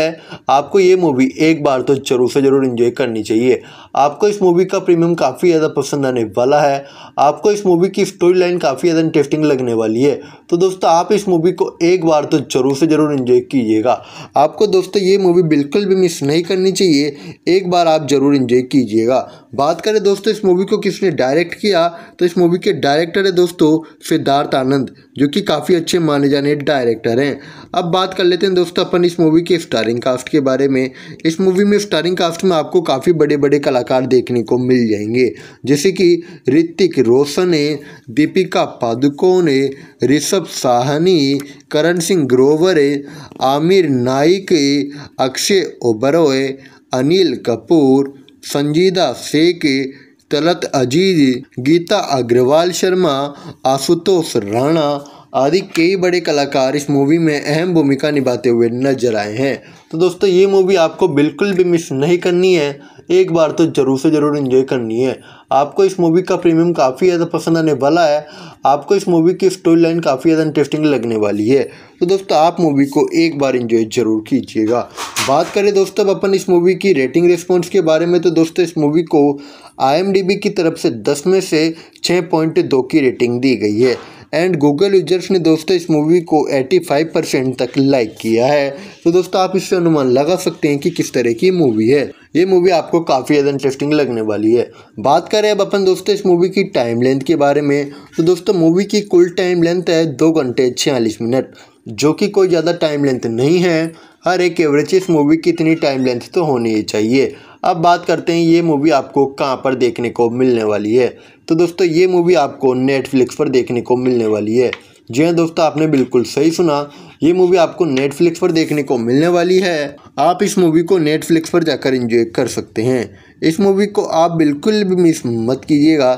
आपको ये मूवी एक बार तो ज़रूर से ज़रूर इन्जॉय करनी चाहिए आपको इस मूवी का प्रीमियम काफ़ी ज़्यादा पसंद आने वाला है आपको इस मूवी की स्टोरी लाइन काफ़ी ज़्यादा इंटरेस्टिंग लगने वाली है तो दोस्तों आप इस मूवी को एक बार तो ज़रूर से ज़रूर इन्जॉय कीजिएगा आपको दोस्तों ये मूवी बिल्कुल भी मिस नहीं करनी चाहिए एक बार आप ज़रूर इन्जॉय कीजिएगा बात करें दोस्तों इस मूवी को किसने डायरेक्ट किया तो इस मूवी के डायरेक्टर है दोस्तों सिद्धार्थ आनंद जो कि काफ़ी अच्छे माने जाने डायरेक्टर हैं अब बात कर लेते हैं दोस्तों अपन इस मूवी के स्टारिंग कास्ट के बारे में इस मूवी में स्टारिंग कास्ट में आपको काफ़ी बड़े बड़े कलाकार देखने को मिल जाएंगे जैसे कि ऋतिक रोशन है दीपिका पादुकोण है ऋषभ साहनी करण सिंह ग्रोवर है आमिर नाइक है अक्षय ओबरॉय अनिल कपूर संजीदा शेख तलत अजीज गीता अग्रवाल शर्मा आशुतोष राणा आदि कई बड़े कलाकार इस मूवी में अहम भूमिका निभाते हुए नजर आए हैं तो दोस्तों ये मूवी आपको बिल्कुल भी मिस नहीं करनी है एक बार तो ज़रूर से ज़रूर इन्जॉय करनी है आपको इस मूवी का प्रीमियम काफ़ी ज़्यादा पसंद आने वाला है आपको इस मूवी की स्टोरी लाइन काफ़ी ज़्यादा इंटरेस्टिंग लगने वाली है तो दोस्तों आप मूवी को एक बार इन्जॉय ज़रूर कीजिएगा बात करें दोस्तों अब अपन इस मूवी की रेटिंग रिस्पॉन्स के बारे में तो दोस्तों इस मूवी को आई की तरफ से दस में से छः पॉइंट दो की रेटिंग दी गई है एंड गूगल यूजर्स ने दोस्तों इस मूवी को 85 परसेंट तक लाइक किया है तो दोस्तों आप इससे अनुमान लगा सकते हैं कि किस तरह की मूवी है ये मूवी आपको काफ़ी ज़्यादा इंटरेस्टिंग लगने वाली है बात करें अब अपन दोस्तों इस मूवी की टाइम लेंथ के बारे में तो दोस्तों मूवी की कुल टाइम लेंथ है दो घंटे छियालीस मिनट जो कि कोई ज़्यादा टाइम लेंथ नहीं है हर एक एवरेज इस मूवी की इतनी टाइम लेंथ तो होनी ही चाहिए अब बात करते हैं ये मूवी आपको कहाँ पर देखने को मिलने वाली है तो दोस्तों ये मूवी आपको नेटफ्लिक्स पर देखने को मिलने वाली है जी हाँ दोस्तों आपने बिल्कुल सही सुना ये मूवी आपको नेटफ्लिक्स पर देखने को मिलने वाली है आप इस मूवी को नेटफ्लिक्स पर जाकर इंजॉय कर सकते हैं इस मूवी को आप बिल्कुल भी मिस मत कीजिएगा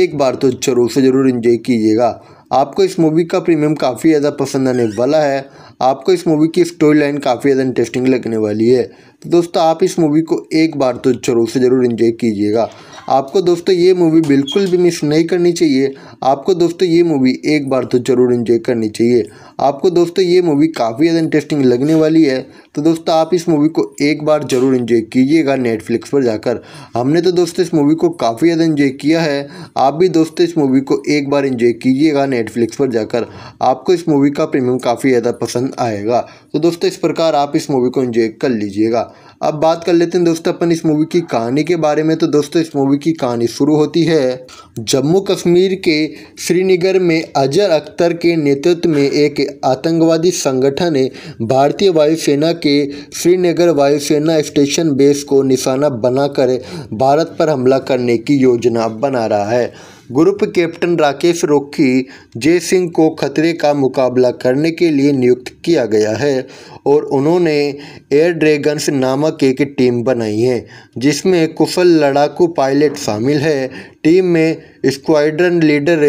एक बार तो ज़रूर से ज़रूर इन्जॉय कीजिएगा आपको इस मूवी का प्रीमियम काफ़ी ज़्यादा पसंद आने वाला है आपको इस मूवी की स्टोरी लाइन काफ़ी ज़्यादा इंटरेस्टिंग लगने वाली है तो दोस्तों आप इस मूवी को एक बार तो ज़रूर से ज़रूर इन्जॉय कीजिएगा आपको दोस्तों ये मूवी बिल्कुल भी मिस नहीं करनी चाहिए आपको दोस्तों ये मूवी एक बार तो ज़रूर इन्जॉय करनी चाहिए आपको दोस्तों ये मूवी काफ़ी ज़्यादा इंटरेस्टिंग लगने वाली है तो दोस्तों आप इस मूवी को एक बार ज़रूर इन्जॉय कीजिएगा नेटफ्लिक्स पर जाकर हमने तो दोस्तों इस मूवी को काफ़ी ज़्यादा इन्जॉय किया है आप भी दोस्तों इस मूवी को एक बार इन्जॉय कीजिएगा नेटफ्लिक्स पर जाकर आपको इस मूवी का प्रीमियम काफ़ी ज़्यादा पसंद आएगा तो दोस्तों इस प्रकार आप इस मूवी को इन्जॉय कर लीजिएगा अब बात कर लेते हैं दोस्तों अपन इस मूवी की कहानी के बारे में तो दोस्तों इस मूवी की कहानी शुरू होती है जम्मू कश्मीर के श्रीनगर में अजर अख्तर के नेतृत्व में एक आतंकवादी संगठन ने भारतीय वायुसेना के श्रीनगर वायुसेना स्टेशन बेस को निशाना बनाकर भारत पर हमला करने की योजना बना रहा है ग्रुप कैप्टन राकेश रोखी जय सिंह को खतरे का मुकाबला करने के लिए नियुक्त किया गया है और उन्होंने एयर ड्रैगन्स नामक एक टीम बनाई है जिसमें कुशल लड़ाकू पायलट शामिल है टीम में स्क्वाड्रन लीडर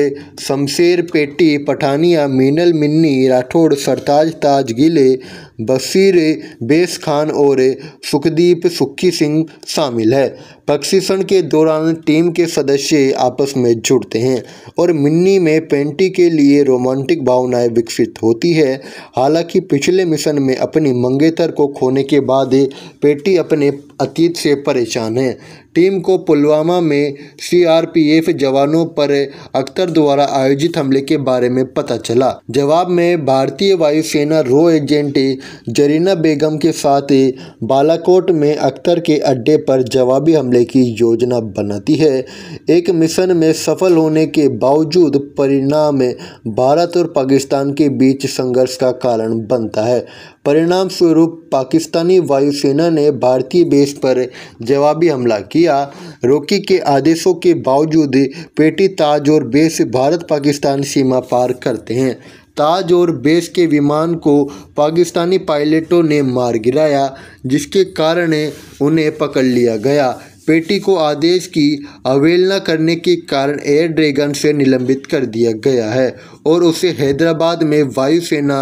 शमशेर पेटी पठानिया मीनल मिन्नी राठौड़ सरताज ताज गिले बसीर बेस खान और सुखदीप सुखी सिंह शामिल है प्रशिक्षण के दौरान टीम के सदस्य आपस में जुड़ते हैं और मिन्नी में पेंटी के लिए रोमांटिक भावनाएं विकसित होती है हालांकि पिछले मिशन में अपनी मंगेतर को खोने के बाद पेटी अपने अतीत से परेशान है टीम को पुलवामा में सीआरपीएफ जवानों पर अख्तर द्वारा आयोजित हमले के बारे में पता चला जवाब में भारतीय वायुसेना रो एजेंट जरीना बेगम के साथ बालाकोट में अख्तर के अड्डे पर जवाबी हमले की योजना बनाती है एक मिशन में सफल होने के बावजूद परिणाम भारत और पाकिस्तान के बीच संघर्ष का कारण बनता है परिणाम स्वरूप पाकिस्तानी वायुसेना ने भारतीय बेस पर जवाबी हमला किया दिया रोकी के आदेशों के बावजूद पेटी ताज और बेस भारत पाकिस्तान सीमा पार करते हैं ताज और बेस के विमान को पाकिस्तानी पायलटों ने मार गिराया जिसके कारण उन्हें पकड़ लिया गया पेटी को आदेश की अवहेलना करने के कारण एयर ड्रैगन से निलंबित कर दिया गया है और उसे हैदराबाद में वायुसेना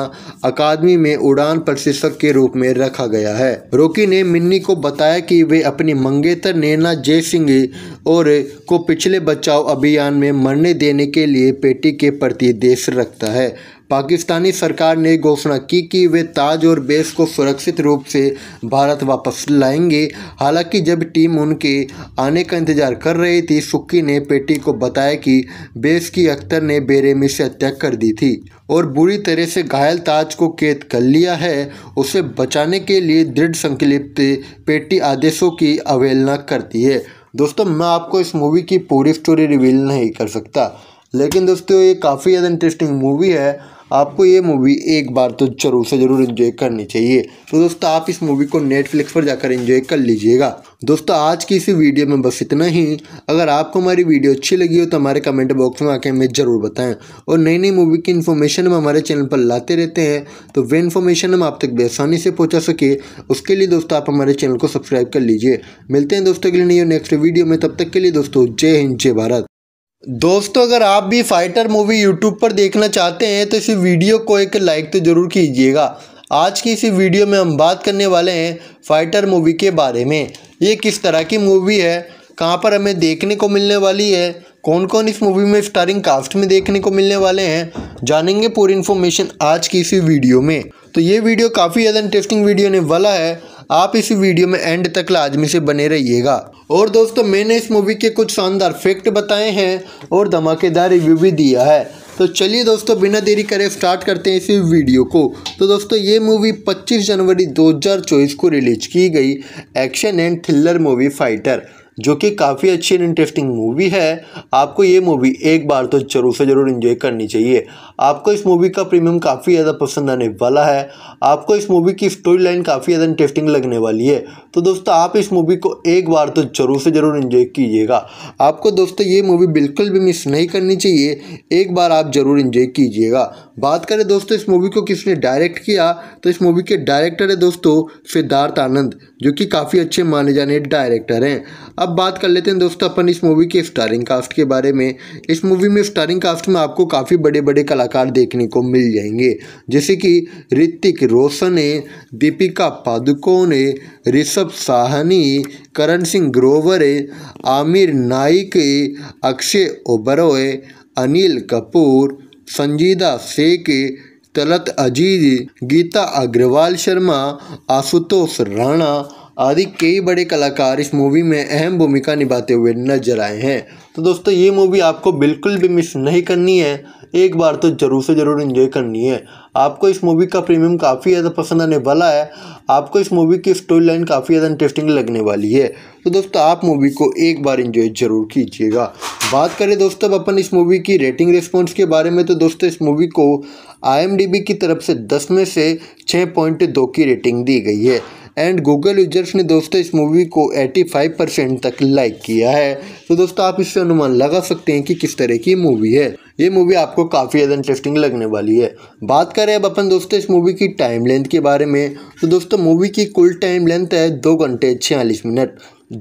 अकादमी में उड़ान प्रशिक्षक के रूप में रखा गया है रोकी ने मिन्नी को बताया कि वे अपनी मंगेतर नैना जय सिंह और को पिछले बचाव अभियान में मरने देने के लिए पेटी के प्रति देश रखता है पाकिस्तानी सरकार ने घोषणा की कि वे ताज और बेस को सुरक्षित रूप से भारत वापस लाएंगे हालांकि जब टीम उनके आने का इंतजार कर रही थी सुक्की ने पेटी को बताया कि बेस की अख्तर ने बेरेमी से हत्या कर दी थी और बुरी तरह से घायल ताज को कैद कर लिया है उसे बचाने के लिए दृढ़ संकलिप्त पेटी आदेशों की अवहेलना करती है दोस्तों मैं आपको इस मूवी की पूरी स्टोरी रिवील नहीं कर सकता लेकिन दोस्तों ये काफ़ी ज़्यादा इंटरेस्टिंग मूवी है आपको ये मूवी एक बार तो जरूर से ज़रूर इन्जॉय करनी चाहिए तो दोस्तों आप इस मूवी को नेटफ्लिक्स पर जाकर इन्जॉय कर लीजिएगा दोस्तों आज की इस वीडियो में बस इतना ही अगर आपको हमारी वीडियो अच्छी लगी हो तो हमारे कमेंट बॉक्स में आके हमें ज़रूर बताएं और नई नई मूवी की इन्फॉर्मेशन हम हमारे चैनल पर लाते रहते हैं तो वे इन्फॉर्मेशन हम आप तक बेसानी से पहुँचा सके उसके लिए दोस्तों आप हमारे चैनल को सब्सक्राइब कर लीजिए मिलते हैं दोस्तों के लिए नहीं नेक्स्ट वीडियो में तब तक के लिए दोस्तों जय हिंद जय भारत दोस्तों अगर आप भी फाइटर मूवी यूट्यूब पर देखना चाहते हैं तो इस वीडियो को एक लाइक तो ज़रूर कीजिएगा आज की इसी वीडियो में हम बात करने वाले हैं फाइटर मूवी के बारे में ये किस तरह की मूवी है कहाँ पर हमें देखने को मिलने वाली है कौन कौन इस मूवी में स्टारिंग कास्ट में देखने को मिलने वाले हैं जानेंगे पूरी इन्फॉर्मेशन आज की इसी वीडियो में तो ये वीडियो काफ़ी ज़्यादा इंटरेस्टिंग वीडियो ने वाला है आप इस वीडियो में एंड तक लाजमी से बने रहिएगा और दोस्तों मैंने इस मूवी के कुछ शानदार फैक्ट बताए हैं और धमाकेदार रिव्यू भी दिया है तो चलिए दोस्तों बिना देरी करे स्टार्ट करते हैं इस वीडियो को तो दोस्तों ये मूवी 25 जनवरी 2024 को रिलीज की गई action and thriller movie fighter जो कि काफ़ी अच्छी एंड इंटरेस्टिंग मूवी है आपको ये मूवी एक बार तो ज़रूर से ज़रूर इन्जॉय करनी चाहिए आपको इस मूवी का प्रीमियम काफ़ी ज़्यादा पसंद आने वाला है आपको इस मूवी की स्टोरी लाइन काफ़ी ज़्यादा इंटरेस्टिंग लगने वाली है तो दोस्तों आप इस मूवी को एक बार तो ज़रूर से ज़रूर इन्जॉय कीजिएगा आपको दोस्तों ये मूवी बिल्कुल भी मिस नहीं करनी चाहिए एक बार आप ज़रूर इन्जॉय कीजिएगा बात करें दोस्तों इस मूवी को किसने डायरेक्ट किया तो इस मूवी के डायरेक्टर है दोस्तों सिद्धार्थ आनंद जो कि काफ़ी अच्छे माने जाने डायरेक्टर हैं अब बात कर लेते हैं दोस्तों अपन इस मूवी के स्टारिंग कास्ट के बारे में इस मूवी में स्टारिंग कास्ट में आपको काफ़ी बड़े बड़े कलाकार देखने को मिल जाएंगे जैसे कि ऋतिक रोशन है दीपिका पादुकोण है ऋषभ साहनी करण सिंह ग्रोवर है आमिर नाइक है अक्षय ओबरॉय अनिल कपूर संजीदा शेख तलत अजीज गीता अग्रवाल शर्मा आशुतोष राणा आदि कई बड़े कलाकार इस मूवी में अहम भूमिका निभाते हुए नजर आए हैं तो दोस्तों ये मूवी आपको बिल्कुल भी मिस नहीं करनी है एक बार तो ज़रूर से ज़रूर इन्जॉय करनी है आपको इस मूवी का प्रीमियम काफ़ी ज़्यादा पसंद आने वाला है आपको इस मूवी की स्टोरी लाइन काफ़ी ज़्यादा इंटरेस्टिंग लगने वाली है तो दोस्तों आप मूवी को एक बार इन्जॉय ज़रूर कीजिएगा बात करें दोस्तों अब अपन इस मूवी की रेटिंग रिस्पॉन्स के बारे में तो दोस्तों इस मूवी को आई की तरफ से दस में से छः पॉइंट दो की रेटिंग दी गई है एंड गूगल यूजर्स ने दोस्तों इस मूवी को 85 परसेंट तक लाइक किया है तो दोस्तों आप इससे अनुमान लगा सकते हैं कि किस तरह की मूवी है ये मूवी आपको काफ़ी ज़्यादा इंटरेस्टिंग लगने वाली है बात करें अब अपन दोस्तों इस मूवी की टाइम लेंथ के बारे में तो दोस्तों मूवी की कुल टाइम लेंथ है दो घंटे छियालीस मिनट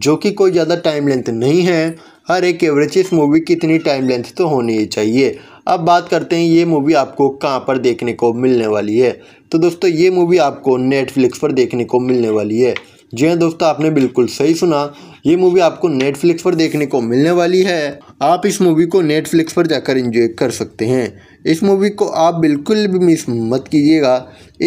जो कि कोई ज़्यादा टाइम लेंथ नहीं है हर एक एवरेज इस मूवी की इतनी टाइम लेंथ तो होनी चाहिए अब बात करते हैं ये मूवी आपको कहाँ पर देखने को मिलने वाली है तो दोस्तों ये मूवी आपको नेटफ्लिक्स पर देखने को मिलने वाली है जी हाँ दोस्तों आपने बिल्कुल सही सुना ये मूवी आपको नेटफ्लिक्स पर देखने को मिलने वाली है आप इस मूवी को नेटफ्लिक्स पर जाकर इंजॉय कर सकते हैं इस मूवी को आप बिल्कुल भी मिस मत कीजिएगा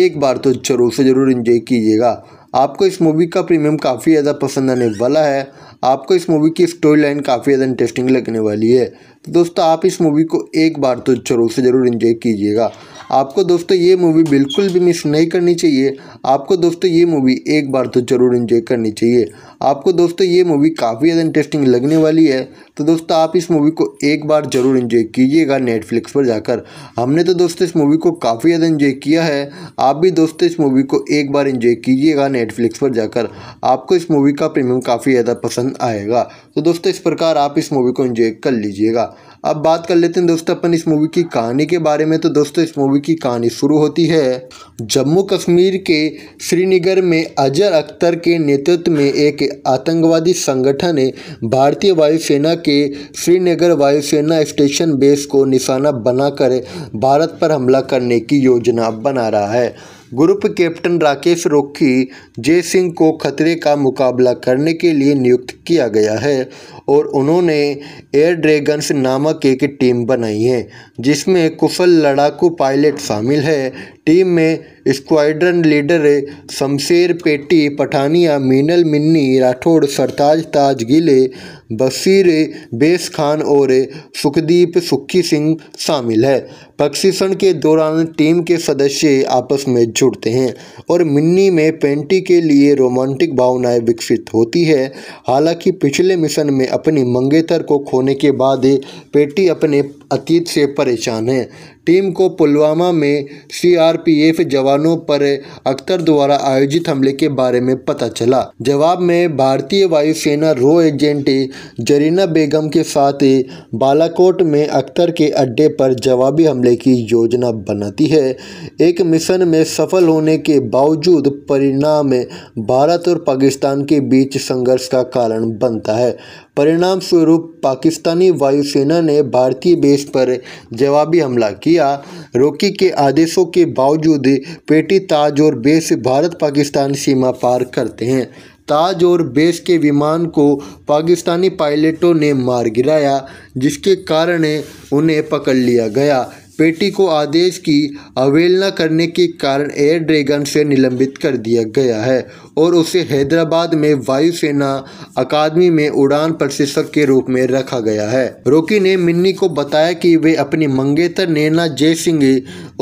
एक बार तो ज़रूर से ज़रूर इंजॉय कीजिएगा आपको इस मूवी का प्रीमियम काफ़ी ज़्यादा पसंद आने वाला है आपको इस मूवी की स्टोरी लाइन काफ़ी ज़्यादा इंटरेस्टिंग लगने वाली है तो दोस्तों आप इस मूवी को एक बार तो जरूर से ज़रूर इन्जॉय कीजिएगा आपको दोस्तों ये मूवी बिल्कुल भी मिस नहीं करनी चाहिए आपको दोस्तों ये मूवी एक बार तो ज़रूर इन्जॉय करनी चाहिए आपको दोस्तों ये मूवी काफ़ी ज़्यादा इंटरेस्टिंग लगने वाली है तो दोस्तों आप इस मूवी को एक बार ज़रूर इन्जॉय कीजिएगा नेटफ्लिक्स पर जाकर हमने तो दोस्तों इस मूवी को काफ़ी ज़्यादा इन्जॉय किया है आप भी दोस्तों इस मूवी को एक बार इन्जॉय कीजिएगा नेटफ्लिक्स पर जाकर आपको इस मूवी का प्रीमियम काफ़ी ज़्यादा पसंद आएगा तो दोस्तों इस प्रकार आप इस मूवी को इन्जॉय कर लीजिएगा अब बात कर लेते हैं दोस्तों अपन इस मूवी की कहानी के बारे में तो दोस्तों इस मूवी की कहानी शुरू होती है जम्मू कश्मीर के श्रीनगर में अजर अख्तर के नेतृत्व में एक आतंकवादी संगठन ने भारतीय वायुसेना के श्रीनगर वायुसेना स्टेशन बेस को निशाना बनाकर भारत पर हमला करने की योजना बना रहा है ग्रुप कैप्टन राकेश रोखी जय सिंह को खतरे का मुकाबला करने के लिए नियुक्त किया गया है और उन्होंने एयर ड्रैगन्स नामक एक टीम बनाई है जिसमें कुशल लड़ाकू पायलट शामिल है टीम में स्क्वाड्रन लीडर शमशेर पेटी पठानिया मीनल मिन्नी राठौड़ सरताज ताज गिले बशीर बेस खान और सुखदीप सुखी सिंह शामिल है प्रशिक्षण के दौरान टीम के सदस्य आपस में जुड़ते हैं और मिन्नी में पेंटी के लिए रोमांटिक भावनाएं विकसित होती है हालांकि पिछले मिशन में अपनी मंगेतर को खोने के बाद पेटी अपने अतीत से परेशान हैं टीम को पुलवामा में सीआरपीएफ जवानों पर अख्तर द्वारा आयोजित हमले के बारे में पता चला जवाब में भारतीय वायुसेना रो एजेंट जरीना बेगम के साथ बालाकोट में अख्तर के अड्डे पर जवाबी हमले की योजना बनाती है एक मिशन में सफल होने के बावजूद परिणाम भारत और पाकिस्तान के बीच संघर्ष का कारण बनता है परिणाम स्वरूप पाकिस्तानी वायुसेना ने भारतीय प्रदेश पर जवाबी हमला किया रोकी के आदेशों के बावजूद पेटी ताज और बेस भारत पाकिस्तान सीमा पार करते हैं ताज और बेस के विमान को पाकिस्तानी पायलटों ने मार गिराया जिसके कारण उन्हें पकड़ लिया गया पेटी को आदेश की अवहेलना करने के कारण एयर ड्रैगन से निलंबित कर दिया गया है और उसे हैदराबाद में वायुसेना अकादमी में उड़ान प्रशिक्षक के रूप में रखा गया है रोकी ने मिन्नी को बताया कि वे अपनी मंगेतर नैना सिंह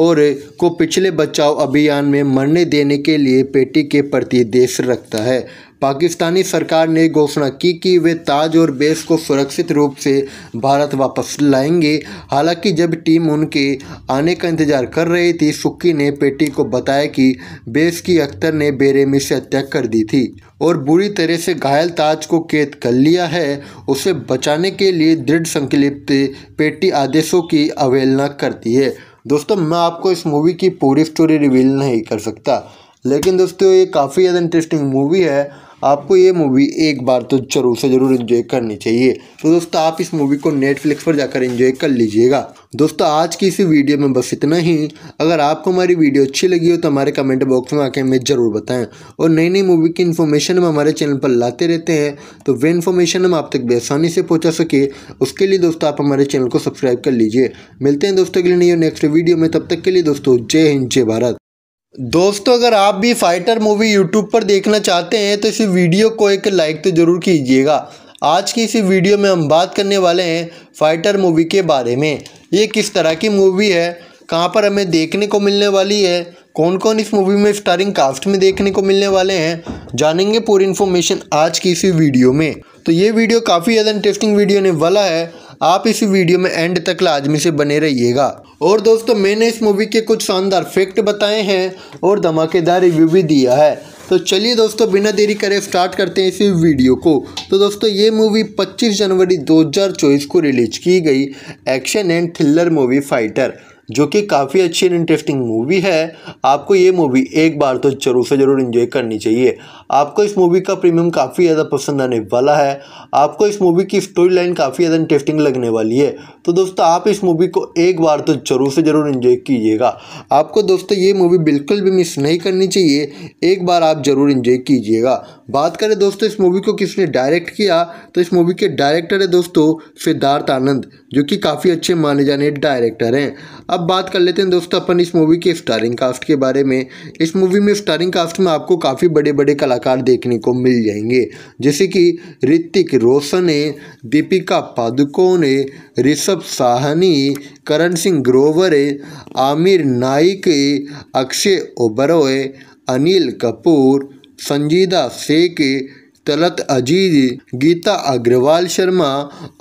और को पिछले बचाव अभियान में मरने देने के लिए पेटी के प्रति देश रखता है पाकिस्तानी सरकार ने घोषणा की कि वे ताज और बेस को सुरक्षित रूप से भारत वापस लाएंगे हालांकि जब टीम उनके आने का इंतजार कर रही थी सुक्की ने पेटी को बताया कि बेस की अख्तर ने बेरेमी से हत्या कर दी थी और बुरी तरह से घायल ताज को कैद कर लिया है उसे बचाने के लिए दृढ़ संकलिप्त पेटी आदेशों की अवहेलना करती है दोस्तों मैं आपको इस मूवी की पूरी स्टोरी रिवील नहीं कर सकता लेकिन दोस्तों ये काफ़ी ज़्यादा इंटरेस्टिंग मूवी है आपको ये मूवी एक बार तो जरूर से ज़रूर इन्जॉय करनी चाहिए तो दोस्तों आप इस मूवी को नेटफ्लिक्स पर जाकर इन्जॉय कर लीजिएगा दोस्तों आज की इसी वीडियो में बस इतना ही अगर आपको हमारी वीडियो अच्छी लगी हो तो हमारे कमेंट बॉक्स में आके हमें ज़रूर बताएं और नई नई मूवी की इन्फॉर्मेशन हम हमारे चैनल पर लाते रहते हैं तो वे इन्फॉर्मेशन हम आप तक बेसानी से पहुँचा सके उसके लिए दोस्तों आप हमारे चैनल को सब्सक्राइब कर लीजिए मिलते हैं दोस्तों के लिए नहीं नेक्स्ट वीडियो में तब तक के लिए दोस्तों जय हिंद जय भारत दोस्तों अगर आप भी फाइटर मूवी यूट्यूब पर देखना चाहते हैं तो इस वीडियो को एक लाइक तो ज़रूर कीजिएगा आज की इसी वीडियो में हम बात करने वाले हैं फाइटर मूवी के बारे में ये किस तरह की मूवी है कहाँ पर हमें देखने को मिलने वाली है कौन कौन इस मूवी में स्टारिंग कास्ट में देखने को मिलने वाले हैं जानेंगे पूरी इन्फॉर्मेशन आज की इसी वीडियो में तो ये वीडियो काफ़ी ज़्यादा इंटरेस्टिंग वीडियो होने वाला है आप इस वीडियो में एंड तक लाजमी से बने रहिएगा और दोस्तों मैंने इस मूवी के कुछ शानदार फैक्ट बताए हैं और धमाकेदार रिव्यू भी दिया है तो चलिए दोस्तों बिना देरी करे स्टार्ट करते हैं इस वीडियो को तो दोस्तों ये मूवी 25 जनवरी 2024 को रिलीज की गई action and thriller movie fighter जो कि काफ़ी अच्छी एंड इंटरेस्टिंग मूवी है आपको ये मूवी एक बार तो जरूर से ज़रूर इन्जॉय करनी चाहिए आपको इस मूवी का प्रीमियम काफ़ी ज़्यादा पसंद आने वाला है आपको इस मूवी की स्टोरी लाइन काफ़ी ज़्यादा इंटरेस्टिंग लगने वाली है तो दोस्तों आप इस मूवी को एक बार तो ज़रूर से ज़रूर इन्जॉय कीजिएगा आपको दोस्तों ये मूवी बिल्कुल भी मिस नहीं करनी चाहिए एक बार आप ज़रूर इन्जॉय कीजिएगा बात करें दोस्तों इस मूवी को किसने डायरेक्ट किया तो इस मूवी के डायरेक्टर है दोस्तों सिद्धार्थ आनंद जो कि काफ़ी अच्छे माने जाने डायरेक्टर हैं अब बात कर लेते हैं दोस्तों अपन इस मूवी के स्टारिंग कास्ट के बारे में इस मूवी में स्टारिंग कास्ट में आपको काफ़ी बड़े बड़े कलाकार देखने को मिल जाएंगे जैसे कि ऋतिक रोशन है दीपिका पादुकोण है ऋषभ साहनी करण सिंह ग्रोवर है आमिर नाइक अक्षय ओबरो अनिल कपूर संजीदा के तलत अजीरी गीता अग्रवाल शर्मा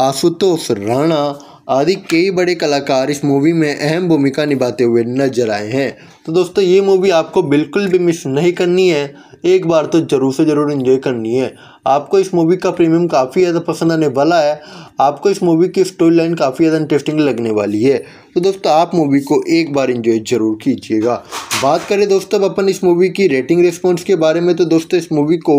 आशुतोष राणा आदि कई बड़े कलाकार इस मूवी में अहम भूमिका निभाते हुए नजर आए हैं तो दोस्तों ये मूवी आपको बिल्कुल भी मिस नहीं करनी है एक बार तो ज़रूर से ज़रूर इन्जॉय करनी है आपको इस मूवी का प्रीमियम काफ़ी ज़्यादा पसंद आने वाला है आपको इस मूवी की स्टोरी लाइन काफ़ी ज़्यादा इंटरेस्टिंग लगने वाली है तो दोस्तों आप मूवी को एक बार इन्जॉय ज़रूर कीजिएगा बात करें दोस्तों अब अपन इस मूवी की रेटिंग रिस्पॉन्स के बारे में तो दोस्तों इस मूवी को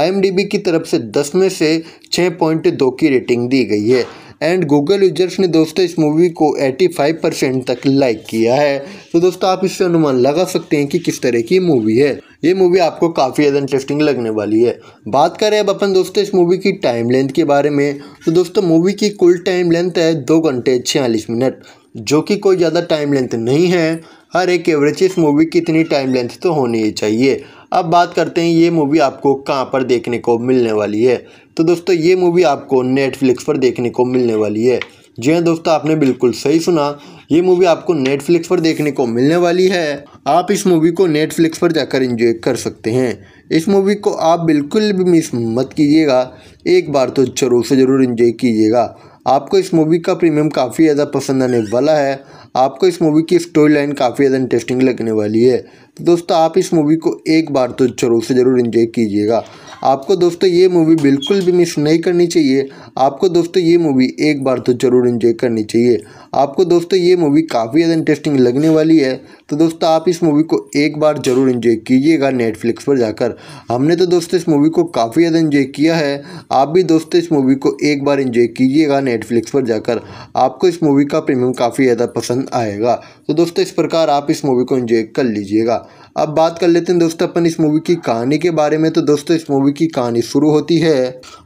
आई की तरफ से दस में से छः पॉइंट दो की रेटिंग दी गई है एंड गूगल यूजर्स ने दोस्तों इस मूवी को 85 परसेंट तक लाइक किया है तो दोस्तों आप इससे अनुमान लगा सकते हैं कि किस तरह की मूवी है ये मूवी आपको काफ़ी ज़्यादा इंटरेस्टिंग लगने वाली है बात करें अब अपन दोस्तों इस मूवी की टाइम लेंथ के बारे में तो दोस्तों मूवी की कुल टाइम लेंथ है दो घंटे छियालीस मिनट जो कि कोई ज़्यादा टाइम लेंथ नहीं है हर एक एवरेज इस मूवी की इतनी टाइम लेंथ तो होनी ही चाहिए अब बात करते हैं ये मूवी आपको कहाँ पर देखने को मिलने वाली है तो दोस्तों ये मूवी आपको नेटफ्लिक्स पर देखने को मिलने वाली है जी हाँ दोस्तों आपने बिल्कुल सही सुना ये मूवी आपको नेटफ्लिक्स पर देखने को मिलने वाली है आप इस मूवी को नेटफ्लिक्स पर जाकर इंजॉय कर सकते हैं इस मूवी को आप बिल्कुल भी मिस मत कीजिएगा एक बार तो ज़रूर से ज़रूर इन्जॉय कीजिएगा आपको इस मूवी का प्रीमियम काफ़ी ज़्यादा पसंद आने वाला है आपको इस मूवी की स्टोरी लाइन काफ़ी ज़्यादा इंटरेस्टिंग लगने वाली है तो दोस्तों आप इस मूवी को एक बार तो जरूर से ज़रूर इन्जॉय कीजिएगा आपको दोस्तों ये मूवी बिल्कुल भी मिस नहीं करनी चाहिए आपको दोस्तों ये मूवी एक बार तो ज़रूर इन्जॉय करनी चाहिए आपको दोस्तों ये मूवी काफ़ी ज़्यादा इंटरेस्टिंग लगने वाली है तो दोस्तों आप इस मूवी को एक बार ज़रूर इन्जॉय कीजिएगा नेटफ्लिक्स पर जाकर हमने तो दोस्तों इस मूवी को काफ़ी ज़्यादा इन्जॉय किया है आप भी दोस्तों इस मूवी को एक बार इन्जॉय कीजिएगा नेटफ्लिक्स पर जाकर आपको इस मूवी का प्रीमियम काफ़ी ज़्यादा पसंद आएगा तो दोस्तों इस प्रकार आप इस मूवी को इन्जॉय कर लीजिएगा अब बात कर लेते हैं दोस्तों अपन इस मूवी की कहानी के बारे में तो दोस्तों इस मूवी की कहानी शुरू होती है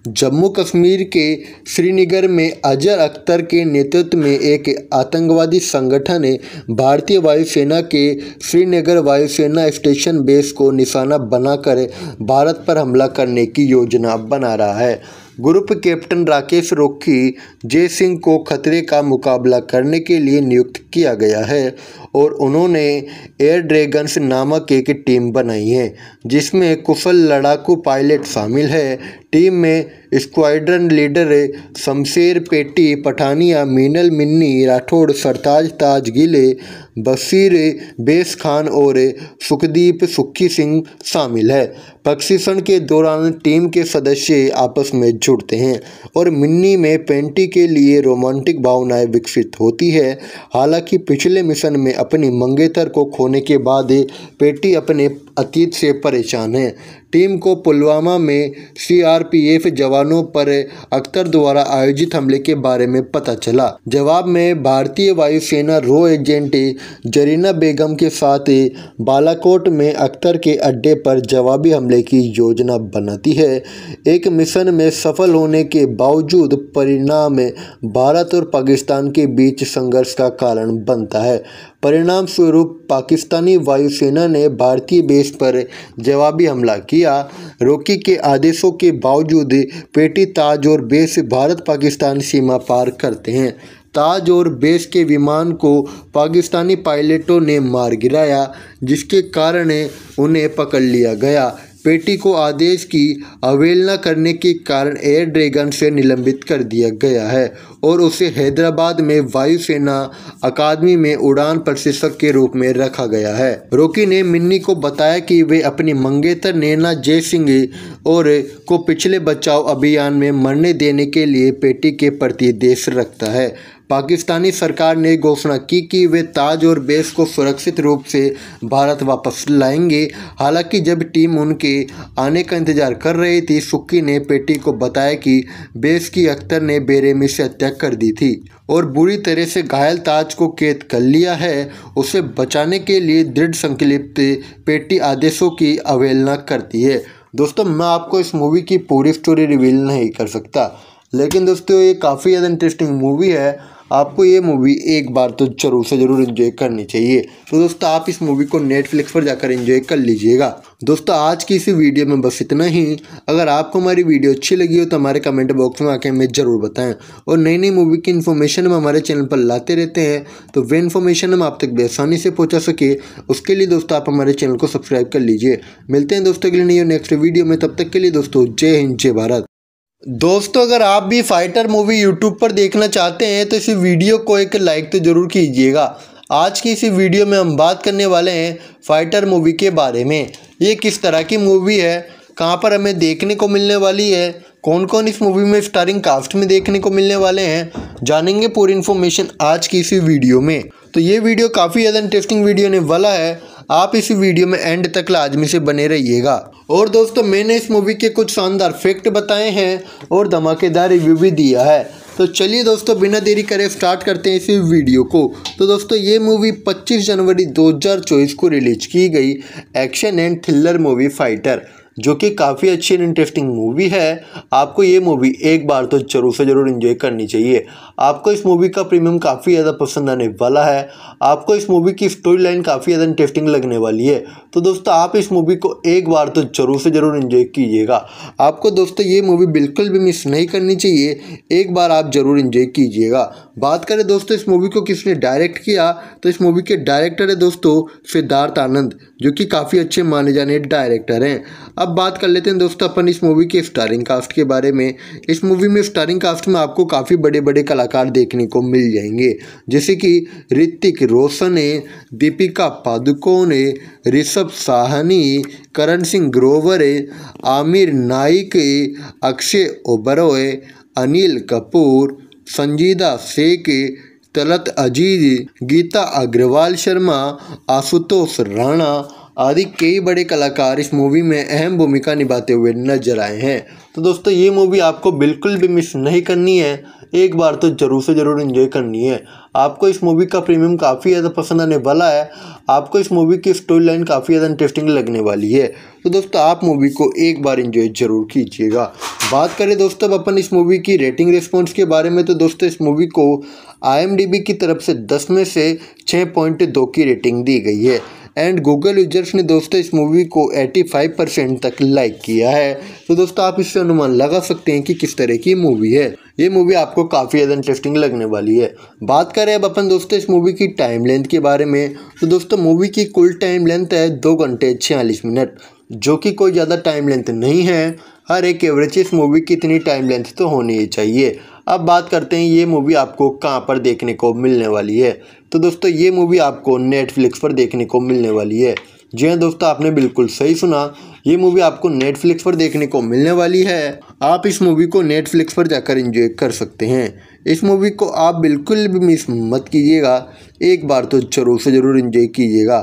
जम्मू कश्मीर के श्रीनगर में अजर अख्तर के नेतृत्व में एक आतंकवादी संगठन ने भारतीय वायुसेना के श्रीनगर वायुसेना स्टेशन बेस को निशाना बनाकर भारत पर हमला करने की योजना बना रहा है ग्रुप कैप्टन राकेश रोखी जय सिंह को खतरे का मुकाबला करने के लिए नियुक्त किया गया है और उन्होंने एयर ड्रैगन्स नामक एक टीम बनाई है जिसमें कुशल लड़ाकू पायलट शामिल है टीम में स्क्वाड्रन लीडर शमशेर पेटी पठानिया मीनल मिन्नी राठौड़ सरताज ताज गिले बसीर बेस खान और सुखदीप सुखी सिंह शामिल है प्रशिक्षण के दौरान टीम के सदस्य आपस में जुड़ते हैं और मिन्नी में पेंटी के लिए रोमांटिक भावनाएं विकसित होती है हालांकि पिछले मिशन में अपनी मंगेतर को खोने के बाद पेटी अपने अतीत से परेशान है टीम को पुलवामा में सीआरपीएफ जवानों पर अख्तर द्वारा आयोजित हमले के बारे में पता चला जवाब में भारतीय वायुसेना रो एजेंट जरीना बेगम के साथ बालाकोट में अख्तर के अड्डे पर जवाबी हमले की योजना बनाती है एक मिशन में सफल होने के बावजूद परिणाम भारत और पाकिस्तान के बीच संघर्ष का कारण बनता है परिणाम स्वरूप पाकिस्तानी वायुसेना ने भारतीय बेस पर जवाबी हमला किया रोकी के आदेशों के बावजूद पेटी ताज और बेस भारत पाकिस्तान सीमा पार करते हैं ताज और बेस के विमान को पाकिस्तानी पायलटों ने मार गिराया जिसके कारण उन्हें पकड़ लिया गया पेटी को आदेश की अवहेलना करने के कारण एयर ड्रैगन से निलंबित कर दिया गया है और उसे हैदराबाद में वायुसेना अकादमी में उड़ान प्रशिक्षक के रूप में रखा गया है रोकी ने मिन्नी को बताया कि वे अपनी मंगेतर नैना सिंह और को पिछले बचाव अभियान में मरने देने के लिए पेटी के प्रति देश रखता है पाकिस्तानी सरकार ने घोषणा की कि वे ताज और बेस को सुरक्षित रूप से भारत वापस लाएंगे हालांकि जब टीम उनके आने का इंतजार कर रही थी सुक्की ने पेटी को बताया कि बेस की अख्तर ने बेरेमी से हत्या कर दी थी और बुरी तरह से घायल ताज को कैद कर लिया है उसे बचाने के लिए दृढ़ संकलिप्त पेटी आदेशों की अवहेलना करती है दोस्तों मैं आपको इस मूवी की पूरी स्टोरी रिवील नहीं कर सकता लेकिन दोस्तों ये काफ़ी ज़्यादा इंटरेस्टिंग मूवी है आपको ये मूवी एक बार तो जरूर से ज़रूर इन्जॉय करनी चाहिए तो दोस्तों आप इस मूवी को नेटफ्लिक्स पर जाकर इन्जॉय कर लीजिएगा दोस्तों आज की इसी वीडियो में बस इतना ही अगर आपको हमारी वीडियो अच्छी लगी हो तो हमारे कमेंट बॉक्स में आके हमें ज़रूर बताएं और नई नई मूवी की इन्फॉर्मेशन हम हमारे चैनल पर लाते रहते हैं तो वे इन्फॉर्मेशन हम आप तक बेसानी से पहुँचा सके उसके लिए दोस्तों आप हमारे चैनल को सब्सक्राइब कर लीजिए मिलते हैं दोस्तों के लिए नहीं नेक्स्ट वीडियो में तब तक के लिए दोस्तों जय हिंद जय भारत दोस्तों अगर आप भी फाइटर मूवी यूट्यूब पर देखना चाहते हैं तो इस वीडियो को एक लाइक तो ज़रूर कीजिएगा आज की इस वीडियो में हम बात करने वाले हैं फाइटर मूवी के बारे में ये किस तरह की मूवी है कहाँ पर हमें देखने को मिलने वाली है कौन कौन इस मूवी में स्टारिंग कास्ट में देखने को मिलने वाले हैं जानेंगे पूरी इन्फॉर्मेशन आज की इसी वीडियो में तो ये वीडियो काफ़ी ज़्यादा इंटरेस्टिंग वीडियो होने वाला है आप इस वीडियो में एंड तक लाजमी से बने रहिएगा और दोस्तों मैंने इस मूवी के कुछ शानदार फैक्ट बताए हैं और धमाकेदार रिव्यू भी दिया है तो चलिए दोस्तों बिना देरी करे स्टार्ट करते हैं इस वीडियो को तो दोस्तों ये मूवी 25 जनवरी 2024 को रिलीज की गई action and thriller movie fighter जो कि काफ़ी अच्छी एंड इंटरेस्टिंग मूवी है आपको ये मूवी एक बार तो जरूर से ज़रूर इन्जॉय करनी चाहिए आपको इस मूवी का प्रीमियम काफ़ी ज़्यादा पसंद आने वाला है आपको इस मूवी की स्टोरी लाइन काफ़ी ज़्यादा इंटरेस्टिंग लगने वाली है तो दोस्तों आप इस मूवी को एक बार तो ज़रूर से ज़रूर इन्जॉय कीजिएगा आपको दोस्तों ये मूवी बिल्कुल भी मिस नहीं करनी चाहिए एक बार आप ज़रूर इन्जॉय कीजिएगा बात करें दोस्तों इस मूवी को किसने डायरेक्ट किया तो इस मूवी के डायरेक्टर है दोस्तों सिद्धार्थ आनंद जो कि काफ़ी अच्छे माने जाने डायरेक्टर हैं अब बात कर लेते हैं दोस्तों अपन इस मूवी के स्टारिंग कास्ट के बारे में इस मूवी में स्टारिंग कास्ट में आपको काफ़ी बड़े बड़े कलाकार देखने को मिल जाएंगे जैसे कि ऋतिक रोशन है दीपिका पादुकोण है ऋषभ साहनी करण सिंह ग्रोवर है आमिर नाइक है अक्षय ओबरो अनिल कपूर संजीदा शेख तलत अजीज गीता अग्रवाल शर्मा आशुतोष राणा आदि कई बड़े कलाकार इस मूवी में अहम भूमिका निभाते हुए नजर आए हैं तो दोस्तों ये मूवी आपको बिल्कुल भी मिस नहीं करनी है एक बार तो ज़रूर से ज़रूर इन्जॉय करनी है आपको इस मूवी का प्रीमियम काफ़ी ज़्यादा पसंद आने वाला है आपको इस मूवी की स्टोरी लाइन काफ़ी ज़्यादा इंटरेस्टिंग लगने वाली है तो दोस्तों आप मूवी को एक बार इन्जॉय ज़रूर कीजिएगा बात करें दोस्तों अब अपन इस मूवी की रेटिंग रिस्पॉन्स के बारे में तो दोस्तों इस मूवी को आई की तरफ से दस में से छः पॉइंट दो की रेटिंग दी गई है एंड गूगल यूजर्स ने दोस्तों इस मूवी को 85 परसेंट तक लाइक किया है तो दोस्तों आप इससे अनुमान लगा सकते हैं कि किस तरह की मूवी है ये मूवी आपको काफ़ी ज़्यादा इंटरेस्टिंग लगने वाली है बात करें अब अपन दोस्तों इस मूवी की टाइम लेंथ के बारे में तो दोस्तों मूवी की कुल टाइम लेंथ है दो घंटे छियालीस मिनट जो कि कोई ज़्यादा टाइम लेंथ नहीं है हर एक एवरेज इस मूवी की इतनी टाइम लेंथ तो होनी ही चाहिए अब बात करते हैं ये मूवी आपको कहाँ पर देखने को मिलने वाली है तो दोस्तों ये मूवी आपको नेटफ्लिक्स पर देखने को मिलने वाली है जी हाँ दोस्तों आपने बिल्कुल सही सुना ये मूवी आपको नेटफ्लिक्स पर देखने को मिलने वाली है आप इस मूवी को नेटफ्लिक्स पर जाकर इंजॉय कर सकते हैं इस मूवी को आप बिल्कुल भी मिस मत कीजिएगा एक बार तो ज़रूर से ज़रूर इन्जॉय कीजिएगा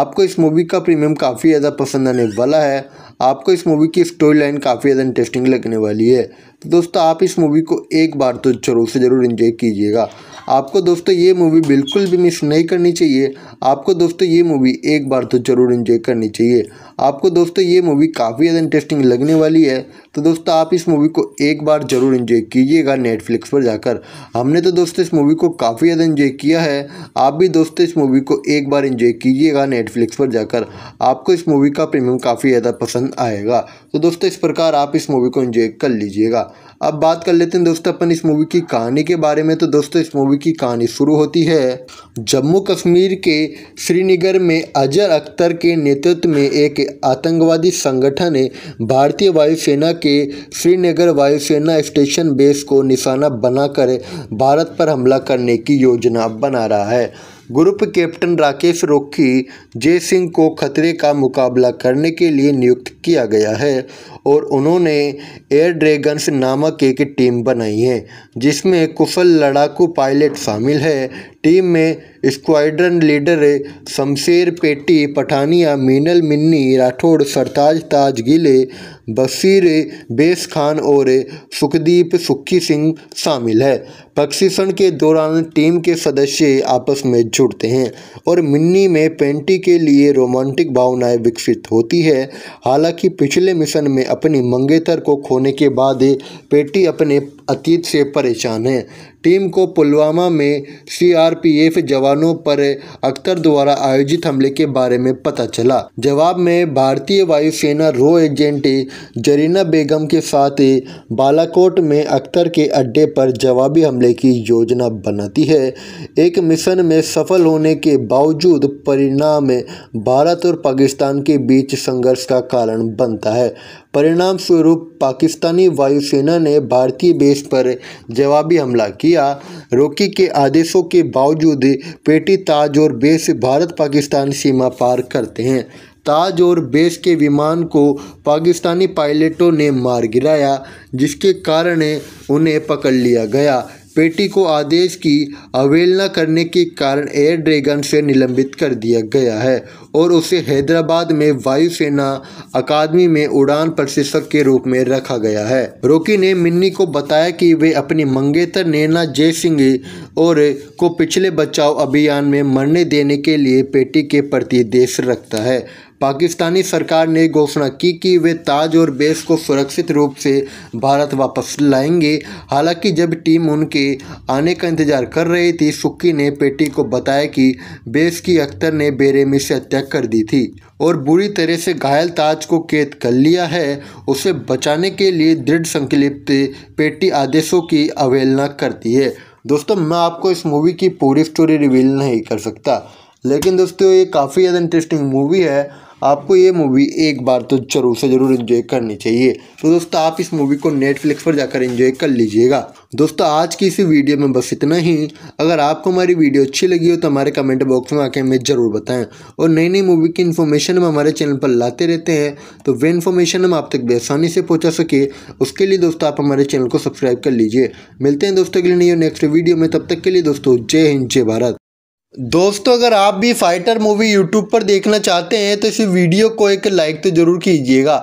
आपको इस मूवी का प्रीमियम काफ़ी ज़्यादा पसंद आने वाला है आपको इस मूवी की स्टोरी लाइन काफ़ी ज़्यादा इंटरेस्टिंग लगने वाली है तो दोस्तों आप इस मूवी को एक बार तो जरूर से ज़रूर इन्जॉय कीजिएगा आपको दोस्तों ये मूवी बिल्कुल भी मिस नहीं करनी चाहिए आपको दोस्तों ये मूवी एक बार तो ज़रूर इन्जॉय करनी चाहिए आपको दोस्तों ये मूवी काफ़ी ज़्यादा इंटरेस्टिंग लगने वाली है तो दोस्तों आप इस मूवी को एक बार ज़रूर इन्जॉय कीजिएगा नेटफ्लिक्स पर जाकर हमने तो दोस्तों इस मूवी को काफ़ी ज़्यादा इन्जॉय किया है आप भी दोस्तों इस मूवी को एक बार इन्जॉय कीजिएगा नेटफ्लिक्स पर जाकर आपको इस मूवी का प्रीमियम काफ़ी ज़्यादा पसंद आएगा तो दोस्तों इस प्रकार आप इस मूवी को इन्जॉय कर लीजिएगा अब बात कर लेते हैं दोस्तों अपन इस मूवी की कहानी के बारे में तो दोस्तों इस मूवी की कहानी शुरू होती है जम्मू कश्मीर के श्रीनगर में अजर अख्तर के नेतृत्व में एक आतंकवादी संगठन ने भारतीय वायुसेना के श्रीनगर वायुसेना स्टेशन बेस को निशाना बनाकर भारत पर हमला करने की योजना बना रहा है ग्रुप कैप्टन राकेश रोखी जय सिंह को खतरे का मुकाबला करने के लिए नियुक्त किया गया है और उन्होंने एयर ड्रैगन्स नामक एक टीम बनाई है जिसमें कुशल लड़ाकू पायलट शामिल है टीम में स्क्वाड्रन लीडर शमशेर पेटी पठानिया मीनल मिन्नी राठौड़ सरताज ताज गिले बशीर बेस खान और सुखदीप सुखी सिंह शामिल है प्रशिक्षण के दौरान टीम के सदस्य आपस में जुड़ते हैं और मिन्नी में पेंटी के लिए रोमांटिक भावनाएं विकसित होती है हालांकि पिछले मिशन में अपनी मंगेतर को खोने के बाद पेटी अपने अतीत से परेशान है टीम को पुलवामा में सीआरपीएफ जवानों पर अख्तर द्वारा आयोजित हमले के बारे में पता चला जवाब में भारतीय वायुसेना रो एजेंट जरीना बेगम के साथ बालाकोट में अख्तर के अड्डे पर जवाबी हमले की योजना बनाती है एक मिशन में सफल होने के बावजूद परिणाम भारत और पाकिस्तान के बीच संघर्ष का कारण बनता है परिणाम स्वरूप पाकिस्तानी वायुसेना ने भारतीय बेस पर जवाबी हमला किया रोकी के आदेशों के बावजूद पेटी ताज और बेस भारत पाकिस्तान सीमा पार करते हैं ताज और बेस के विमान को पाकिस्तानी पायलटों ने मार गिराया जिसके कारण उन्हें पकड़ लिया गया पेटी को आदेश की अवहेलना करने के कारण एयर ड्रैगन से निलंबित कर दिया गया है और उसे हैदराबाद में वायुसेना अकादमी में उड़ान प्रशिक्षक के रूप में रखा गया है रोकी ने मिन्नी को बताया कि वे अपनी मंगेतर नैना जयसिंह और को पिछले बचाव अभियान में मरने देने के लिए पेटी के प्रति देश रखता है पाकिस्तानी सरकार ने घोषणा की कि वे ताज और बेस को सुरक्षित रूप से भारत वापस लाएंगे हालांकि जब टीम उनके आने का इंतजार कर रही थी सुक्की ने पेटी को बताया कि बेस की अख्तर ने बेरेमी से हत्या कर दी थी और बुरी तरह से घायल ताज को कैद कर लिया है उसे बचाने के लिए दृढ़ संकलिप्त पेटी आदेशों की अवहेलना करती है दोस्तों मैं आपको इस मूवी की पूरी स्टोरी रिवील नहीं कर सकता लेकिन दोस्तों ये काफ़ी ज़्यादा इंटरेस्टिंग मूवी है आपको ये मूवी एक बार तो ज़रूर से ज़रूर इन्जॉय करनी चाहिए तो दोस्तों आप इस मूवी को नेटफ्लिक्स पर जाकर इन्जॉय कर लीजिएगा दोस्तों आज की इसी वीडियो में बस इतना ही अगर आपको हमारी वीडियो अच्छी लगी हो तो हमारे कमेंट बॉक्स में आके हमें ज़रूर बताएं और नई नई मूवी की इन्फॉर्मेशन हम हमारे चैनल पर लाते रहते हैं तो वे इन्फॉर्मेशन हम आप तक आसानी से पहुँचा सके उसके लिए दोस्तों आप हमारे चैनल को सब्सक्राइब कर लीजिए मिलते हैं दोस्तों के लिए नहीं नेक्स्ट वीडियो में तब तक के लिए दोस्तों जय हिंद जय भारत दोस्तों अगर आप भी फाइटर मूवी यूट्यूब पर देखना चाहते हैं तो इस वीडियो को एक लाइक तो ज़रूर कीजिएगा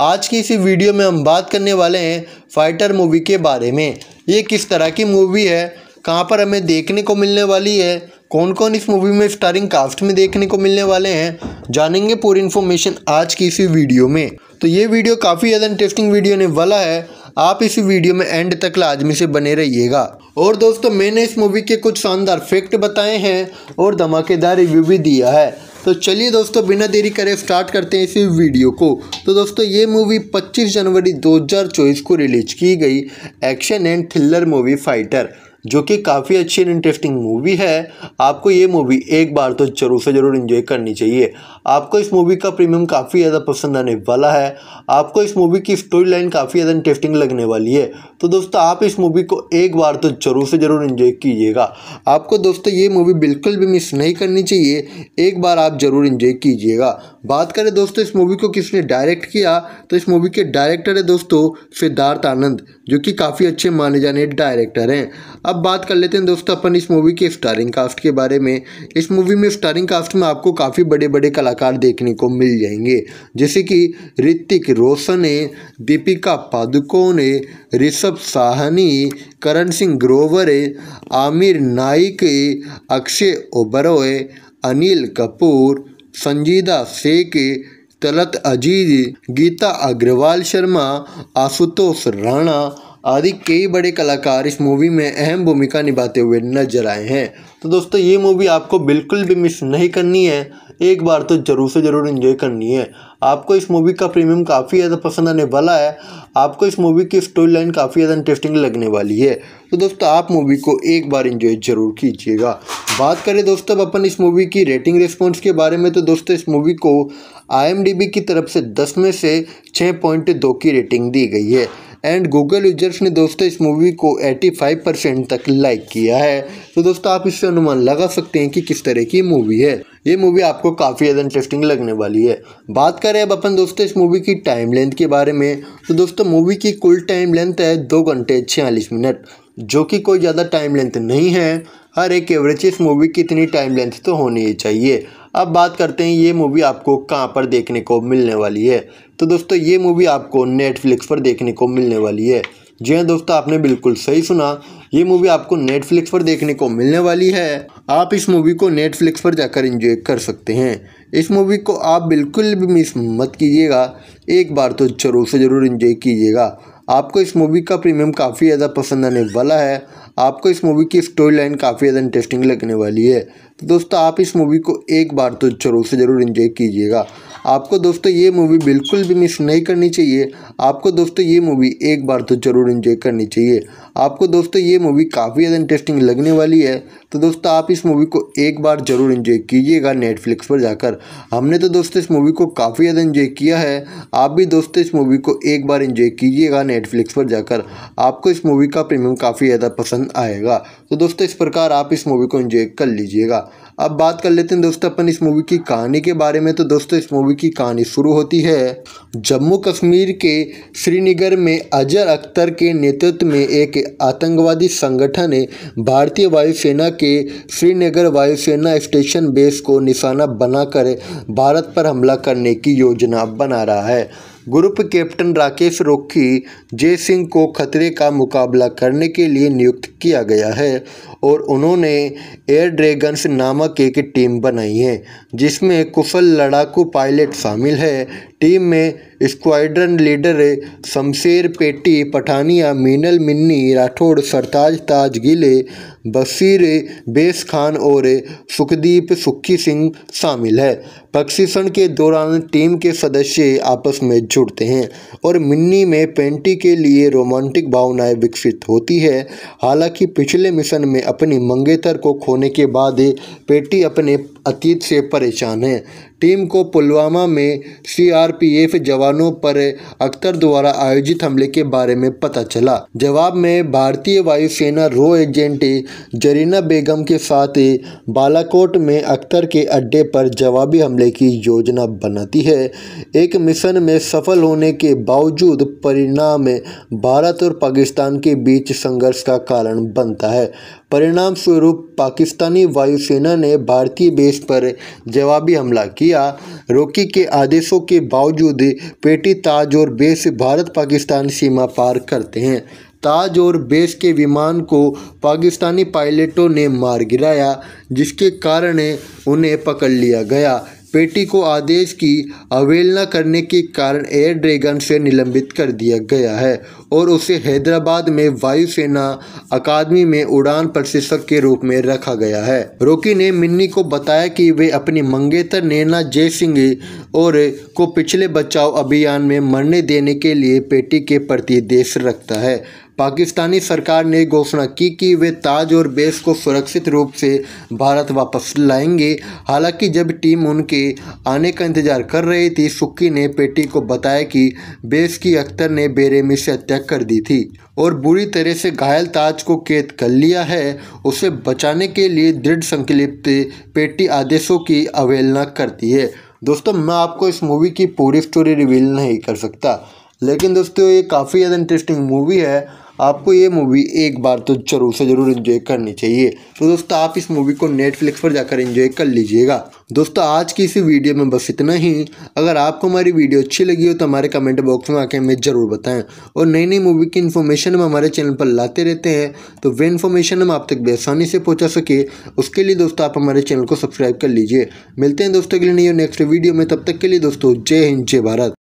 आज की इसी वीडियो में हम बात करने वाले हैं फाइटर मूवी के बारे में ये किस तरह की मूवी है कहाँ पर हमें देखने को मिलने वाली है कौन कौन इस मूवी में स्टारिंग कास्ट में देखने को मिलने वाले हैं जानेंगे पूरी इन्फॉर्मेशन आज की इसी वीडियो में तो ये वीडियो काफ़ी ज़्यादा इंटरेस्टिंग वीडियो होने वाला है आप इस वीडियो में एंड तक लाजमी से बने रहिएगा और दोस्तों मैंने इस मूवी के कुछ शानदार फैक्ट बताए हैं और धमाकेदार रिव्यू भी दिया है तो चलिए दोस्तों बिना देरी करे स्टार्ट करते हैं इस वीडियो को तो दोस्तों ये मूवी 25 जनवरी 2024 को रिलीज की गई action and thriller movie fighter जो कि काफ़ी अच्छी एंड इंटरेस्टिंग मूवी है आपको ये मूवी एक बार तो ज़रूर से ज़रूर इन्जॉय करनी चाहिए आपको इस मूवी का प्रीमियम काफ़ी ज़्यादा पसंद आने वाला है आपको इस मूवी की स्टोरी लाइन काफ़ी ज़्यादा इंटरेस्टिंग लगने वाली है तो दोस्तों आप इस मूवी को एक बार तो ज़रूर से ज़रूर इन्जॉय कीजिएगा आपको दोस्तों ये मूवी बिल्कुल भी मिस नहीं करनी चाहिए एक बार आप ज़रूर इन्जॉय कीजिएगा बात करें दोस्तों इस मूवी को किसने डायरेक्ट किया तो इस मूवी के डायरेक्टर है दोस्तों सिद्धार्थ आनंद जो कि काफ़ी अच्छे माने जाने डायरेक्टर हैं अब बात कर लेते हैं दोस्तों अपन इस मूवी के स्टारिंग कास्ट के बारे में इस मूवी में स्टारिंग कास्ट में आपको काफ़ी बड़े बड़े कलाकार कलाकार देखने को मिल जाएंगे जैसे कि ऋतिक रोशन ने दीपिका पादुकोण ने ऋषभ साहनी करण सिंह ग्रोवर है आमिर नाइक अक्षय ओबरोय अनिल कपूर संजीदा शेख तलत अजीज गीता अग्रवाल शर्मा आशुतोष राणा आदि कई बड़े कलाकार इस मूवी में अहम भूमिका निभाते हुए नजर आए हैं तो दोस्तों ये मूवी आपको बिल्कुल भी मिस नहीं करनी है एक बार तो ज़रूर से ज़रूर इन्जॉय करनी है आपको इस मूवी का प्रीमियम काफ़ी ज़्यादा पसंद आने वाला है आपको इस मूवी की स्टोरी लाइन काफ़ी ज़्यादा इंटरेस्टिंग लगने वाली है तो दोस्तों आप मूवी को एक बार इन्जॉय ज़रूर कीजिएगा बात करें दोस्तों अब अपन इस मूवी की रेटिंग रिस्पॉन्स के बारे में तो दोस्तों इस मूवी को आई की तरफ से दस में से छः पॉइंट दो की रेटिंग दी गई है एंड गूगल यूजर्स ने दोस्तों इस मूवी को 85 परसेंट तक लाइक किया है तो दोस्तों आप इससे अनुमान लगा सकते हैं कि किस तरह की मूवी है ये मूवी आपको काफ़ी ज़्यादा इंटरेस्टिंग लगने वाली है बात करें अब अपन दोस्तों इस मूवी की टाइम लेंथ के बारे में तो दोस्तों मूवी की कुल टाइम लेंथ है दो घंटे छियालीस मिनट जो कि कोई ज़्यादा टाइम लेंथ नहीं है हर एक एवरेज इस मूवी की इतनी टाइम लेंथ तो होनी ही चाहिए अब बात करते हैं ये मूवी आपको कहाँ पर देखने को मिलने वाली है तो दोस्तों ये मूवी आपको नेटफ्लिक्स पर देखने को मिलने वाली है जी हाँ दोस्तों आपने बिल्कुल सही सुना ये मूवी आपको नेटफ्लिक्स पर देखने को मिलने वाली है आप इस मूवी को नेटफ्लिक्स पर जाकर इंजॉय कर सकते हैं इस मूवी को आप बिल्कुल भी मिस मत कीजिएगा एक बार तो ज़रूर से ज़रूर इन्जॉय कीजिएगा आपको इस मूवी का प्रीमियम काफ़ी ज़्यादा पसंद आने वाला है आपको इस मूवी की स्टोरी लाइन काफ़ी ज़्यादा इंटरेस्टिंग लगने वाली है तो दोस्तों आप इस मूवी को एक बार तो जरूर से ज़रूर इन्जॉय कीजिएगा आपको दोस्तों ये मूवी बिल्कुल भी मिस नहीं करनी चाहिए आपको दोस्तों ये मूवी एक बार तो ज़रूर इन्जॉय करनी चाहिए आपको दोस्तों ये मूवी काफ़ी ज़्यादा इंटरेस्टिंग लगने वाली है तो दोस्तों आप इस मूवी को एक बार ज़रूर इन्जॉय कीजिएगा नेटफ्लिक्स पर जाकर हमने तो दोस्तों इस मूवी को काफ़ी ज़्यादा इन्जॉय किया है आप भी दोस्तों इस मूवी को एक बार इन्जॉय कीजिएगा नेटफ्लिक्स पर जाकर आपको इस मूवी का प्रीमियम काफ़ी ज़्यादा पसंद आएगा तो दोस्तों इस प्रकार आप इस मूवी को इन्जॉय कर लीजिएगा अब बात कर लेते हैं दोस्तों अपन इस मूवी की कहानी के बारे में तो दोस्तों इस मूवी की कहानी शुरू होती है जम्मू कश्मीर के श्रीनगर में अजर अख्तर के नेतृत्व में एक आतंकवादी संगठन ने भारतीय वायुसेना के श्रीनगर वायुसेना स्टेशन बेस को निशाना बनाकर भारत पर हमला करने की योजना बना रहा है ग्रुप कैप्टन राकेश रोखी जय सिंह को खतरे का मुकाबला करने के लिए नियुक्त किया गया है और उन्होंने एयर ड्रैगन्स नामक एक टीम बनाई है जिसमें कुशल लड़ाकू पायलट शामिल है टीम में स्क्वाड्रन लीडर शमशेर पेटी पठानिया मीनल मिन्नी राठौड़ सरताज ताज गिले बशीर बेस खान और सुखदीप सुखी सिंह शामिल है प्रशिक्षण के दौरान टीम के सदस्य आपस में जुड़ते हैं और मिन्नी में पेंटी के लिए रोमांटिक भावनाएं विकसित होती है हालांकि पिछले मिशन में अपनी मंगेतर को खोने के बाद पेटी अपने अतीत से परेशान हैं टीम को पुलवामा में सीआरपीएफ जवानों पर अख्तर द्वारा आयोजित हमले के बारे में पता चला जवाब में भारतीय वायुसेना रो एजेंट जरीना बेगम के साथ बालाकोट में अख्तर के अड्डे पर जवाबी हमले की योजना बनाती है एक मिशन में सफल होने के बावजूद परिणाम भारत और पाकिस्तान के बीच संघर्ष का कारण बनता है परिणाम स्वरूप पाकिस्तानी वायुसेना ने भारतीय बेस प्रदेश पर जवाबी हमला किया रोकी के आदेशों के बावजूद पेटी ताज और बेस भारत पाकिस्तान सीमा पार करते हैं ताज और बेस के विमान को पाकिस्तानी पायलटों ने मार गिराया जिसके कारण उन्हें पकड़ लिया गया पेटी को आदेश की अवहेलना करने के कारण एयर ड्रैगन से निलंबित कर दिया गया है और उसे हैदराबाद में वायुसेना अकादमी में उड़ान प्रशिक्षक के रूप में रखा गया है रोकी ने मिन्नी को बताया कि वे अपनी मंगेतर नैना जयसिंह और को पिछले बचाव अभियान में मरने देने के लिए पेटी के प्रति देश रखता है पाकिस्तानी सरकार ने घोषणा की कि वे ताज और बेस को सुरक्षित रूप से भारत वापस लाएंगे हालांकि जब टीम उनके आने का इंतजार कर रही थी सुक्की ने पेटी को बताया कि बेस की अख्तर ने बेरेमी से हत्या कर दी थी और बुरी तरह से घायल ताज को कैद कर लिया है उसे बचाने के लिए दृढ़ संकलिप्त पेटी आदेशों की अवहेलना करती है दोस्तों मैं आपको इस मूवी की पूरी स्टोरी रिवील नहीं कर सकता लेकिन दोस्तों ये काफ़ी ज़्यादा इंटरेस्टिंग मूवी है आपको ये मूवी एक बार तो ज़रूर से ज़रूर इन्जॉय करनी चाहिए तो दोस्तों आप इस मूवी को नेटफ्लिक्स पर जाकर इन्जॉय कर लीजिएगा दोस्तों आज की इसी वीडियो में बस इतना ही अगर आपको हमारी वीडियो अच्छी लगी हो तो हमारे कमेंट बॉक्स में आके हमें ज़रूर बताएं और नई नई मूवी की इन्फॉर्मेशन हम हमारे चैनल पर लाते रहते हैं तो वे इन्फॉर्मेशन हम आप तक बेसानी से पहुँचा सके उसके लिए दोस्तों आप हमारे चैनल को सब्सक्राइब कर लीजिए मिलते हैं दोस्तों के लिए नहीं नेक्स्ट वीडियो में तब तक के लिए दोस्तों जय हिंद जय भारत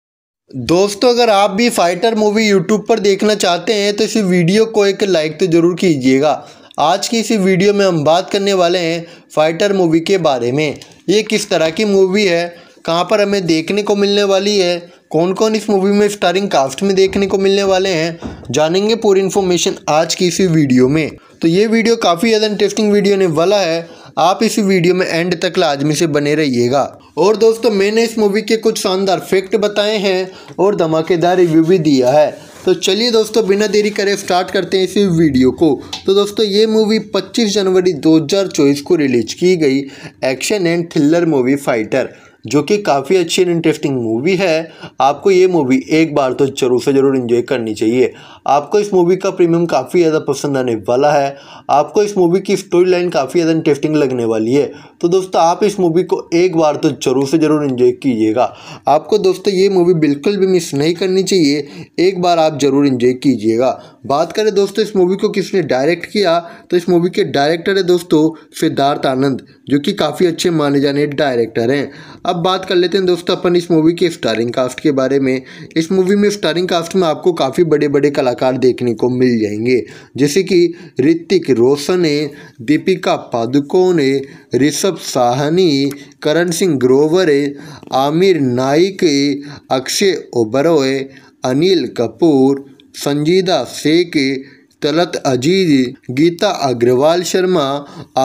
दोस्तों अगर आप भी फाइटर मूवी यूट्यूब पर देखना चाहते हैं तो इस वीडियो को एक लाइक तो ज़रूर कीजिएगा आज की इस वीडियो में हम बात करने वाले हैं फाइटर मूवी के बारे में ये किस तरह की मूवी है कहाँ पर हमें देखने को मिलने वाली है कौन कौन इस मूवी में स्टारिंग कास्ट में देखने को मिलने वाले हैं जानेंगे पूरी इन्फॉर्मेशन आज की इसी वीडियो में तो ये वीडियो काफ़ी ज़्यादा इंटरेस्टिंग वीडियो होने वाला है आप इस वीडियो में एंड तक लाजमी से बने रहिएगा और दोस्तों मैंने इस मूवी के कुछ शानदार फैक्ट बताए हैं और धमाकेदार रिव्यू भी दिया है तो चलिए दोस्तों बिना देरी करे स्टार्ट करते हैं इस वीडियो को तो दोस्तों ये मूवी 25 जनवरी 2024 को रिलीज की गई action and thriller movie fighter जो कि काफ़ी अच्छी एंड इंटरेस्टिंग मूवी है आपको ये मूवी एक बार तो जरूर से ज़रूर इन्जॉय करनी चाहिए आपको इस मूवी का प्रीमियम काफ़ी ज़्यादा पसंद आने वाला है आपको इस मूवी की स्टोरी लाइन काफ़ी ज़्यादा इंटरेस्टिंग लगने वाली है तो दोस्तों आप इस मूवी को एक बार तो ज़रूर से ज़रूर इन्जॉय कीजिएगा आपको दोस्तों ये मूवी बिल्कुल भी मिस नहीं करनी चाहिए एक बार आप ज़रूर इन्जॉय कीजिएगा बात करें दोस्तों इस मूवी को किसने डायरेक्ट किया तो इस मूवी के डायरेक्टर है दोस्तों सिद्धार्थ आनंद जो कि काफ़ी अच्छे माने जाने डायरेक्टर हैं अब अब बात कर लेते हैं दोस्तों अपन इस मूवी के स्टारिंग कास्ट के बारे में इस मूवी में स्टारिंग कास्ट में आपको काफ़ी बड़े बड़े कलाकार देखने को मिल जाएंगे जैसे कि ऋतिक रोशन है दीपिका पादुकोण है ऋषभ साहनी करण सिंह ग्रोवर है आमिर नाइक अक्षय ओबरॉय अनिल कपूर संजीदा शेख तलत अजीज गीता अग्रवाल शर्मा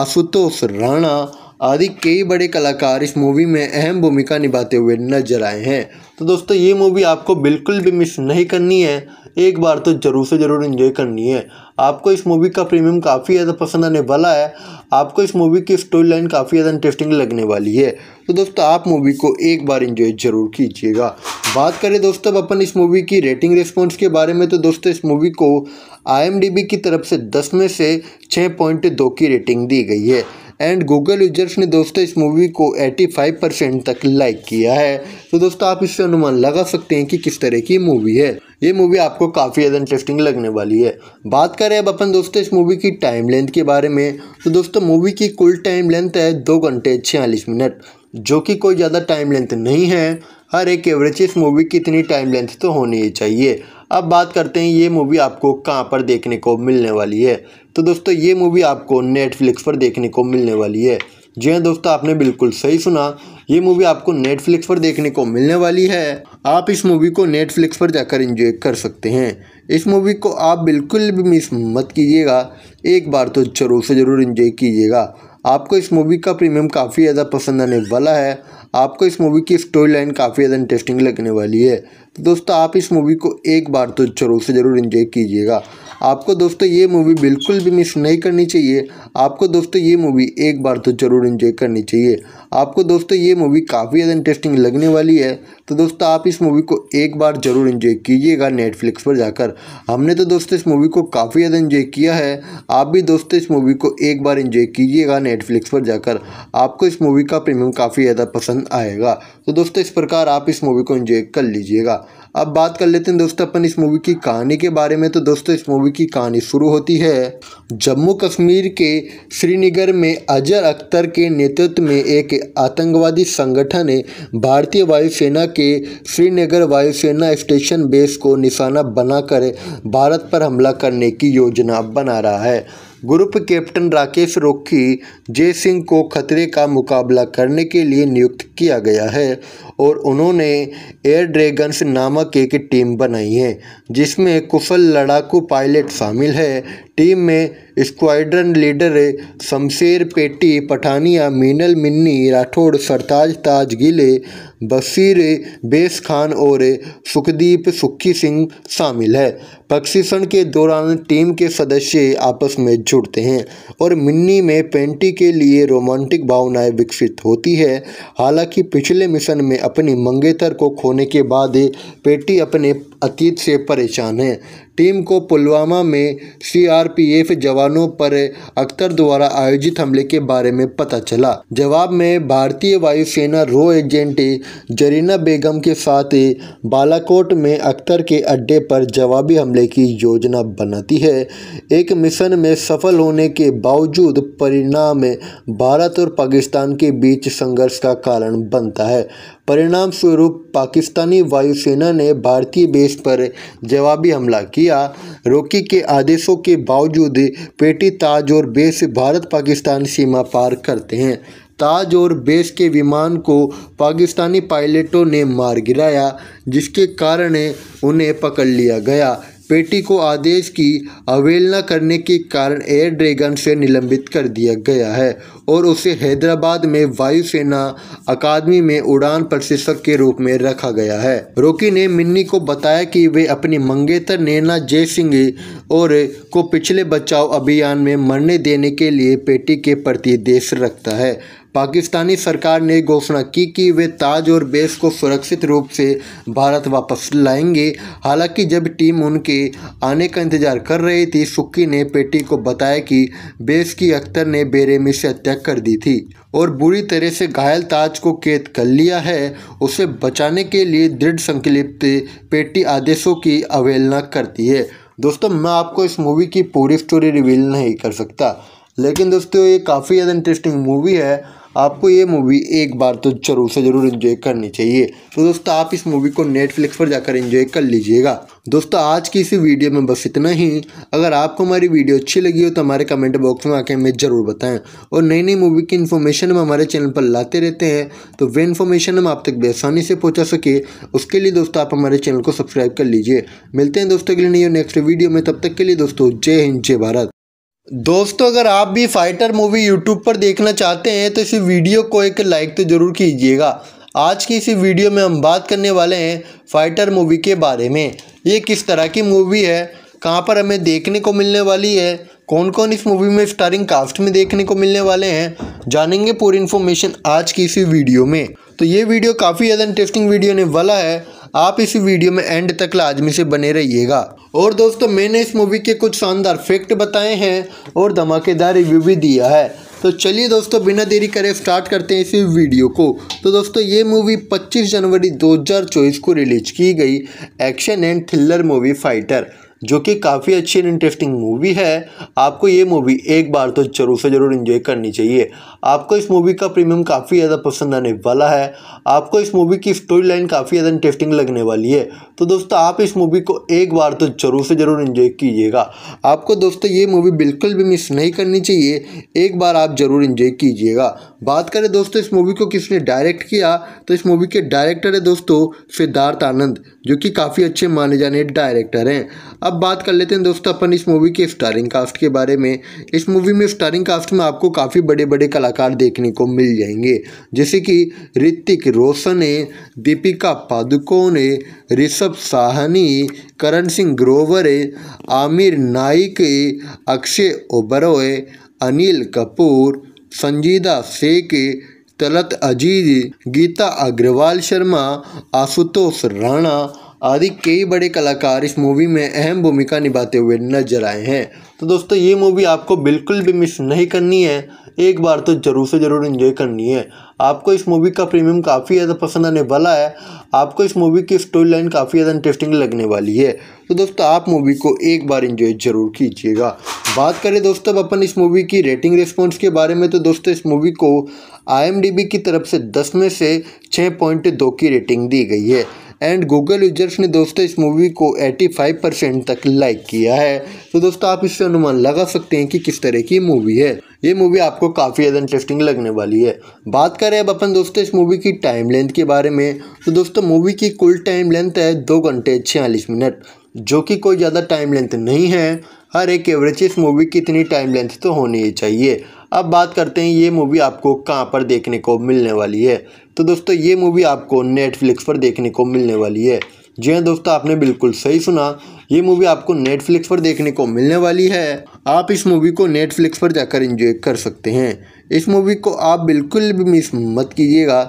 आशुतोष राणा आदि कई बड़े कलाकार इस मूवी में अहम भूमिका निभाते हुए नजर आए हैं तो दोस्तों ये मूवी आपको बिल्कुल भी मिस नहीं करनी है एक बार तो ज़रूर से ज़रूर इन्जॉय करनी है आपको इस मूवी का प्रीमियम काफ़ी ज़्यादा पसंद आने वाला है आपको इस मूवी की स्टोरी लाइन काफ़ी ज़्यादा इंटरेस्टिंग लगने वाली है तो दोस्तों आप मूवी को एक बार इन्जॉय ज़रूर कीजिएगा बात करें दोस्तों अब अपन इस मूवी की रेटिंग रिस्पॉन्स के बारे में तो दोस्तों इस मूवी को आई की तरफ से दस में से छः पॉइंट दो की रेटिंग दी गई है एंड गूगल यूजर्स ने दोस्तों इस मूवी को 85 परसेंट तक लाइक किया है तो दोस्तों आप इससे अनुमान लगा सकते हैं कि किस तरह की मूवी है ये मूवी आपको काफ़ी ज़्यादा इंटरेस्टिंग लगने वाली है बात करें अब अपन दोस्तों इस मूवी की टाइम लेंथ के बारे में तो दोस्तों मूवी की कुल टाइम लेंथ है दो घंटे छियालीस मिनट जो कि कोई ज़्यादा टाइम लेंथ नहीं है हर एक एवरेज इस मूवी की इतनी टाइम लेंथ तो होनी ही चाहिए अब बात करते हैं ये मूवी आपको कहाँ पर देखने को मिलने वाली है तो दोस्तों ये मूवी आपको नेटफ्लिक्स पर देखने को मिलने वाली है जी हाँ दोस्तों आपने बिल्कुल सही सुना ये मूवी आपको नेटफ्लिक्स पर देखने को मिलने वाली है आप इस मूवी को नेटफ्लिक्स पर जाकर इंजॉय कर सकते हैं इस मूवी को आप बिल्कुल भी मिस मत कीजिएगा एक बार तो ज़रूर से ज़रूर इन्जॉय कीजिएगा आपको इस मूवी का प्रीमियम काफ़ी ज़्यादा पसंद आने वाला है आपको इस मूवी की स्टोरी लाइन काफ़ी ज़्यादा इंटरेस्टिंग लगने वाली है तो दोस्तों आप इस मूवी को एक बार तो ज़रूर से ज़रूर इन्जॉय कीजिएगा आपको दोस्तों ये मूवी बिल्कुल भी मिस नहीं करनी चाहिए आपको दोस्तों ये मूवी एक बार तो ज़रूर इन्जॉय करनी चाहिए आपको दोस्तों ये मूवी काफ़ी ज़्यादा इंटरेस्टिंग लगने वाली है तो दोस्तों आप इस मूवी को एक बार ज़रूर इन्जॉय कीजिएगा नेटफ्लिक्स पर जाकर हमने तो दोस्तों इस मूवी को काफ़ी ज़्यादा इन्जॉय किया है आप भी दोस्तों इस मूवी को एक बार इन्जॉय कीजिएगा नेटफ्लिक्स पर जाकर आपको इस मूवी का प्रीमियम काफ़ी ज़्यादा पसंद आएगा तो दोस्तों इस प्रकार आप इस मूवी को इन्जॉय कर लीजिएगा अब बात कर लेते हैं दोस्तों अपन इस मूवी की कहानी के बारे में तो दोस्तों इस मूवी की कहानी शुरू होती है जम्मू कश्मीर के श्रीनगर में अजर अख्तर के नेतृत्व में एक आतंकवादी संगठन ने भारतीय वायुसेना के श्रीनगर वायुसेना स्टेशन बेस को निशाना बनाकर भारत पर हमला करने की योजना बना रहा है ग्रुप कैप्टन राकेश रोखी जय सिंह को खतरे का मुकाबला करने के लिए नियुक्त किया गया है और उन्होंने एयर ड्रैगन्स नामक एक टीम बनाई है जिसमें कुशल लड़ाकू पायलट शामिल है टीम में स्क्वाड्रन लीडर शमशेर पेटी पठानिया मीनल मिन्नी राठौड़ सरताज ताज गिले बसीर बेस खान और सुखदीप सुखी सिंह शामिल है प्रशिक्षण के दौरान टीम के सदस्य आपस में जुड़ते हैं और मिन्नी में पेंटी के लिए रोमांटिक भावनाएं विकसित होती है हालांकि पिछले मिशन में अपनी मंगेतर को खोने के बाद पेटी अपने अतीत से परेशान है टीम को पुलवामा में सीआरपीएफ जवानों पर अख्तर द्वारा आयोजित हमले के बारे में पता चला जवाब में भारतीय वायुसेना रो एजेंट जरीना बेगम के साथ बालाकोट में अख्तर के अड्डे पर जवाबी हमले की योजना बनाती है एक मिशन में सफल होने के बावजूद परिणाम भारत और पाकिस्तान के बीच संघर्ष का कारण बनता है परिणाम स्वरूप पाकिस्तानी वायुसेना ने भारतीय बेस पर जवाबी हमला किया रोकी के आदेशों के बावजूद पेटी ताज और बेस भारत पाकिस्तान सीमा पार करते हैं ताज और बेस के विमान को पाकिस्तानी पायलटों ने मार गिराया जिसके कारण उन्हें पकड़ लिया गया पेटी को आदेश की अवहेलना करने के कारण एयर ड्रैगन से निलंबित कर दिया गया है और उसे हैदराबाद में वायुसेना अकादमी में उड़ान प्रशिक्षक के रूप में रखा गया है रोकी ने मिन्नी को बताया कि वे अपनी मंगेतर नैना जय सिंह और को पिछले बचाव अभियान में मरने देने के लिए पेटी के प्रति देश रखता है पाकिस्तानी सरकार ने घोषणा की कि वे ताज और बेस को सुरक्षित रूप से भारत वापस लाएंगे हालांकि जब टीम उनके आने का इंतजार कर रही थी सुक्की ने पेटी को बताया कि बेस की अख्तर ने बेरेमी से हत्या कर दी थी और बुरी तरह से घायल ताज को कैद कर लिया है उसे बचाने के लिए दृढ़ संकलिप्त पेटी आदेशों की अवहेलना करती है दोस्तों मैं आपको इस मूवी की पूरी स्टोरी रिवील नहीं कर सकता लेकिन दोस्तों ये काफ़ी ज़्यादा इंटरेस्टिंग मूवी है आपको ये मूवी एक बार तो जरूर से ज़रूर इन्जॉय करनी चाहिए तो दोस्तों आप इस मूवी को नेटफ्लिक्स पर जाकर इन्जॉय कर लीजिएगा दोस्तों आज की इसी वीडियो में बस इतना ही अगर आपको हमारी वीडियो अच्छी लगी हो तो हमारे कमेंट बॉक्स में आके हमें ज़रूर बताएं और नई नई मूवी की इन्फॉर्मेशन हम हमारे चैनल पर लाते रहते हैं तो वे इन्फॉर्मेशन हम आप तक बेसानी से पहुँचा सके उसके लिए दोस्तों आप हमारे चैनल को सब्सक्राइब कर लीजिए मिलते हैं दोस्तों के लिए नहीं नेक्स्ट वीडियो में तब तक के लिए दोस्तों जय हिंद जय भारत दोस्तों अगर आप भी फाइटर मूवी यूट्यूब पर देखना चाहते हैं तो इस वीडियो को एक लाइक तो ज़रूर कीजिएगा आज की इस वीडियो में हम बात करने वाले हैं फाइटर मूवी के बारे में ये किस तरह की मूवी है कहाँ पर हमें देखने को मिलने वाली है कौन कौन इस मूवी में स्टारिंग कास्ट में देखने को मिलने वाले हैं जानेंगे पूरी इन्फॉर्मेशन आज की इसी वीडियो में तो ये वीडियो काफ़ी ज़्यादा इंटरेस्टिंग वीडियो होने वाला है आप इस वीडियो में एंड तक लाजमी से बने रहिएगा और दोस्तों मैंने इस मूवी के कुछ शानदार फैक्ट बताए हैं और धमाकेदार रिव्यू भी दिया है तो चलिए दोस्तों बिना देरी करे स्टार्ट करते हैं इस वीडियो को तो दोस्तों ये मूवी 25 जनवरी 2024 को रिलीज की गई action and thriller movie fighter जो कि काफ़ी अच्छी एंड इंटरेस्टिंग मूवी है आपको ये मूवी एक बार तो जरूर से ज़रूर इन्जॉय करनी चाहिए आपको इस मूवी का प्रीमियम काफ़ी ज़्यादा पसंद आने वाला है आपको इस मूवी की स्टोरी लाइन काफ़ी ज़्यादा इंटरेस्टिंग लगने वाली है तो दोस्तों आप इस मूवी को एक बार तो ज़रूर से ज़रूर इन्जॉय कीजिएगा आपको दोस्तों ये मूवी बिल्कुल भी मिस नहीं करनी चाहिए एक बार आप ज़रूर इन्जॉय कीजिएगा बात करें दोस्तों इस मूवी को किसने डायरेक्ट किया तो इस मूवी के डायरेक्टर है दोस्तों सिद्धार्थ आनंद जो कि काफ़ी अच्छे माने जाने डायरेक्टर हैं अब बात कर लेते हैं दोस्तों अपन इस मूवी के स्टारिंग कास्ट के बारे में इस मूवी में स्टारिंग कास्ट में आपको काफ़ी बड़े बड़े कलाकार देखने को मिल जाएंगे जैसे कि ऋतिक रोशन है दीपिका पादुकोण है ऋषभ सौरभ साहनी करण सिंह ग्रोवर आमिर नाइक अक्षय ओबरॉय अनिल कपूर संजीदा शेख तलत अजीज गीता अग्रवाल शर्मा आशुतोष राणा आदि कई बड़े कलाकार इस मूवी में अहम भूमिका निभाते हुए नजर आए हैं तो दोस्तों ये मूवी आपको बिल्कुल भी मिस नहीं करनी है एक बार तो ज़रूर से ज़रूर इन्जॉय करनी है आपको इस मूवी का प्रीमियम काफ़ी ज़्यादा पसंद आने वाला है आपको इस मूवी की स्टोरी लाइन काफ़ी ज़्यादा इंटरेस्टिंग लगने वाली है तो दोस्तों आप मूवी को एक बार इंजॉय ज़रूर कीजिएगा बात करें दोस्तों अब अपन इस मूवी की रेटिंग रिस्पॉन्स के बारे में तो दोस्तों इस मूवी को आई की तरफ से दस में से छः पॉइंट दो की रेटिंग दी गई है एंड गूगल यूजर्स ने दोस्तों इस मूवी को 85 परसेंट तक लाइक किया है तो दोस्तों आप इससे अनुमान लगा सकते हैं कि किस तरह की मूवी है ये मूवी आपको काफ़ी ज़्यादा इंटरेस्टिंग लगने वाली है बात करें अब अपन दोस्तों इस मूवी की टाइम लेंथ के बारे में तो दोस्तों मूवी की कुल टाइम लेंथ है दो घंटे छियालीस मिनट जो कि कोई ज़्यादा टाइम लेंथ नहीं है हर एक एवरेज इस मूवी की इतनी टाइम लेंथ तो होनी ही चाहिए अब बात करते हैं ये मूवी आपको कहाँ पर देखने को मिलने वाली है तो दोस्तों ये मूवी आपको नेटफ्लिक्स पर देखने को मिलने वाली है जी हाँ दोस्तों आपने बिल्कुल सही सुना ये मूवी आपको नेटफ्लिक्स पर देखने को मिलने वाली है आप इस मूवी को नेटफ्लिक्स पर जाकर इंजॉय कर सकते हैं इस मूवी को आप बिल्कुल भी मिस मत कीजिएगा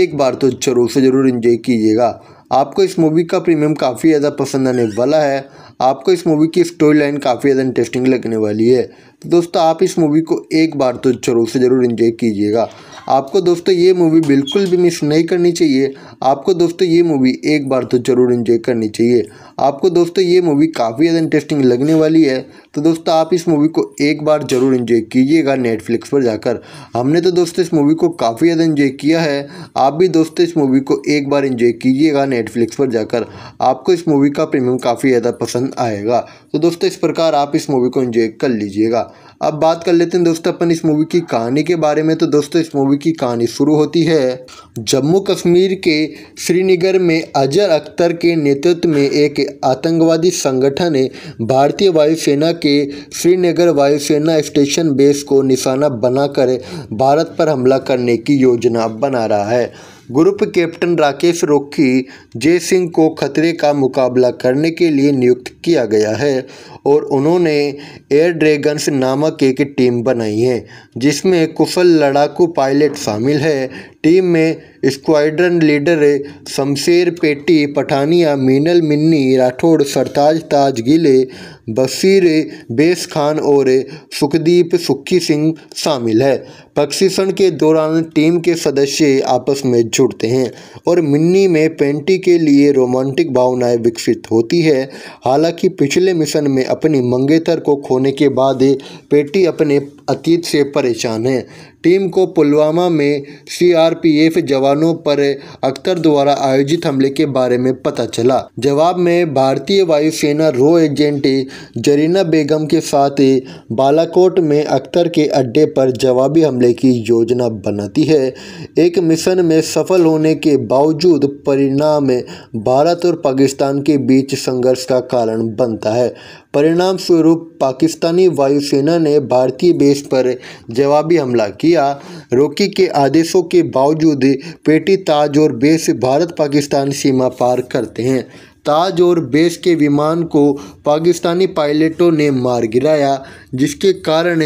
एक बार तो ज़रूर से ज़रूर इन्जॉय कीजिएगा आपको इस मूवी का प्रीमियम काफ़ी ज़्यादा पसंद आने वाला है आपको इस मूवी की स्टोरी लाइन काफ़ी ज़्यादा इंटरेस्टिंग लगने वाली है तो दोस्तों आप इस मूवी को एक बार तो जरूर से ज़रूर इन्जॉय कीजिएगा आपको दोस्तों ये मूवी बिल्कुल भी मिस नहीं करनी चाहिए आपको दोस्तों ये मूवी एक बार तो ज़रूर इन्जॉय करनी चाहिए आपको दोस्तों ये मूवी काफ़ी ज़्यादा इंटरेस्टिंग लगने वाली है तो दोस्तों आप इस मूवी को एक बार ज़रूर इन्जॉय कीजिएगा नेटफ्लिक्स पर जाकर हमने तो दोस्तों इस मूवी को काफ़ी ज़्यादा इन्जॉय किया है आप भी दोस्तों इस मूवी को एक बार इन्जॉय कीजिएगा नेटफ्लिक्स पर जाकर आपको इस मूवी का प्रीमियम काफ़ी ज़्यादा पसंद पसंद आएगा तो दोस्तों इस प्रकार आप इस मूवी को इन्जॉय कर लीजिएगा अब बात कर लेते हैं दोस्तों अपन इस मूवी की कहानी के बारे में तो दोस्तों इस मूवी की कहानी शुरू होती है जम्मू कश्मीर के श्रीनगर में अजर अख्तर के नेतृत्व में एक आतंकवादी संगठन ने भारतीय वायुसेना के श्रीनगर वायुसेना स्टेशन बेस को निशाना बनाकर भारत पर हमला करने की योजना बना रहा है ग्रुप कैप्टन राकेश रोखी जय सिंह को खतरे का मुकाबला करने के लिए नियुक्त किया गया है और उन्होंने एयर ड्रैगन्स नामक एक टीम बनाई है जिसमें कुशल लड़ाकू पायलट शामिल है टीम में स्क्वाड्रन लीडर शमशेर पेटी पठानिया मीनल मिन्नी राठौड़ सरताज ताज गिले बशीर बेस खान और सुखदीप सुखी सिंह शामिल है प्रशिक्षण के दौरान टीम के सदस्य आपस में जुड़ते हैं और मिन्नी में पेंटी के लिए रोमांटिक भावनाएं विकसित होती है हालांकि पिछले मिशन में अपनी मंगेतर को खोने के बाद पेटी अपने अतीत से परेशान है टीम को पुलवामा में सीआरपीएफ जवानों पर अख्तर द्वारा आयोजित हमले के बारे में पता चला जवाब में भारतीय वायुसेना रो एजेंट जरीना बेगम के साथ बालाकोट में अख्तर के अड्डे पर जवाबी हमले की योजना बनाती है एक मिशन में सफल होने के बावजूद परिणाम भारत और पाकिस्तान के बीच संघर्ष का कारण बनता है परिणाम स्वरूप पाकिस्तानी वायुसेना ने भारतीय बेस पर जवाबी हमला किया किया रोकी के आदेशों के बावजूद पेटी ताज और बेस भारत पाकिस्तान सीमा पार करते हैं ताज और बेस के विमान को पाकिस्तानी पायलटों ने मार गिराया जिसके कारण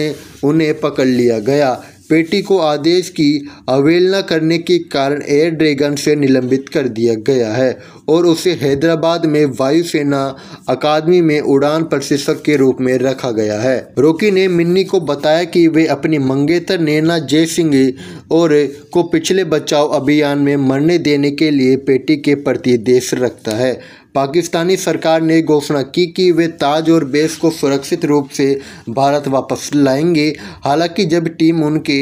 उन्हें पकड़ लिया गया पेटी को आदेश की अवहेलना करने के कारण एयर ड्रैगन से निलंबित कर दिया गया है और उसे हैदराबाद में वायुसेना अकादमी में उड़ान प्रशिक्षक के रूप में रखा गया है रोकी ने मिन्नी को बताया कि वे अपनी मंगेतर नैना जय सिंह और को पिछले बचाव अभियान में मरने देने के लिए पेटी के प्रति देश रखता है पाकिस्तानी सरकार ने घोषणा की कि वे ताज और बेस को सुरक्षित रूप से भारत वापस लाएंगे हालांकि जब टीम उनके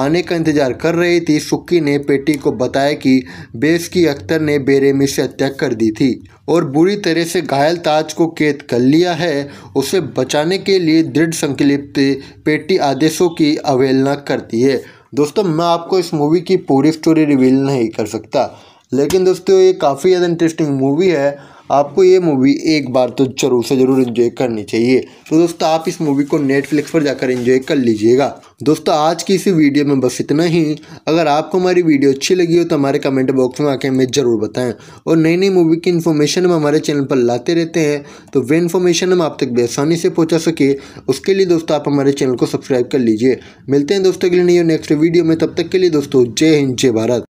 आने का इंतजार कर रही थी सुक्की ने पेटी को बताया कि बेस की अख्तर ने बेरेमी से हत्या कर दी थी और बुरी तरह से घायल ताज को कैद कर लिया है उसे बचाने के लिए दृढ़ संकलिप्त पेटी आदेशों की अवहेलना करती है दोस्तों मैं आपको इस मूवी की पूरी स्टोरी रिवील नहीं कर सकता लेकिन दोस्तों ये काफ़ी ज़्यादा इंटरेस्टिंग मूवी है आपको ये मूवी एक बार तो ज़रूर से ज़रूर इन्जॉय करनी चाहिए तो दोस्तों आप इस मूवी को नेटफ्लिक्स पर जाकर इन्जॉय कर लीजिएगा दोस्तों आज की इसी वीडियो में बस इतना ही अगर आपको हमारी वीडियो अच्छी लगी हो तो हमारे कमेंट बॉक्स में आके हमें ज़रूर बताएं और नई नई मूवी की इन्फॉर्मेशन हम हमारे चैनल पर लाते रहते हैं तो वे इन्फॉर्मेशन हम आप तक बेसानी से पहुँचा सके उसके लिए दोस्तों आप हमारे चैनल को सब्सक्राइब कर लीजिए मिलते हैं दोस्तों के लिए नहीं नेक्स्ट वीडियो में तब तक के लिए दोस्तों जय हिंद जय भारत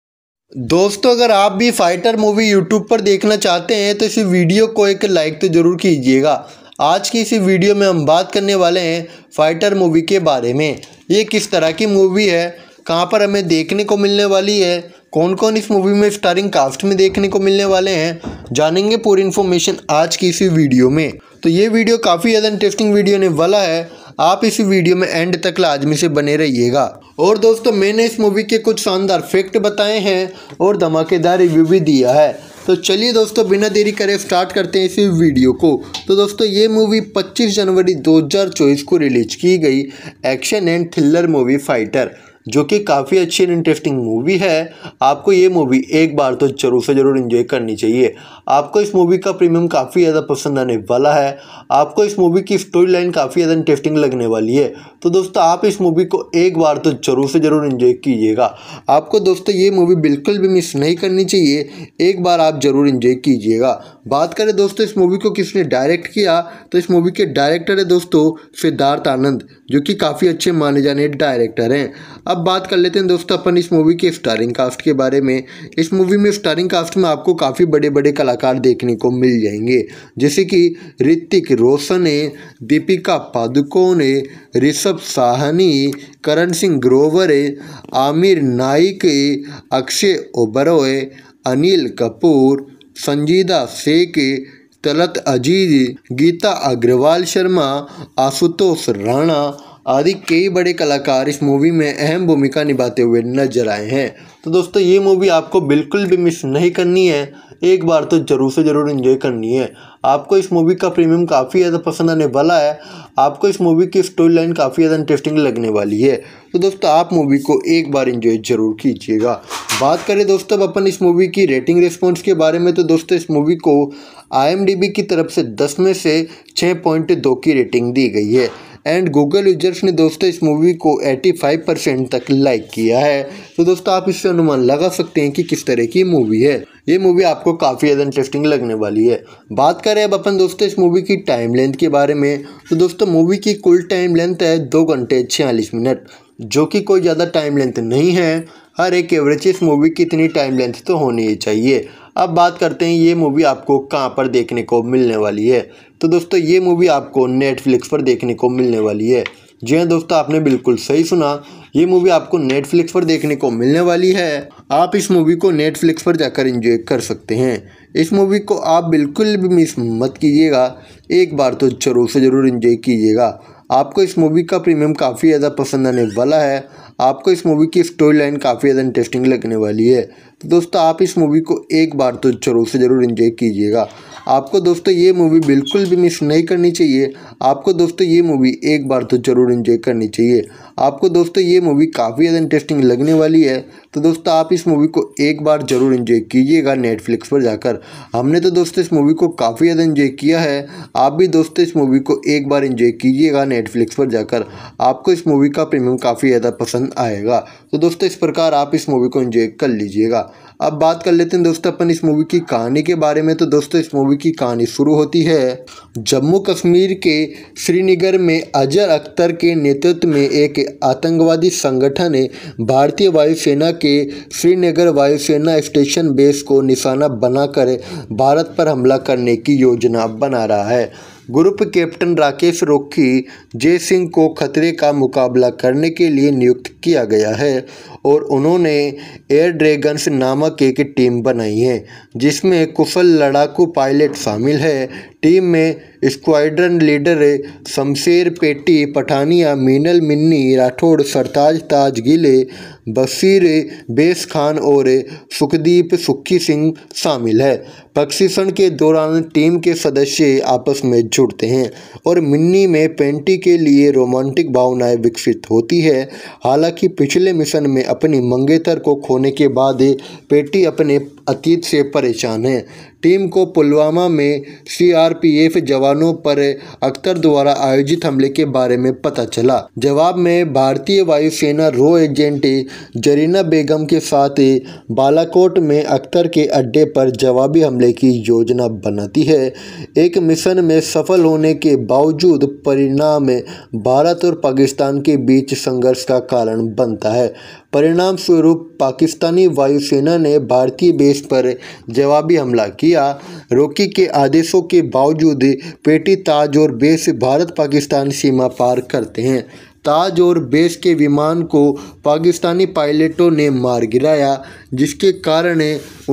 दोस्तों अगर आप भी फाइटर मूवी यूट्यूब पर देखना चाहते हैं तो इस वीडियो को एक लाइक तो ज़रूर कीजिएगा आज की इस वीडियो में हम बात करने वाले हैं फाइटर मूवी के बारे में ये किस तरह की मूवी है कहाँ पर हमें देखने को मिलने वाली है कौन कौन इस मूवी में स्टारिंग कास्ट में देखने को मिलने वाले हैं जानेंगे पूरी इन्फॉर्मेशन आज की इसी वीडियो में तो ये वीडियो काफ़ी ज़्यादा इंटरेस्टिंग वीडियो होने वाला है आप इस वीडियो में एंड तक लाजमी से बने रहिएगा और दोस्तों मैंने इस मूवी के कुछ शानदार फैक्ट बताए हैं और धमाकेदार रिव्यू भी दिया है तो चलिए दोस्तों बिना देरी करे स्टार्ट करते हैं इस वीडियो को तो दोस्तों ये मूवी 25 जनवरी 2024 को रिलीज की गई action and thriller movie fighter जो कि काफ़ी अच्छी एंड इंटरेस्टिंग मूवी है आपको ये मूवी एक बार तो ज़रूर से ज़रूर इन्जॉय करनी चाहिए आपको इस मूवी का प्रीमियम काफ़ी ज़्यादा पसंद आने वाला है आपको इस मूवी की स्टोरी लाइन काफ़ी ज़्यादा इंटरेस्टिंग लगने वाली है तो दोस्तों आप इस मूवी को एक बार तो ज़रूर से ज़रूर इन्जॉय कीजिएगा आपको दोस्तों ये मूवी बिल्कुल भी मिस नहीं करनी चाहिए एक बार आप ज़रूर इन्जॉय कीजिएगा बात करें दोस्तों इस मूवी को किसने डायरेक्ट किया तो इस मूवी के डायरेक्टर है दोस्तों सिद्धार्थ आनंद जो कि काफ़ी अच्छे माने जाने डायरेक्टर हैं अब बात कर लेते हैं दोस्तों अपन इस मूवी के स्टारिंग कास्ट के बारे में इस मूवी में स्टारिंग कास्ट में आपको काफ़ी बड़े बड़े कला कलाकार देखने को मिल जाएंगे जैसे कि ऋतिक रोशन है दीपिका पादुकोण है ऋषभ साहनी करण सिंह ग्रोवर है आमिर नाइक अक्षय ओबरो अनिल कपूर संजीदा शेख तलत अजीज गीता अग्रवाल शर्मा आशुतोष राणा आदि कई बड़े कलाकार इस मूवी में अहम भूमिका निभाते हुए नजर आए हैं तो दोस्तों ये मूवी आपको बिल्कुल भी मिस नहीं करनी है एक बार तो ज़रूर से ज़रूर इन्जॉय करनी है आपको इस मूवी का प्रीमियम काफ़ी ज़्यादा पसंद आने वाला है आपको इस मूवी की स्टोरी लाइन काफ़ी ज़्यादा इंटरेस्टिंग लगने वाली है तो दोस्तों आप मूवी को एक बार इन्जॉय ज़रूर कीजिएगा बात करें दोस्तों अब अपन इस मूवी की रेटिंग रिस्पॉन्स के बारे में तो दोस्तों इस मूवी को आई की तरफ से दस में से छः पॉइंट दो की रेटिंग दी गई है एंड गूगल यूजर्स ने दोस्तों इस मूवी को 85 परसेंट तक लाइक किया है तो दोस्तों आप इससे अनुमान लगा सकते हैं कि किस तरह की मूवी है ये मूवी आपको काफ़ी ज़्यादा इंटरेस्टिंग लगने वाली है बात करें अब अपन दोस्तों इस मूवी की टाइम लेंथ के बारे में तो दोस्तों मूवी की कुल टाइम लेंथ है दो घंटे छियालीस मिनट जो कि कोई ज़्यादा टाइम लेंथ नहीं है हर एक एवरेज इस मूवी की इतनी टाइम लेंथ तो होनी ही चाहिए अब बात करते हैं ये मूवी आपको कहाँ पर देखने को मिलने वाली है तो दोस्तों ये मूवी आपको नेटफ्लिक्स पर देखने को मिलने वाली है जी हाँ दोस्तों आपने बिल्कुल सही सुना ये मूवी आपको नेटफ्लिक्स पर देखने को मिलने वाली है आप इस मूवी को नेटफ्लिक्स पर जाकर इंजॉय कर सकते हैं इस मूवी को आप बिल्कुल भी मिस मत कीजिएगा एक बार तो जरूर से ज़रूर इंजॉय कीजिएगा आपको इस मूवी का प्रीमियम काफ़ी ज़्यादा पसंद आने वाला है आपको इस मूवी की स्टोरी लाइन काफ़ी ज़्यादा इंटरेस्टिंग लगने वाली है तो दोस्तों आप इस मूवी को एक बार तो जरूर से ज़रूर इन्जॉय कीजिएगा आपको दोस्तों ये मूवी बिल्कुल भी मिस नहीं करनी चाहिए आपको दोस्तों ये मूवी एक बार तो ज़रूर इन्जॉय करनी चाहिए आपको दोस्तों ये मूवी काफ़ी ज़्यादा इंटरेस्टिंग लगने वाली है तो दोस्तों आप इस मूवी को एक बार ज़रूर इन्जॉय कीजिएगा नेटफ्लिक्स पर जाकर हमने तो दोस्तों इस मूवी को काफ़ी ज़्यादा इन्जॉय किया है आप भी दोस्तों इस मूवी को एक बार इन्जॉय कीजिएगा नेटफ्लिक्स पर जाकर आपको इस मूवी का प्रीमियम काफ़ी ज़्यादा पसंद आएगा तो दोस्तों इस प्रकार आप इस मूवी को इन्जॉय कर लीजिएगा अब बात कर लेते हैं दोस्तों अपन इस मूवी की कहानी के बारे में तो दोस्तों इस मूवी की कहानी शुरू होती है जम्मू कश्मीर के श्रीनगर में अजर अख्तर के नेतृत्व में एक आतंकवादी संगठन ने भारतीय वायुसेना के श्रीनगर वायुसेना स्टेशन बेस को निशाना बनाकर भारत पर हमला करने की योजना बना रहा है ग्रुप कैप्टन राकेश रोखी जय सिंह को खतरे का मुकाबला करने के लिए नियुक्त किया गया है और उन्होंने एयर ड्रैगन्स नामक एक टीम बनाई है जिसमें कुशल लड़ाकू पायलट शामिल है टीम में स्क्वाड्रन लीडर शमशेर पेटी पठानिया मीनल मिन्नी राठौड़ सरताज ताज गिले बसीर बेस खान और सुखदीप सुखी सिंह शामिल है प्रशिक्षण के दौरान टीम के सदस्य आपस में जुड़ते हैं और मिन्नी में पेंटी के लिए रोमांटिक भावनाएं विकसित होती है हालांकि पिछले मिशन में अपनी मंगेतर को खोने के बाद पेटी अपने अतीत से परेशान है टीम को पुलवामा में सीआरपीएफ जवानों पर अख्तर द्वारा आयोजित हमले के बारे में पता चला जवाब में भारतीय वायुसेना रो एजेंट जरीना बेगम के साथ बालाकोट में अख्तर के अड्डे पर जवाबी हमले की योजना बनाती है एक मिशन में सफल होने के बावजूद परिणाम भारत और पाकिस्तान के बीच संघर्ष का कारण बनता है परिणाम स्वरूप पाकिस्तानी वायुसेना ने भारतीय बेस पर जवाबी हमला किया रोकी के आदेशों के बावजूद पेटी ताज और बेस भारत पाकिस्तान सीमा पार करते हैं ताज और बेस के विमान को पाकिस्तानी पायलटों ने मार गिराया जिसके कारण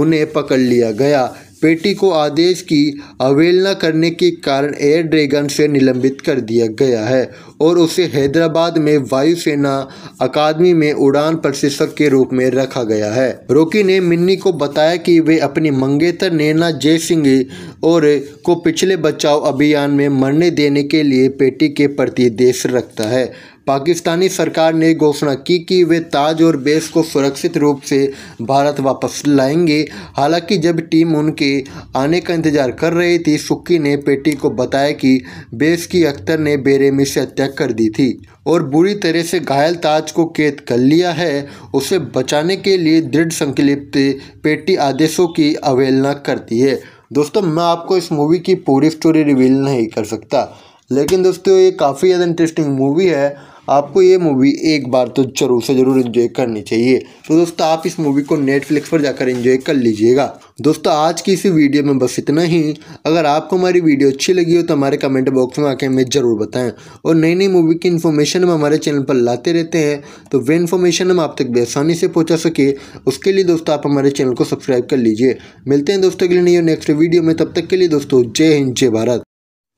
उन्हें पकड़ लिया गया पेटी को आदेश की अवहेलना करने के कारण एयर ड्रैगन से निलंबित कर दिया गया है और उसे हैदराबाद में वायुसेना अकादमी में उड़ान प्रशिक्षक के रूप में रखा गया है रोकी ने मिन्नी को बताया कि वे अपनी मंगेतर नैना जय सिंह और को पिछले बचाव अभियान में मरने देने के लिए पेटी के प्रति देश रखता है पाकिस्तानी सरकार ने घोषणा की कि वे ताज और बेस को सुरक्षित रूप से भारत वापस लाएंगे हालांकि जब टीम उनके आने का इंतजार कर रही थी सुक्की ने पेटी को बताया कि बेस की अख्तर ने बेरेमी से हत्या कर दी थी और बुरी तरह से घायल ताज को कैद कर लिया है उसे बचाने के लिए दृढ़ संकलिप्त पेटी आदेशों की अवहेलना करती है दोस्तों मैं आपको इस मूवी की पूरी स्टोरी रिवील नहीं कर सकता लेकिन दोस्तों ये काफ़ी ज़्यादा इंटरेस्टिंग मूवी है आपको ये मूवी एक बार तो ज़रूर से ज़रूर इन्जॉय करनी चाहिए तो दोस्तों आप इस मूवी को नेटफ्लिक्स पर जाकर इन्जॉय कर लीजिएगा दोस्तों आज की इस वीडियो में बस इतना ही अगर आपको हमारी वीडियो अच्छी लगी हो तो हमारे कमेंट बॉक्स में आके हमें ज़रूर बताएं और नई नई मूवी की इन्फॉर्मेशन हम हमारे चैनल पर लाते रहते हैं तो वे इन्फॉर्मेशन हम आप तक बेसानी से पहुँचा सके उसके लिए दोस्तों आप हमारे चैनल को सब्सक्राइब कर लीजिए मिलते हैं दोस्तों के लिए नहीं नेक्स्ट वीडियो में तब तक के लिए दोस्तों जय हिंद जय भारत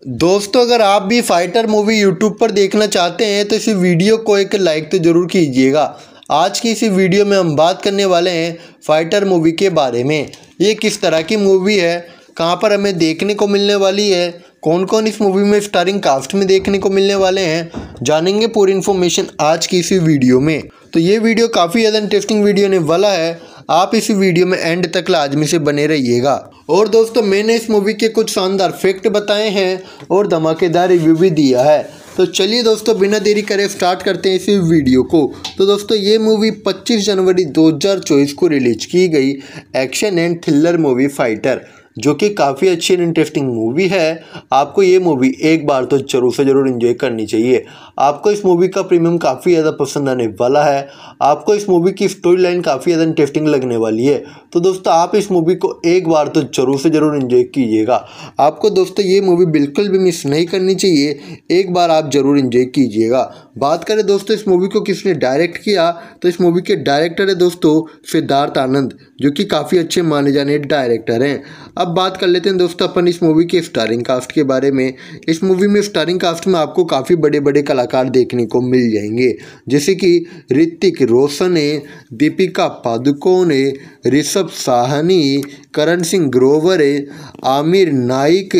दोस्तों अगर आप भी फाइटर मूवी यूट्यूब पर देखना चाहते हैं तो इस वीडियो को एक लाइक तो ज़रूर कीजिएगा आज की इसी वीडियो में हम बात करने वाले हैं फाइटर मूवी के बारे में ये किस तरह की मूवी है कहाँ पर हमें देखने को मिलने वाली है कौन कौन इस मूवी में स्टारिंग कास्ट में देखने को मिलने वाले हैं जानेंगे पूरी इन्फॉर्मेशन आज की इसी वीडियो में तो ये वीडियो काफ़ी ज़्यादा इंटरेस्टिंग वीडियो होने वाला है आप इस वीडियो में एंड तक लाजमी से बने रहिएगा और दोस्तों मैंने इस मूवी के कुछ शानदार फैक्ट बताए हैं और धमाकेदार रिव्यू भी दिया है तो चलिए दोस्तों बिना देरी करे स्टार्ट करते हैं इस वीडियो को तो दोस्तों ये मूवी 25 जनवरी 2024 को रिलीज की गई action and thriller movie fighter जो कि काफ़ी अच्छी एंड इंटरेस्टिंग मूवी है आपको ये मूवी एक बार तो ज़रूर से ज़रूर इन्जॉय करनी चाहिए आपको इस मूवी का प्रीमियम काफ़ी ज़्यादा पसंद आने वाला है आपको इस मूवी की स्टोरी लाइन काफ़ी ज़्यादा इंटरेस्टिंग लगने वाली है तो दोस्तों आप इस मूवी को एक बार तो ज़रूर से ज़रूर इन्जॉय कीजिएगा आपको दोस्तों ये मूवी बिल्कुल भी मिस नहीं करनी चाहिए एक बार आप ज़रूर इन्जॉय कीजिएगा बात करें दोस्तों इस मूवी को किसने डायरेक्ट किया तो इस मूवी के डायरेक्टर है दोस्तों सिद्धार्थ आनंद जो कि काफ़ी अच्छे माने जाने डायरेक्टर हैं अब बात कर लेते हैं दोस्तों अपन इस मूवी के स्टारिंग कास्ट के बारे में इस मूवी में स्टारिंग कास्ट में आपको काफ़ी बड़े बड़े कलाकार देखने को मिल जाएंगे जैसे कि ऋतिक रोशन है दीपिका पादुकोण है ऋषभ कौस्तभ साहनी करण सिंह ग्रोवर आमिर नाइक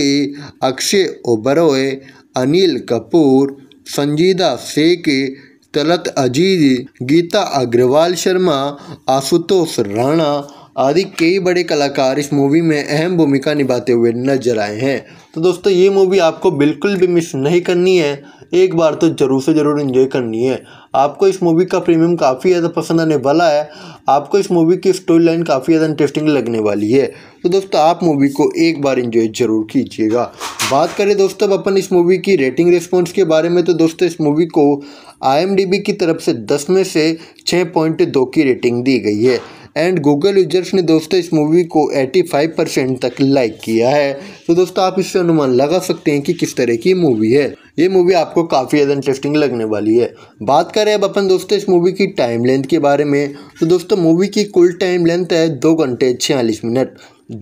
अक्षय ओबरॉय अनिल कपूर संजीदा शेख तलत अजीज गीता अग्रवाल शर्मा आशुतोष राणा आदि कई बड़े कलाकार इस मूवी में अहम भूमिका निभाते हुए नजर आए हैं तो दोस्तों ये मूवी आपको बिल्कुल भी मिस नहीं करनी है एक बार तो ज़रूर से ज़रूर इन्जॉय करनी है आपको इस मूवी का प्रीमियम काफ़ी ज़्यादा पसंद आने वाला है आपको इस मूवी की स्टोरी लाइन काफ़ी ज़्यादा इंटरेस्टिंग लगने वाली है तो दोस्तों आप मूवी को एक बार इन्जॉय ज़रूर कीजिएगा बात करें दोस्तों अब अपन इस मूवी की रेटिंग रिस्पॉन्स के बारे में तो दोस्तों इस मूवी को आई की तरफ से दस में से छः पॉइंट दो की रेटिंग दी गई है एंड गूगल यूजर्स ने दोस्तों इस मूवी को 85 परसेंट तक लाइक किया है तो दोस्तों आप इससे अनुमान लगा सकते हैं कि किस तरह की मूवी है ये मूवी आपको काफ़ी ज़्यादा इंटरेस्टिंग लगने वाली है बात करें अब अपन दोस्तों इस मूवी की टाइम लेंथ के बारे में तो दोस्तों मूवी की कुल टाइम लेंथ है दो घंटे छियालीस मिनट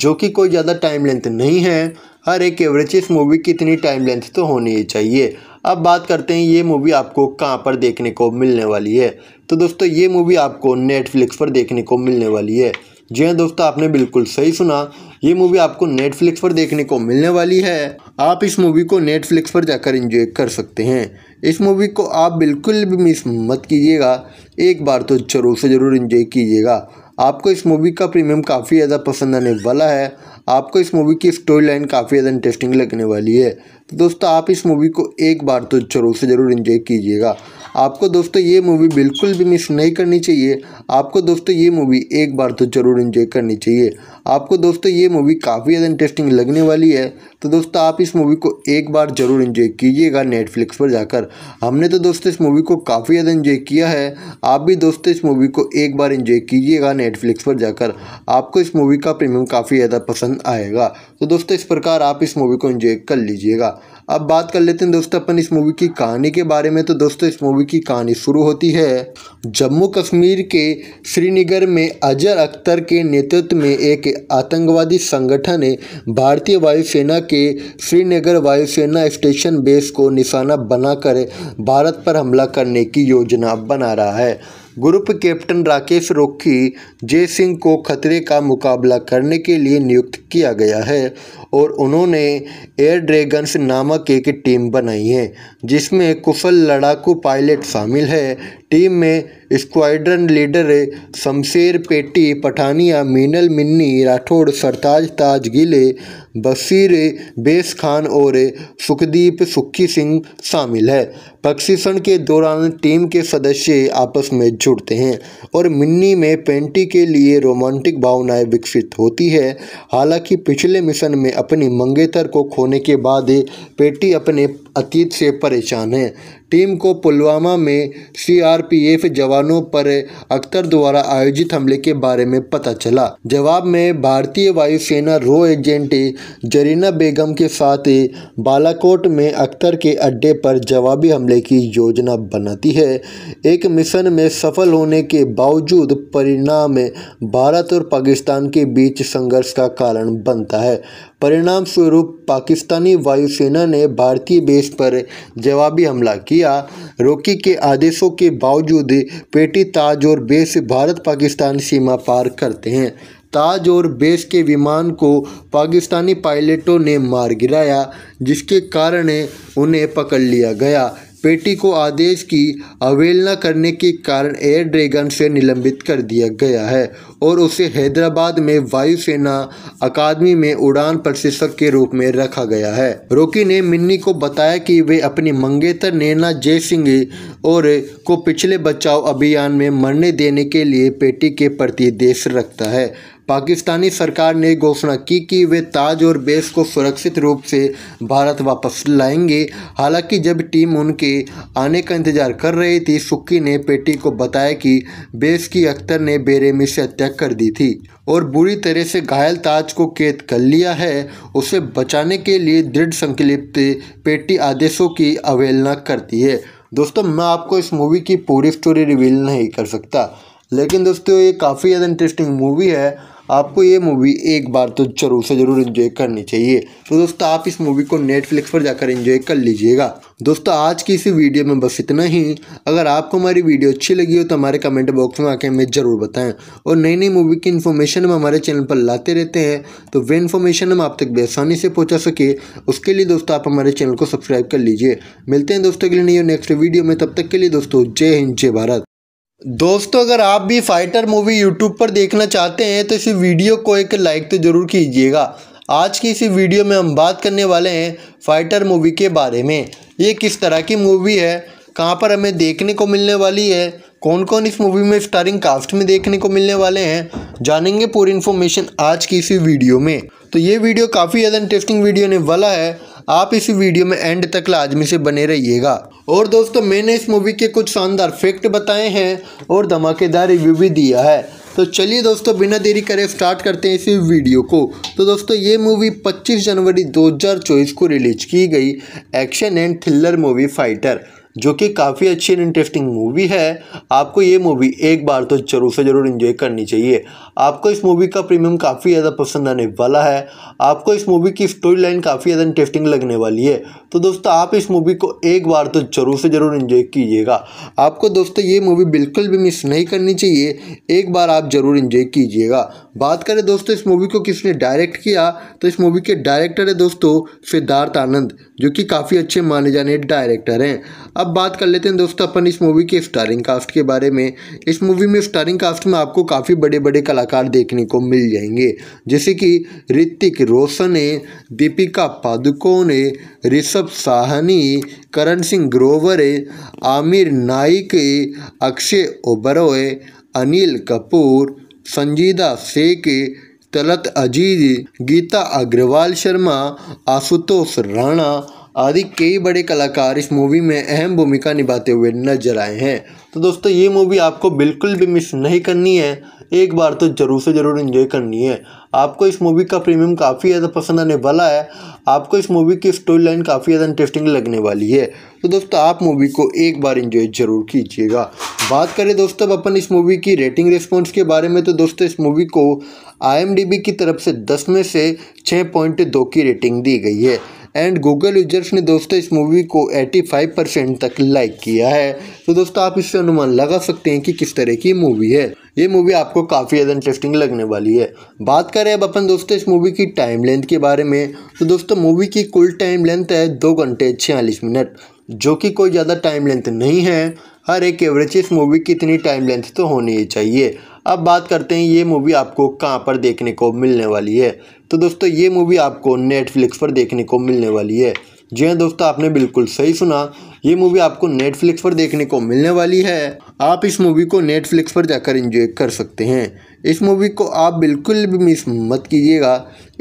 जो कि कोई ज़्यादा टाइम लेंथ नहीं है हर एक एवरेज इस मूवी की इतनी टाइम लेंथ तो होनी ही चाहिए अब बात करते हैं ये मूवी आपको कहाँ पर देखने को मिलने वाली है तो दोस्तों ये मूवी आपको नेटफ्लिक्स पर देखने को मिलने वाली है जी हाँ दोस्तों आपने बिल्कुल सही सुना ये मूवी आपको नेटफ्लिक्स पर देखने को मिलने वाली है आप इस मूवी को नेटफ्लिक्स पर जाकर इंजॉय कर सकते हैं इस मूवी को आप बिल्कुल भी मिस मत कीजिएगा एक बार तो ज़रूर से ज़रूर इंजॉय कीजिएगा आपको इस मूवी का प्रीमियम काफ़ी ज़्यादा पसंद आने वाला है आपको इस मूवी की स्टोरी लाइन काफ़ी ज़्यादा इंटरेस्टिंग लगने वाली है तो दोस्तों आप इस मूवी को एक बार तो ज़रूर से ज़रूर इन्जॉय कीजिएगा आपको दोस्तों ये मूवी बिल्कुल भी मिस नहीं करनी चाहिए आपको दोस्तों ये मूवी एक बार तो ज़रूर इन्जॉय करनी चाहिए आपको दोस्तों ये मूवी काफ़ी ज़्यादा इंटरेस्टिंग लगने वाली है तो दोस्तों आप इस मूवी को एक बार ज़रूर इन्जॉय कीजिएगा नेटफ्लिक्स पर जाकर हमने तो दोस्तों इस मूवी को काफ़ी ज़्यादा इन्जॉय किया है आप भी दोस्तों इस मूवी को एक बार इन्जॉय कीजिएगा नेटफ्लिक्स पर जाकर आपको इस मूवी का प्रीमियम काफ़ी ज़्यादा पसंद आएगा तो दोस्तों इस प्रकार आप इस मूवी को इन्जॉय कर लीजिएगा अब बात कर लेते हैं दोस्तों अपन इस मूवी की कहानी के बारे में तो दोस्तों इस मूवी की कहानी शुरू होती है जम्मू कश्मीर के श्रीनगर में अजर अख्तर के नेतृत्व में एक आतंकवादी संगठन ने भारतीय वायुसेना के श्रीनगर वायुसेना स्टेशन बेस को निशाना बनाकर भारत पर हमला करने की योजना बना रहा है ग्रुप कैप्टन राकेश रोखी जय सिंह को खतरे का मुकाबला करने के लिए नियुक्त किया गया है और उन्होंने एयर ड्रैगन्स नामक एक टीम बनाई है जिसमें कुशल लड़ाकू पायलट शामिल है टीम में स्क्वाड्रन लीडर शमशेर पेटी पठानिया मीनल मिन्नी राठौड़ सरताज ताज गिले बसीर बेस खान और सुखदीप सुखी सिंह शामिल है प्रशिक्षण के दौरान टीम के सदस्य आपस में जुड़ते हैं और मिन्नी में पेंटी के लिए रोमांटिक भावनाएं विकसित होती है हालांकि पिछले मिशन में अपनी मंगेतर को खोने के बाद पेटी अपने अतीत से परेशान है टीम को पुलवामा में सीआरपीएफ जवानों पर अख्तर द्वारा आयोजित हमले के बारे में पता चला जवाब में भारतीय वायुसेना रो एजेंट जरीना बेगम के साथ बालाकोट में अख्तर के अड्डे पर जवाबी हमले की योजना बनाती है एक मिशन में सफल होने के बावजूद परिणाम भारत और पाकिस्तान के बीच संघर्ष का कारण बनता है परिणाम स्वरूप पाकिस्तानी वायुसेना ने भारतीय बेस पर जवाबी हमला किया रोकी के आदेशों के बावजूद पेटी ताज और बेस भारत पाकिस्तान सीमा पार करते हैं ताज और बेस के विमान को पाकिस्तानी पायलटों ने मार गिराया जिसके कारण उन्हें पकड़ लिया गया पेटी को आदेश की अवहेलना करने के कारण एयर ड्रैगन से निलंबित कर दिया गया है और उसे हैदराबाद में वायुसेना अकादमी में उड़ान प्रशिक्षक के रूप में रखा गया है रोकी ने मिन्नी को बताया कि वे अपनी मंगेतर नैना जय सिंह और को पिछले बचाव अभियान में मरने देने के लिए पेटी के प्रति देश रखता है पाकिस्तानी सरकार ने घोषणा की कि वे ताज और बेस को सुरक्षित रूप से भारत वापस लाएंगे हालांकि जब टीम उनके आने का इंतजार कर रही थी सुक्की ने पेटी को बताया कि बेस की अख्तर ने बेरेमी से हत्या कर दी थी और बुरी तरह से घायल ताज को कैद कर लिया है उसे बचाने के लिए दृढ़ संकलिप्त पेटी आदेशों की अवहेलना करती है दोस्तों मैं आपको इस मूवी की पूरी स्टोरी रिवील नहीं कर सकता लेकिन दोस्तों ये काफ़ी ज़्यादा इंटरेस्टिंग मूवी है आपको ये मूवी एक बार तो जरूर से ज़रूर इन्जॉय करनी चाहिए तो दोस्तों आप इस मूवी को नेटफ्लिक्स पर जाकर इन्जॉय कर लीजिएगा दोस्तों आज की इस वीडियो में बस इतना ही अगर आपको हमारी वीडियो अच्छी लगी हो तो हमारे कमेंट बॉक्स में आके हमें ज़रूर बताएं और नई नई मूवी की इन्फॉर्मेशन हम हमारे चैनल पर लाते रहते हैं तो वे इन्फॉर्मेशन हम आप तक बेसानी से पहुँचा सके उसके लिए दोस्तों आप हमारे चैनल को सब्सक्राइब कर लीजिए मिलते हैं दोस्तों के लिए नहीं नेक्स्ट वीडियो में तब तक के लिए दोस्तों जय हिंद जय भारत दोस्तों अगर आप भी फाइटर मूवी यूट्यूब पर देखना चाहते हैं तो इस वीडियो को एक लाइक तो ज़रूर कीजिएगा आज की इसी वीडियो में हम बात करने वाले हैं फाइटर मूवी के बारे में ये किस तरह की मूवी है कहाँ पर हमें देखने को मिलने वाली है कौन कौन इस मूवी में स्टारिंग कास्ट में देखने को मिलने वाले हैं जानेंगे पूरी इन्फॉर्मेशन आज की इसी वीडियो में तो ये वीडियो काफ़ी ज़्यादा इंटरेस्टिंग वीडियो ने वाला है आप इस वीडियो में एंड तक लाजमी से बने रहिएगा और दोस्तों मैंने इस मूवी के कुछ शानदार फैक्ट बताए हैं और धमाकेदार रिव्यू भी दिया है तो चलिए दोस्तों बिना देरी करे स्टार्ट करते हैं इस वीडियो को तो दोस्तों ये मूवी 25 जनवरी 2024 को रिलीज की गई action and thriller movie fighter जो कि काफ़ी अच्छी एंड इंटरेस्टिंग मूवी है आपको ये मूवी एक बार तो ज़रूर से ज़रूर इन्जॉय करनी चाहिए आपको इस मूवी का प्रीमियम काफ़ी ज़्यादा पसंद आने वाला है आपको इस मूवी की स्टोरी लाइन काफ़ी ज़्यादा इंटरेस्टिंग लगने वाली है तो दोस्तों आप इस मूवी को एक बार तो ज़रूर से ज़रूर इन्जॉय कीजिएगा आपको दोस्तों ये मूवी बिल्कुल भी मिस नहीं करनी चाहिए एक बार आप ज़रूर इन्जॉय कीजिएगा बात करें दोस्तों इस मूवी को किसने डायरेक्ट किया तो इस मूवी के डायरेक्टर है दोस्तों सिद्धार्थ आनंद जो कि काफ़ी अच्छे माने जाने डायरेक्टर हैं अब बात कर लेते हैं दोस्तों अपन इस मूवी के स्टारिंग कास्ट के बारे में इस मूवी में स्टारिंग कास्ट में आपको काफ़ी बड़े बड़े कलाकार देखने को मिल जाएंगे जैसे कि ऋतिक रोशन है दीपिका पादुकोण है ऋषभ यूसुफ साहनी करण सिंह ग्रोवर आमिर नाइक अक्षय ओबरॉय अनिल कपूर संजीदा शेख तलत अजीज गीता अग्रवाल शर्मा आशुतोष राणा आदि कई बड़े कलाकार इस मूवी में अहम भूमिका निभाते हुए नजर आए हैं तो दोस्तों ये मूवी आपको बिल्कुल भी मिस नहीं करनी है एक बार तो ज़रूर से ज़रूर इन्जॉय करनी है आपको इस मूवी का प्रीमियम काफ़ी ज़्यादा पसंद आने वाला है आपको इस मूवी की स्टोरी लाइन काफ़ी ज़्यादा इंटरेस्टिंग लगने वाली है तो दोस्तों आप मूवी को एक बार इंजॉय ज़रूर कीजिएगा बात करें दोस्तों अब अपन इस मूवी की रेटिंग रिस्पॉन्स के बारे में तो दोस्तों इस मूवी को आई की तरफ से दस में से छः पॉइंट दो की रेटिंग दी गई है एंड गूगल यूजर्स ने दोस्तों इस मूवी को 85 परसेंट तक लाइक किया है तो दोस्तों आप इससे अनुमान लगा सकते हैं कि किस तरह की मूवी है ये मूवी आपको काफ़ी ज़्यादा इंटरेस्टिंग लगने वाली है बात करें अब अपन दोस्तों इस मूवी की टाइम लेंथ के बारे में तो दोस्तों मूवी की कुल टाइम लेंथ है दो घंटे छियालीस मिनट जो कि कोई ज़्यादा टाइम लेंथ नहीं है हर एक एवरेज इस मूवी की इतनी टाइम लेंथ तो होनी ही चाहिए अब बात करते हैं ये मूवी आपको कहाँ पर देखने को मिलने वाली है तो दोस्तों ये मूवी आपको नेटफ्लिक्स पर देखने को मिलने वाली है जी हाँ दोस्तों आपने बिल्कुल सही सुना ये मूवी आपको नेटफ्लिक्स पर देखने को मिलने वाली है आप इस मूवी को नेटफ्लिक्स पर जाकर इंजॉय कर सकते हैं इस मूवी को आप बिल्कुल भी मिस मत कीजिएगा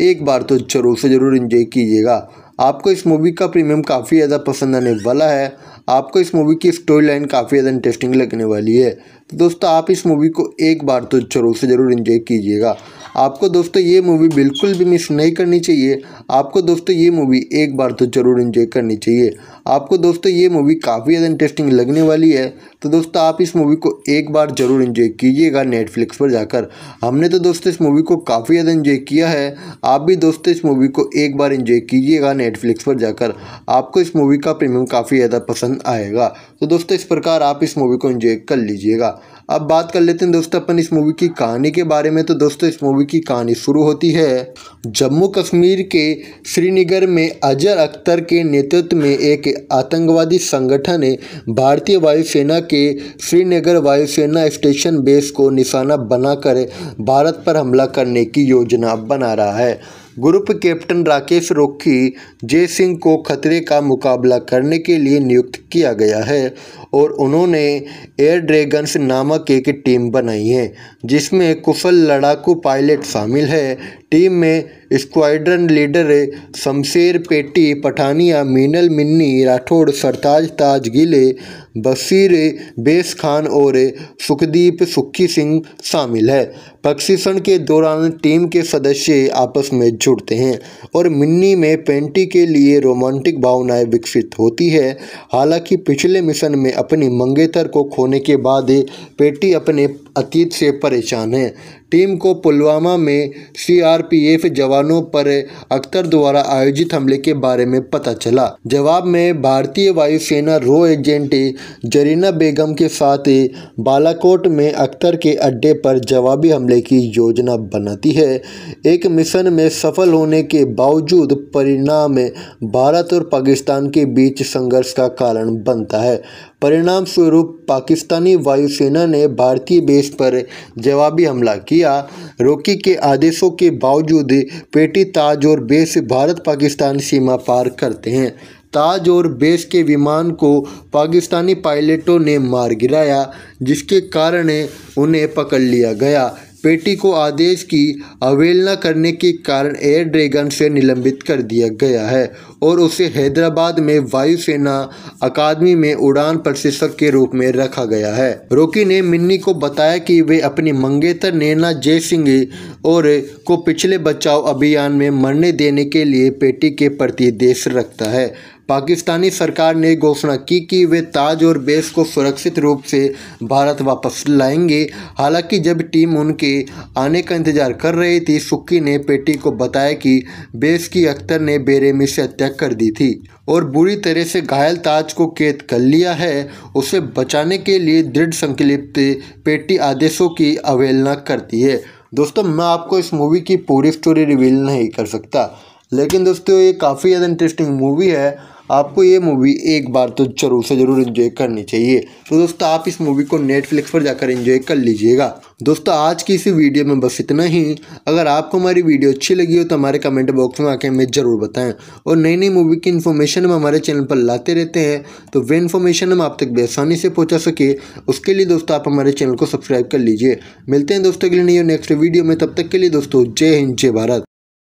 एक बार तो ज़रूर से ज़रूर इंजॉय कीजिएगा आपको इस मूवी का प्रीमियम काफ़ी ज़्यादा पसंद आने वाला है आपको इस मूवी की स्टोरी लाइन काफ़ी ज़्यादा इंटरेस्टिंग लगने वाली है तो दोस्तों आप इस मूवी को एक बार तो ज़रूर से ज़रूर इन्जॉय कीजिएगा आपको दोस्तों ये मूवी बिल्कुल भी मिस नहीं करनी चाहिए आपको दोस्तों ये मूवी एक बार तो ज़रूर इन्जॉय करनी चाहिए आपको दोस्तों ये मूवी काफ़ी ज़्यादा इंटरेस्टिंग लगने वाली है तो दोस्तों आप इस मूवी को एक बार ज़रूर इन्जॉय कीजिएगा नेटफ्लिक्स पर जाकर हमने तो दोस्तों इस मूवी को काफ़ी ज़्यादा इन्जॉय किया है आप भी दोस्तों इस मूवी को एक बार इन्जॉय कीजिएगा नेटफ्लिक्स पर जाकर आपको इस मूवी का प्रीमियम काफ़ी ज़्यादा पसंद आएगा तो दोस्तों इस प्रकार आप इस मूवी को इन्जॉय कर लीजिएगा अब बात कर लेते हैं दोस्तों अपन इस मूवी की कहानी के बारे में तो दोस्तों इस मूवी की कहानी शुरू होती है जम्मू कश्मीर के श्रीनगर में अजर अख्तर के नेतृत्व में एक आतंकवादी संगठन ने भारतीय वायुसेना के श्रीनगर वायुसेना स्टेशन बेस को निशाना बनाकर भारत पर हमला करने की योजना बना रहा है ग्रुप कैप्टन राकेश रोखी जय सिंह को खतरे का मुकाबला करने के लिए नियुक्त किया गया है और उन्होंने एयर ड्रैगन्स नामक एक टीम बनाई है जिसमें कुशल लड़ाकू पायलट शामिल है टीम में स्क्वाड्रन लीडर शमशेर पेटी पठानिया मीनल मिन्नी राठौड़ सरताज ताज गिले बशीर बेस खान और सुखदीप सुखी सिंह शामिल है प्रशिक्षण के दौरान टीम के सदस्य आपस में जुड़ते हैं और मिन्नी में पेंटी के लिए रोमांटिक भावनाएं विकसित होती है हालांकि पिछले मिशन में अपनी मंगेतर को खोने के बाद पेटी अपने अतीत से परेशान हैं टीम को पुलवामा में सीआरपीएफ जवानों पर अख्तर द्वारा आयोजित हमले के बारे में पता चला जवाब में भारतीय वायुसेना रो एजेंट जरीना बेगम के साथ बालाकोट में अख्तर के अड्डे पर जवाबी हमले की योजना बनाती है एक मिशन में सफल होने के बावजूद परिणाम भारत और पाकिस्तान के बीच संघर्ष का कारण बनता है परिणाम स्वरूप पाकिस्तानी वायुसेना ने भारतीय बेस पर जवाबी हमला किया रोकी के आदेशों के बावजूद पेटी ताज और बेस भारत पाकिस्तान सीमा पार करते हैं ताज और बेस के विमान को पाकिस्तानी पायलटों ने मार गिराया जिसके कारण उन्हें पकड़ लिया गया पेटी को आदेश की अवहेलना करने के कारण एयर ड्रैगन से निलंबित कर दिया गया है और उसे हैदराबाद में वायुसेना अकादमी में उड़ान प्रशिक्षक के रूप में रखा गया है रोकी ने मिन्नी को बताया कि वे अपनी मंगेतर नैना सिंह और को पिछले बचाव अभियान में मरने देने के लिए पेटी के प्रति देश रखता है पाकिस्तानी सरकार ने घोषणा की कि वे ताज और बेस को सुरक्षित रूप से भारत वापस लाएंगे हालांकि जब टीम उनके आने का इंतजार कर रही थी सुक्की ने पेटी को बताया कि बेस की अख्तर ने बेरेमी से हत्या कर दी थी और बुरी तरह से घायल ताज को कैद कर लिया है उसे बचाने के लिए दृढ़ संकलिप्त पेटी आदेशों की अवहेलना करती है दोस्तों मैं आपको इस मूवी की पूरी स्टोरी रिवील नहीं कर सकता लेकिन दोस्तों ये काफ़ी ज़्यादा इंटरेस्टिंग मूवी है आपको ये मूवी एक बार तो जरूर से ज़रूर इन्जॉय करनी चाहिए तो दोस्तों आप इस मूवी को नेटफ्लिक्स पर जाकर इन्जॉय कर लीजिएगा दोस्तों आज की इसी वीडियो में बस इतना ही अगर आपको हमारी वीडियो अच्छी लगी हो तो हमारे कमेंट बॉक्स में आके हमें ज़रूर बताएं और नई नई मूवी की इन्फॉर्मेशन हम हमारे चैनल पर लाते रहते हैं तो वे इन्फॉर्मेशन हम आप तक बेसानी से पहुँचा सके उसके लिए दोस्तों आप हमारे चैनल को सब्सक्राइब कर लीजिए मिलते हैं दोस्तों के लिए नहीं नेक्स्ट वीडियो में तब तक के लिए दोस्तों जय हिंद जय भारत